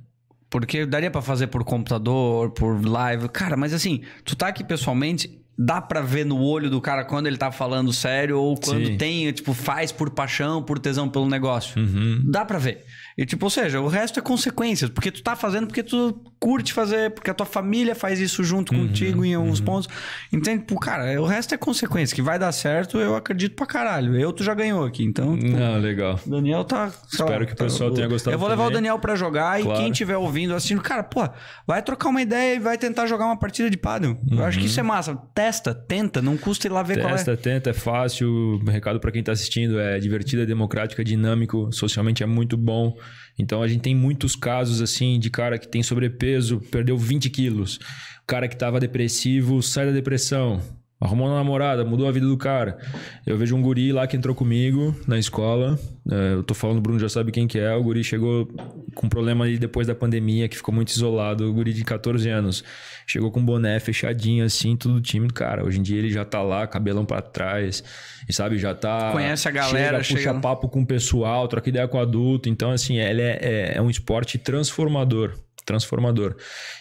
porque daria para fazer por computador, por live, cara, mas assim, tu tá aqui pessoalmente, dá para ver no olho do cara quando ele tá falando sério ou quando Sim. tem, tipo, faz por paixão, por tesão pelo negócio. Uhum. Dá para ver. E tipo, ou seja, o resto é consequências, porque tu tá fazendo porque tu curte fazer, porque a tua família faz isso junto uhum, contigo em alguns uhum. pontos. Entende? Pô, cara, o resto é consequência. Que vai dar certo, eu acredito pra caralho. Eu, tu já ganhou aqui, então... Tipo, ah, legal. Daniel tá... tá Espero lá, que o pessoal tá, tenha gostado Eu vou levar também. o Daniel pra jogar claro. e quem tiver ouvindo, assistindo, cara, pô, vai trocar uma ideia e vai tentar jogar uma partida de padrão. Uhum. Eu acho que uhum. isso é massa. Testa, tenta, não custa ir lá ver Testa, qual é. Testa, tenta, é fácil. O recado para quem tá assistindo é divertida, é democrática, é dinâmico, socialmente é muito bom. Então a gente tem muitos casos assim de cara que tem sobrepeso, perdeu 20 quilos. O cara que estava depressivo sai da depressão, arrumou uma namorada, mudou a vida do cara. Eu vejo um guri lá que entrou comigo na escola. É, eu tô falando, o Bruno já sabe quem que é. O guri chegou com um problema depois da pandemia, que ficou muito isolado. O guri de 14 anos. Chegou com boné fechadinho, assim, tudo tímido. Cara, hoje em dia ele já tá lá, cabelão para trás. E sabe, já tá... Conhece a galera. Chega, chega... puxa papo com o pessoal, troca ideia com o adulto. Então, assim, ele é, é, é um esporte transformador transformador.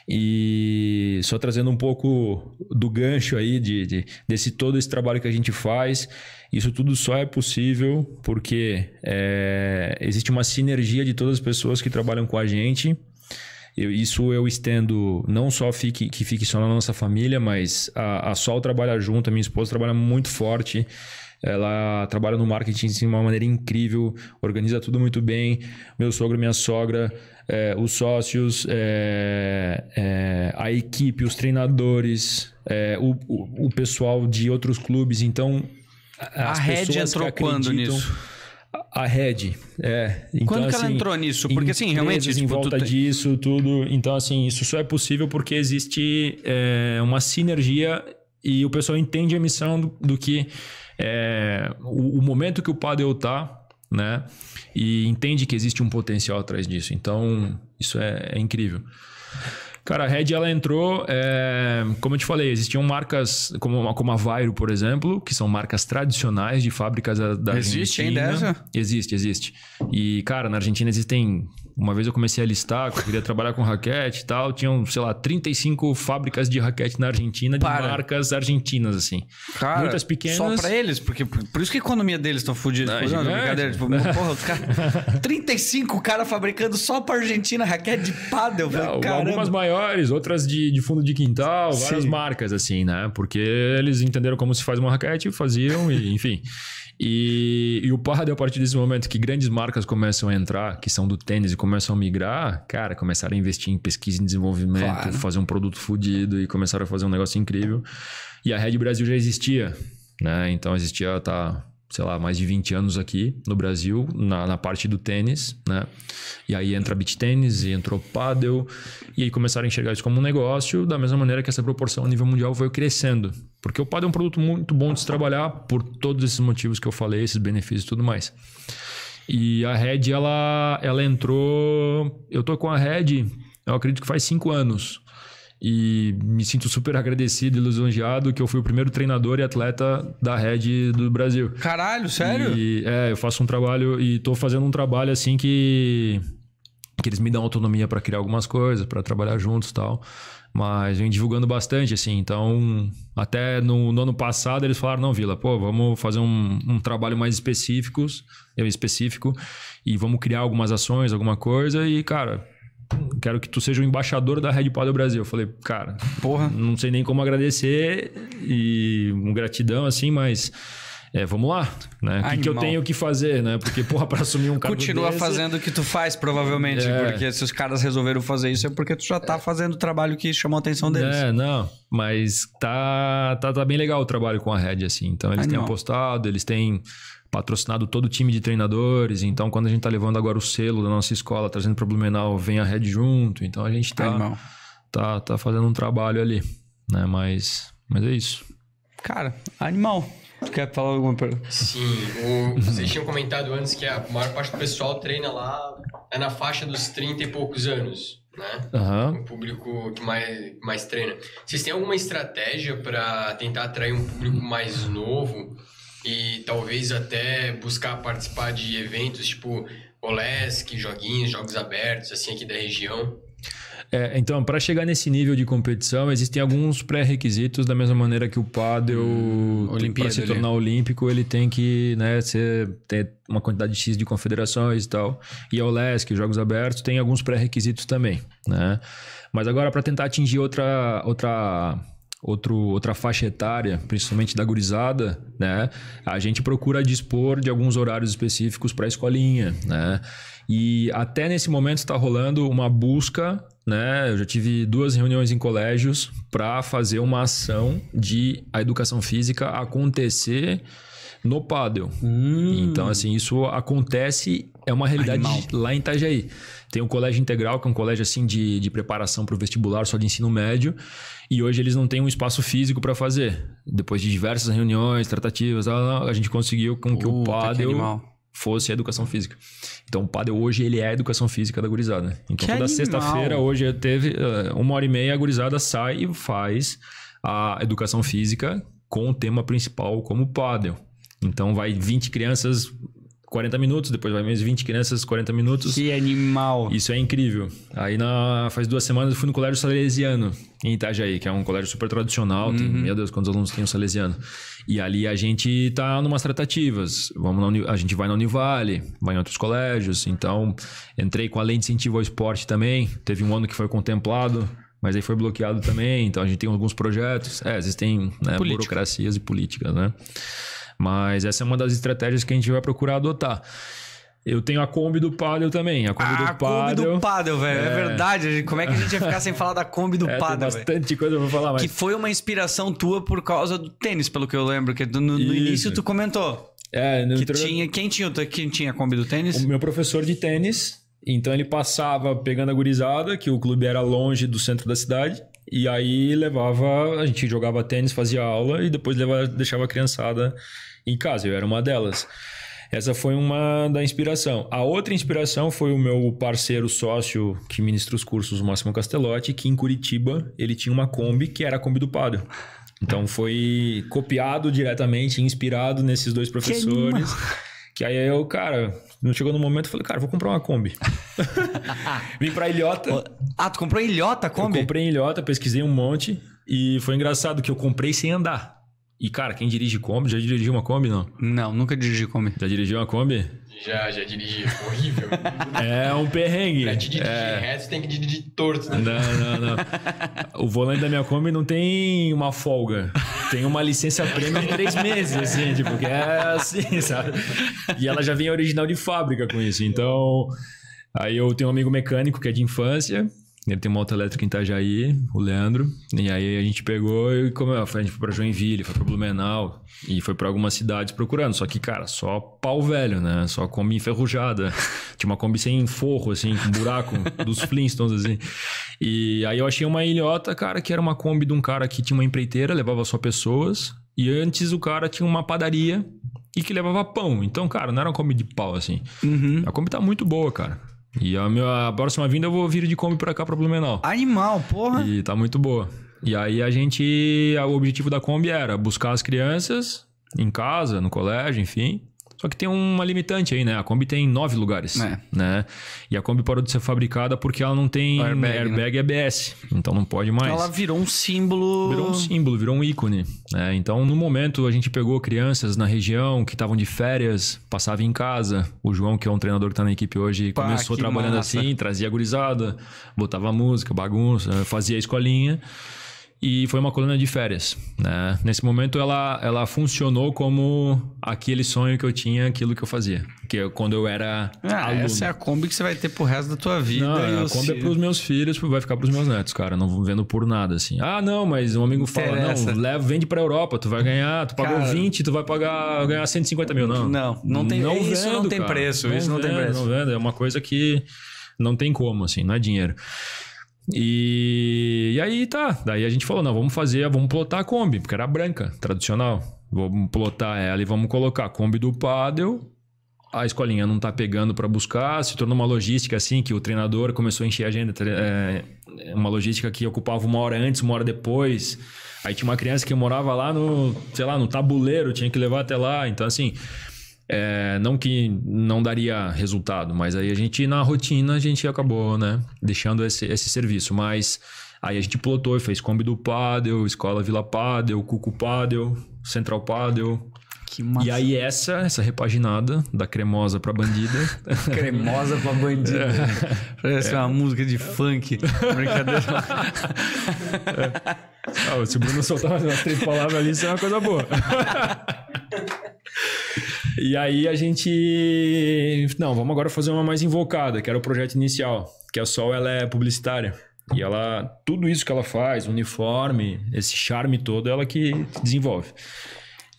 E só trazendo um pouco do gancho aí de, de, desse todo esse trabalho que a gente faz, isso tudo só é possível porque é, existe uma sinergia de todas as pessoas que trabalham com a gente. Eu, isso eu estendo não só fique, que fique só na nossa família, mas a, a Sol trabalha junto, a minha esposa trabalha muito forte ela trabalha no marketing de uma maneira incrível, organiza tudo muito bem. Meu sogro, minha sogra, é, os sócios, é, é, a equipe, os treinadores, o, o, o, pessoal de outros clubes. Então, as a Red entrou quando nisso? A Red, é. Então, Quando que assim, ela entrou nisso? Porque assim, realmente... Tipo, em volta disso, tudo. Então, assim, isso só é possível porque existe é, uma sinergia e o pessoal entende a missão do, do que é, o, o momento que o padre está, né? E entende que existe um potencial atrás disso. Então, isso é, é incrível. Cara, a Red ela entrou, é, como eu te falei, existiam marcas como, como a Vairo, por exemplo, que são marcas tradicionais de fábricas da, da existe, Argentina. Existe ainda essa? Existe, existe. E, cara, na Argentina existem uma vez eu comecei a listar, eu queria trabalhar com raquete e tal. Tinham, sei lá, 35 fábricas de raquete na Argentina, de Para. marcas argentinas, assim. Cara, Muitas pequenas. Só pra eles, porque por isso que a economia deles tá fodida. Não, tipo, é brincadeira. Tipo, porra, os cara, 35 <laughs> caras fabricando só pra Argentina raquete de paddle. Não, falei, algumas maiores, outras de, de fundo de quintal, várias Sim. marcas, assim, né? Porque eles entenderam como se faz uma raquete, faziam e enfim. E, e o deu a partir desse momento que grandes marcas começam a entrar, que são do tênis e começam a migrar, cara, começaram a investir em pesquisa e desenvolvimento, claro. fazer um produto fodido e começaram a fazer um negócio incrível. E a Red Brasil já existia, né? Então existia, tá, sei lá, mais de 20 anos aqui no Brasil, na, na parte do tênis, né? E aí entra beach tênis e entrou paddle, e aí começaram a enxergar isso como um negócio, da mesma maneira que essa proporção a nível mundial foi crescendo. Porque o paddle é um produto muito bom de se trabalhar por todos esses motivos que eu falei, esses benefícios e tudo mais. E a Red, ela, ela entrou... Eu tô com a Red, eu acredito que faz cinco anos e me sinto super agradecido e lisonjeado que eu fui o primeiro treinador e atleta da Red do Brasil. Caralho, sério? E, é, eu faço um trabalho e tô fazendo um trabalho assim que que eles me dão autonomia para criar algumas coisas, para trabalhar juntos, tal. Mas vem divulgando bastante, assim. Então, até no, no, ano passado eles falaram, não, Vila, pô, vamos fazer um, um trabalho mais específicos, específico, e vamos criar algumas ações, alguma coisa. E, cara, quero que tu seja o embaixador da Red Power Brasil. Eu falei, cara, porra, não sei nem como agradecer e um gratidão assim, mas é, vamos lá, né? O que, que, eu tenho que fazer, né? Porque, porra, para assumir um cargo Continua desse... fazendo o que tu faz, provavelmente. É... Porque se os caras resolveram fazer isso, é porque tu já tá é... fazendo o trabalho que chamou a atenção deles. É, não. Mas tá, tá, tá bem legal o trabalho com a Red, assim. Então, eles Animal. têm apostado, eles têm patrocinado todo o time de treinadores. Então, quando a gente está levando agora o selo da nossa escola, trazendo para o Blumenau, vem a Red junto. Então, a gente está tá, tá fazendo um trabalho ali. Né? Mas, mas é isso. Cara, animal. Tu quer falar alguma coisa? Sim, o, vocês tinham comentado antes que a maior parte do pessoal treina lá é na faixa dos 30 e poucos anos, né? Uhum. O público que mais, mais treina. Vocês têm alguma estratégia para tentar atrair um público mais novo? talvez até buscar participar de eventos tipo OLESC, joguinhos, jogos abertos, assim, aqui da região? É, então, para chegar nesse nível de competição, existem alguns pré-requisitos, da mesma maneira que o pádel, hum, para se tornar olímpico, ele tem que né, ser, ter uma quantidade de X de confederações e tal. E a OLESC, Jogos Abertos, tem alguns pré-requisitos também. Né? Mas agora, para tentar atingir outra, outra outro, outra faixa etária, principalmente da gurizada, né? A gente procura dispor de alguns horários específicos para a escolinha, né? E até nesse momento está rolando uma busca, né? Eu já tive duas reuniões em colégios para fazer uma ação de a educação física acontecer no paddle. Hum. Então, assim, isso acontece, é uma realidade Animal. lá em Itajaí. Tem o um colégio integral, que é um colégio assim de, de preparação para o vestibular, só de ensino médio. E hoje eles não têm um espaço físico para fazer. Depois de diversas reuniões, tratativas, ah, ah, a gente conseguiu com Puta, que o paddle... fosse a educação física. Então, o padre hoje ele é a educação física da gurizada. Então, que toda sexta-feira, hoje teve uh, uma hora e meia, a gurizada sai e faz a educação física com o tema principal como pádel. Então vai 20 crianças 40 minutos, depois vai mais 20 crianças 40 minutos. Que animal! Isso é incrível. Aí na, faz duas semanas eu fui no Colégio Salesiano, em Itajaí, que é um colégio super tradicional. Uhum. Tem, meu Deus, quantos alunos tem o Salesiano? E ali a gente tá numas tratativas. Vamos na, a gente vai na Univale, vai em outros colégios. Então, entrei com a lei de incentivo ao esporte também. Teve um ano que foi contemplado mas aí foi bloqueado também. Então a gente tem alguns projetos. É, existem né, burocracias e políticas, né? Mas essa é uma das estratégias que a gente vai procurar adotar. Eu tenho a Kombi do Paddle também. A Kombi ah, do a Kombi do Paddle, velho. É... é... verdade. Como é que a gente ia ficar sem falar da Kombi do <laughs> é, Paddle, Tem bastante coisa pra falar, mas... Que foi uma inspiração tua por causa do tênis, pelo que eu lembro. Que no, no início tu comentou. É, no que tinha, quem, tinha, quem tinha a Kombi do tênis? O meu professor de tênis. Então ele passava pegando a gurizada, que o clube era longe do centro da cidade. E aí levava, a gente jogava tênis, fazia aula e depois levava, deixava a criançada em casa. Eu era uma delas. Essa foi uma da inspiração. A outra inspiração foi o meu parceiro sócio que ministra os cursos, o Máximo Castelotti, que em Curitiba ele tinha uma Kombi que era a Kombi do Padre. Então foi copiado diretamente, inspirado nesses dois professores. Que, que aí eu, cara, não chegou no momento, eu falei, cara, vou comprar uma Kombi. <laughs> Vim pra Ilhota. Ah, tu comprou Ilhota Kombi? Eu comprei em Ilhota, pesquisei um monte e foi engraçado que eu comprei sem andar. E, cara, quem dirige Kombi, já dirigiu uma Kombi, não? Não, nunca dirigi Kombi. Já dirigiu uma Kombi? Já, já dirigi. Horrível. <laughs> É um perrengue. Pra te dirigir é. reto, você tem que dirigir torto. Né? Não, não, não. O volante da minha Kombi não tem uma folga. Tem uma licença prêmio de três meses, assim, tipo, que é assim, <laughs> sabe? E ela já vem original de fábrica com isso. Então, aí eu tenho um amigo mecânico que é de infância. Ele tem uma moto elétrica em Itajaí, o Leandro. E aí a gente pegou e como a gente foi pra Joinville, foi pra Blumenau e foi pra algumas cidades procurando. Só que, cara, só pau velho, né? Só Kombi enferrujada. <laughs> Tinha uma Kombi sem forro, assim, com buraco <laughs> dos Flintstones, assim. E aí eu achei uma ilhota, cara, que era uma Kombi de um cara que tinha uma empreiteira, levava só pessoas. E antes o cara tinha uma padaria e que levava pão. Então, cara, não era uma Kombi de pau, assim. Uhum. A Kombi tá muito boa, cara. E a, minha, próxima vinda eu vou vir de Kombi pra cá, pra Blumenau. Animal, porra! E tá muito boa. E aí a gente... O objetivo da Kombi era buscar as crianças em casa, no colégio, enfim. Só que tem uma limitante aí, né? A Kombi tem nove lugares, é. né? E a Kombi parou de ser fabricada porque ela não tem airbag, airbag né? ABS, é então não pode mais. Ela virou um símbolo... Virou um símbolo, virou um ícone, né? Então, no momento, a gente pegou crianças na região que estavam de férias, passava em casa. O João, que é um treinador que tá na equipe hoje, Pá, começou trabalhando massa. assim, trazia gurizada, botava música, bagunça, fazia escolinha e foi uma coluna de férias. Né? Nesse momento ela, ela funcionou como aquele sonho que eu tinha, aquilo que eu fazia. Que é quando eu era ah, aluno. Essa é a Kombi que você vai ter pro resto da tua vida. Não, a Kombi é pros meus filhos, vai ficar pros meus netos, cara. Não vendo por nada, assim. Ah, não, mas um amigo fala, Interessa. não, leva, vende pra Europa, tu vai ganhar, tu pagou cara, 20, tu vai pagar, ganhar 150 mil. Não, não, não tem, não isso não tem cara. preço, não isso não tem preço. Não vendo, é uma coisa que não tem como, assim, não é dinheiro. E, e aí tá, daí a gente falou, não, vamos fazer, vamos plotar a Kombi, porque era branca, tradicional. Vamos plotar ela e vamos colocar a Kombi do Paddle, a escolinha não tá pegando para buscar, se tornou uma logística assim que o treinador começou a encher a agenda, é, uma logística que ocupava uma hora antes, uma hora depois. Aí tinha uma criança que morava lá no, sei lá, no tabuleiro, tinha que levar até lá. Então assim, é, não que não daria resultado, mas aí a gente, na rotina, a gente acabou, né? Deixando esse, esse serviço. Mas aí a gente plotou e fez Kombi do Padel, Escola Vila Padel, Cucu Padel, Central Padel. Que massa. E aí essa, essa repaginada da cremosa pra bandida. <laughs> cremosa pra bandida. É. Parece é. uma música de funk. Brincadeira. é. Ah, se o Bruno soltar umas três palavras ali, isso é uma coisa boa. <laughs> E aí a gente. Não, vamos agora fazer uma mais invocada, que era o projeto inicial. Que a é Sol ela é publicitária. E ela. Tudo isso que ela faz, uniforme, esse charme todo, é ela que desenvolve.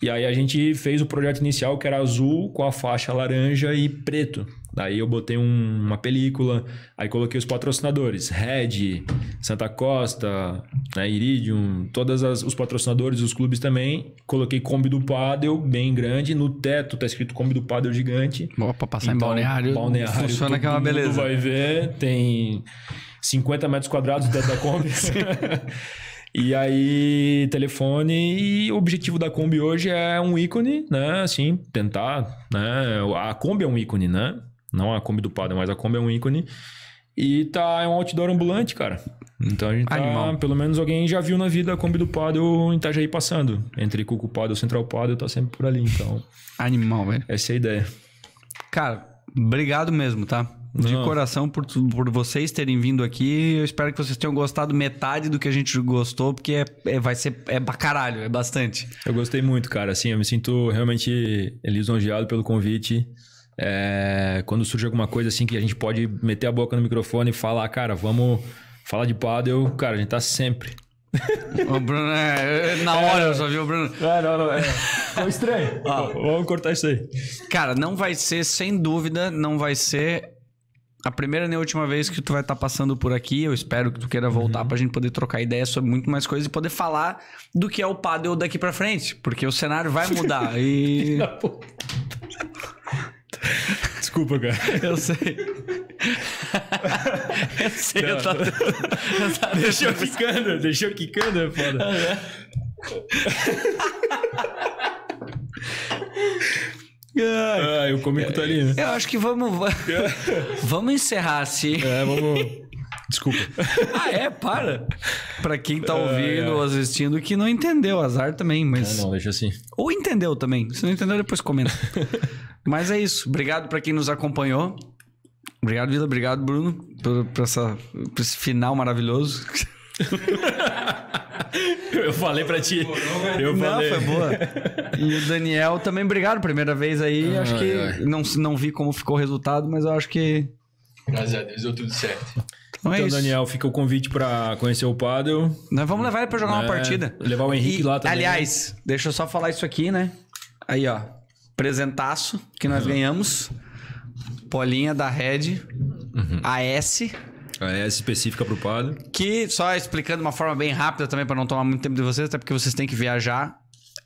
E aí a gente fez o projeto inicial que era azul com a faixa laranja e preto. Daí eu botei um, uma película, aí coloquei os patrocinadores, Red, Santa Costa, né, Iridium, todos os patrocinadores, os clubes também. Coloquei Kombi do Padel, bem grande, no teto tá escrito Kombi do Padel gigante. Boa, pra passar então, em balneário, balneário funciona que é uma beleza. vai ver, tem 50 metros quadrados dentro da Kombi. <laughs> E aí, telefone e o objetivo da Kombi hoje é um ícone, né? Assim, tentar, né? A Kombi é um ícone, né? Não a Kombi do Padre, mas a Kombi é um ícone. E tá, é um outdoor ambulante, cara. Então a gente tá, Animal. pelo menos alguém já viu na vida a Kombi do Pado em Itajaí passando. Entre Cucupado e Central Pado, tá sempre por ali, então. <laughs> Animal, velho. Essa é a ideia. Cara, obrigado mesmo, tá? De Não. coração por, por vocês terem vindo aqui. Eu espero que vocês tenham gostado metade do que a gente gostou, porque é, é vai ser é pra caralho, é bastante. Eu gostei muito, cara. Assim, eu me sinto realmente lisonjeado pelo convite. É, quando surge alguma coisa assim que a gente pode meter a boca no microfone e falar, cara, vamos falar de paddle, cara, a gente tá sempre. o Bruno é, Na é. hora é, eu só vi o Bruno. É, não, não. É. Foi estranho. Vamos cortar isso aí. Cara, não vai ser, sem dúvida, não vai ser a primeira nem a última vez que tu vai estar tá passando por aqui. Eu espero que tu queira voltar uhum. pra gente poder trocar ideias sobre muito mais coisas e poder falar do que é o paddle daqui pra frente. Porque o cenário vai mudar. e. <laughs> Desculpa, cara. Eu sei. <laughs> eu sei, não, eu tava... Deixou quicando, deixou quicando, é foda. Ah, ah, o cômico tá ali, né? Eu acho que vamos. <laughs> vamos encerrar assim. É, vamos. Desculpa. <laughs> ah, é? Para. para quem tá ouvindo ou assistindo que não entendeu, azar também, mas. Não, não, deixa assim. Ou entendeu também. Se não entendeu, depois comenta. <laughs> mas é isso. Obrigado para quem nos acompanhou. Obrigado, Vila. Obrigado, Bruno, por, por, essa, por esse final maravilhoso. <laughs> eu falei pra ti. Eu não, foi boa. E o Daniel também, obrigado. Primeira vez aí. Ah, acho que ai. Não, não vi como ficou o resultado, mas eu acho que. Graças a Deus deu tudo certo. Então, é Daniel, fica o convite para conhecer o Padre. Nós vamos levar ele para jogar uma né? partida. Levar o Henrique e, lá também. Aliás, deixa eu só falar isso aqui, né? Aí, ó. Presentaço que nós uhum. ganhamos. Polinha da Red. Uhum. AS. específica para o padre. Que, só explicando de uma forma bem rápida também, para não tomar muito tempo de vocês, até porque vocês têm que viajar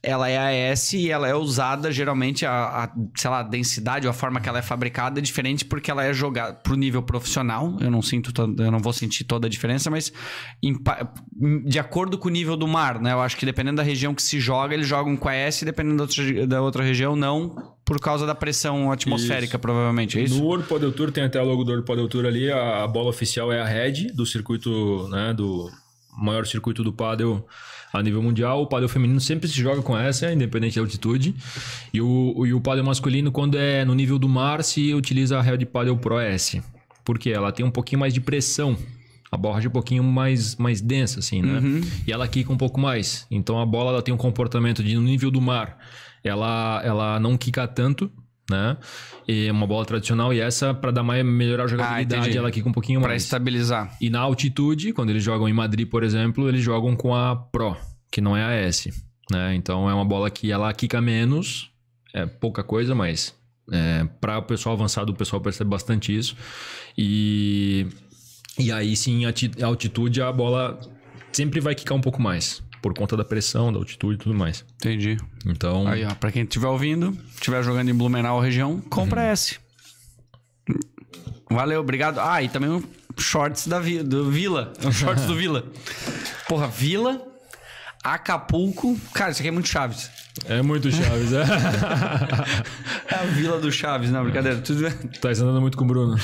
ela é a S e ela é usada geralmente a, a, sei lá, a densidade ou a forma que ela é fabricada é diferente porque ela é jogada pro nível profissional. Eu não sinto, eu não vou sentir toda a diferença, mas em, de acordo com o nível do mar, né? Eu acho que dependendo da região que se joga, eles jogam com S dependendo da outra, da outra região, não por causa da pressão atmosférica, isso. provavelmente, é isso? No Ouro Podel Tour, tem até o logo do Ouro Podel Tour ali, a, a bola oficial é a Red, do circuito, né, do maior circuito do paddle a nível mundial. O padel feminino sempre se joga com essa, independente da altitude. E o, e o padel masculino, quando é no nível do mar, se utiliza a Red Padel Pro S. Porque ela tem um pouquinho mais de pressão a borracha é um pouquinho mais, mais densa, assim, né? Uhum. E ela quica um pouco mais. Então a bola ela tem um comportamento de no nível do mar. Ela, ela não quica tanto, né? E uma bola tradicional e essa para dar mais melhorar a ah, jogabilidade, ah, ela quica um pouquinho mais. Para estabilizar. E na altitude, quando eles jogam em Madrid, por exemplo, eles jogam com a Pro, que não é a S, né? Então é uma bola que ela quica menos, é pouca coisa, mas é, para o pessoal avançado, o pessoal percebe bastante isso. E e aí sim, a altitude a bola sempre vai quicar um pouco mais por conta da pressão, da altitude e tudo mais. Entendi. Então. Aí, ó, pra quem estiver ouvindo, estiver jogando em Blumenau região, compra uhum. esse. Valeu, obrigado. Ah, e também um shorts da vi do Vila. Um shorts do Vila. <laughs> Porra, Vila, Acapulco. Cara, isso aqui é muito Chaves. É muito Chaves, é. <laughs> é a Vila do Chaves, não, brincadeira. É. Tudo... Tá andando muito com o Bruno.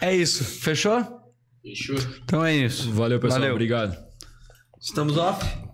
É, <laughs> é isso. Fechou? Fechou. Então é isso. Valeu, pessoal. Valeu. Obrigado. Estamos off?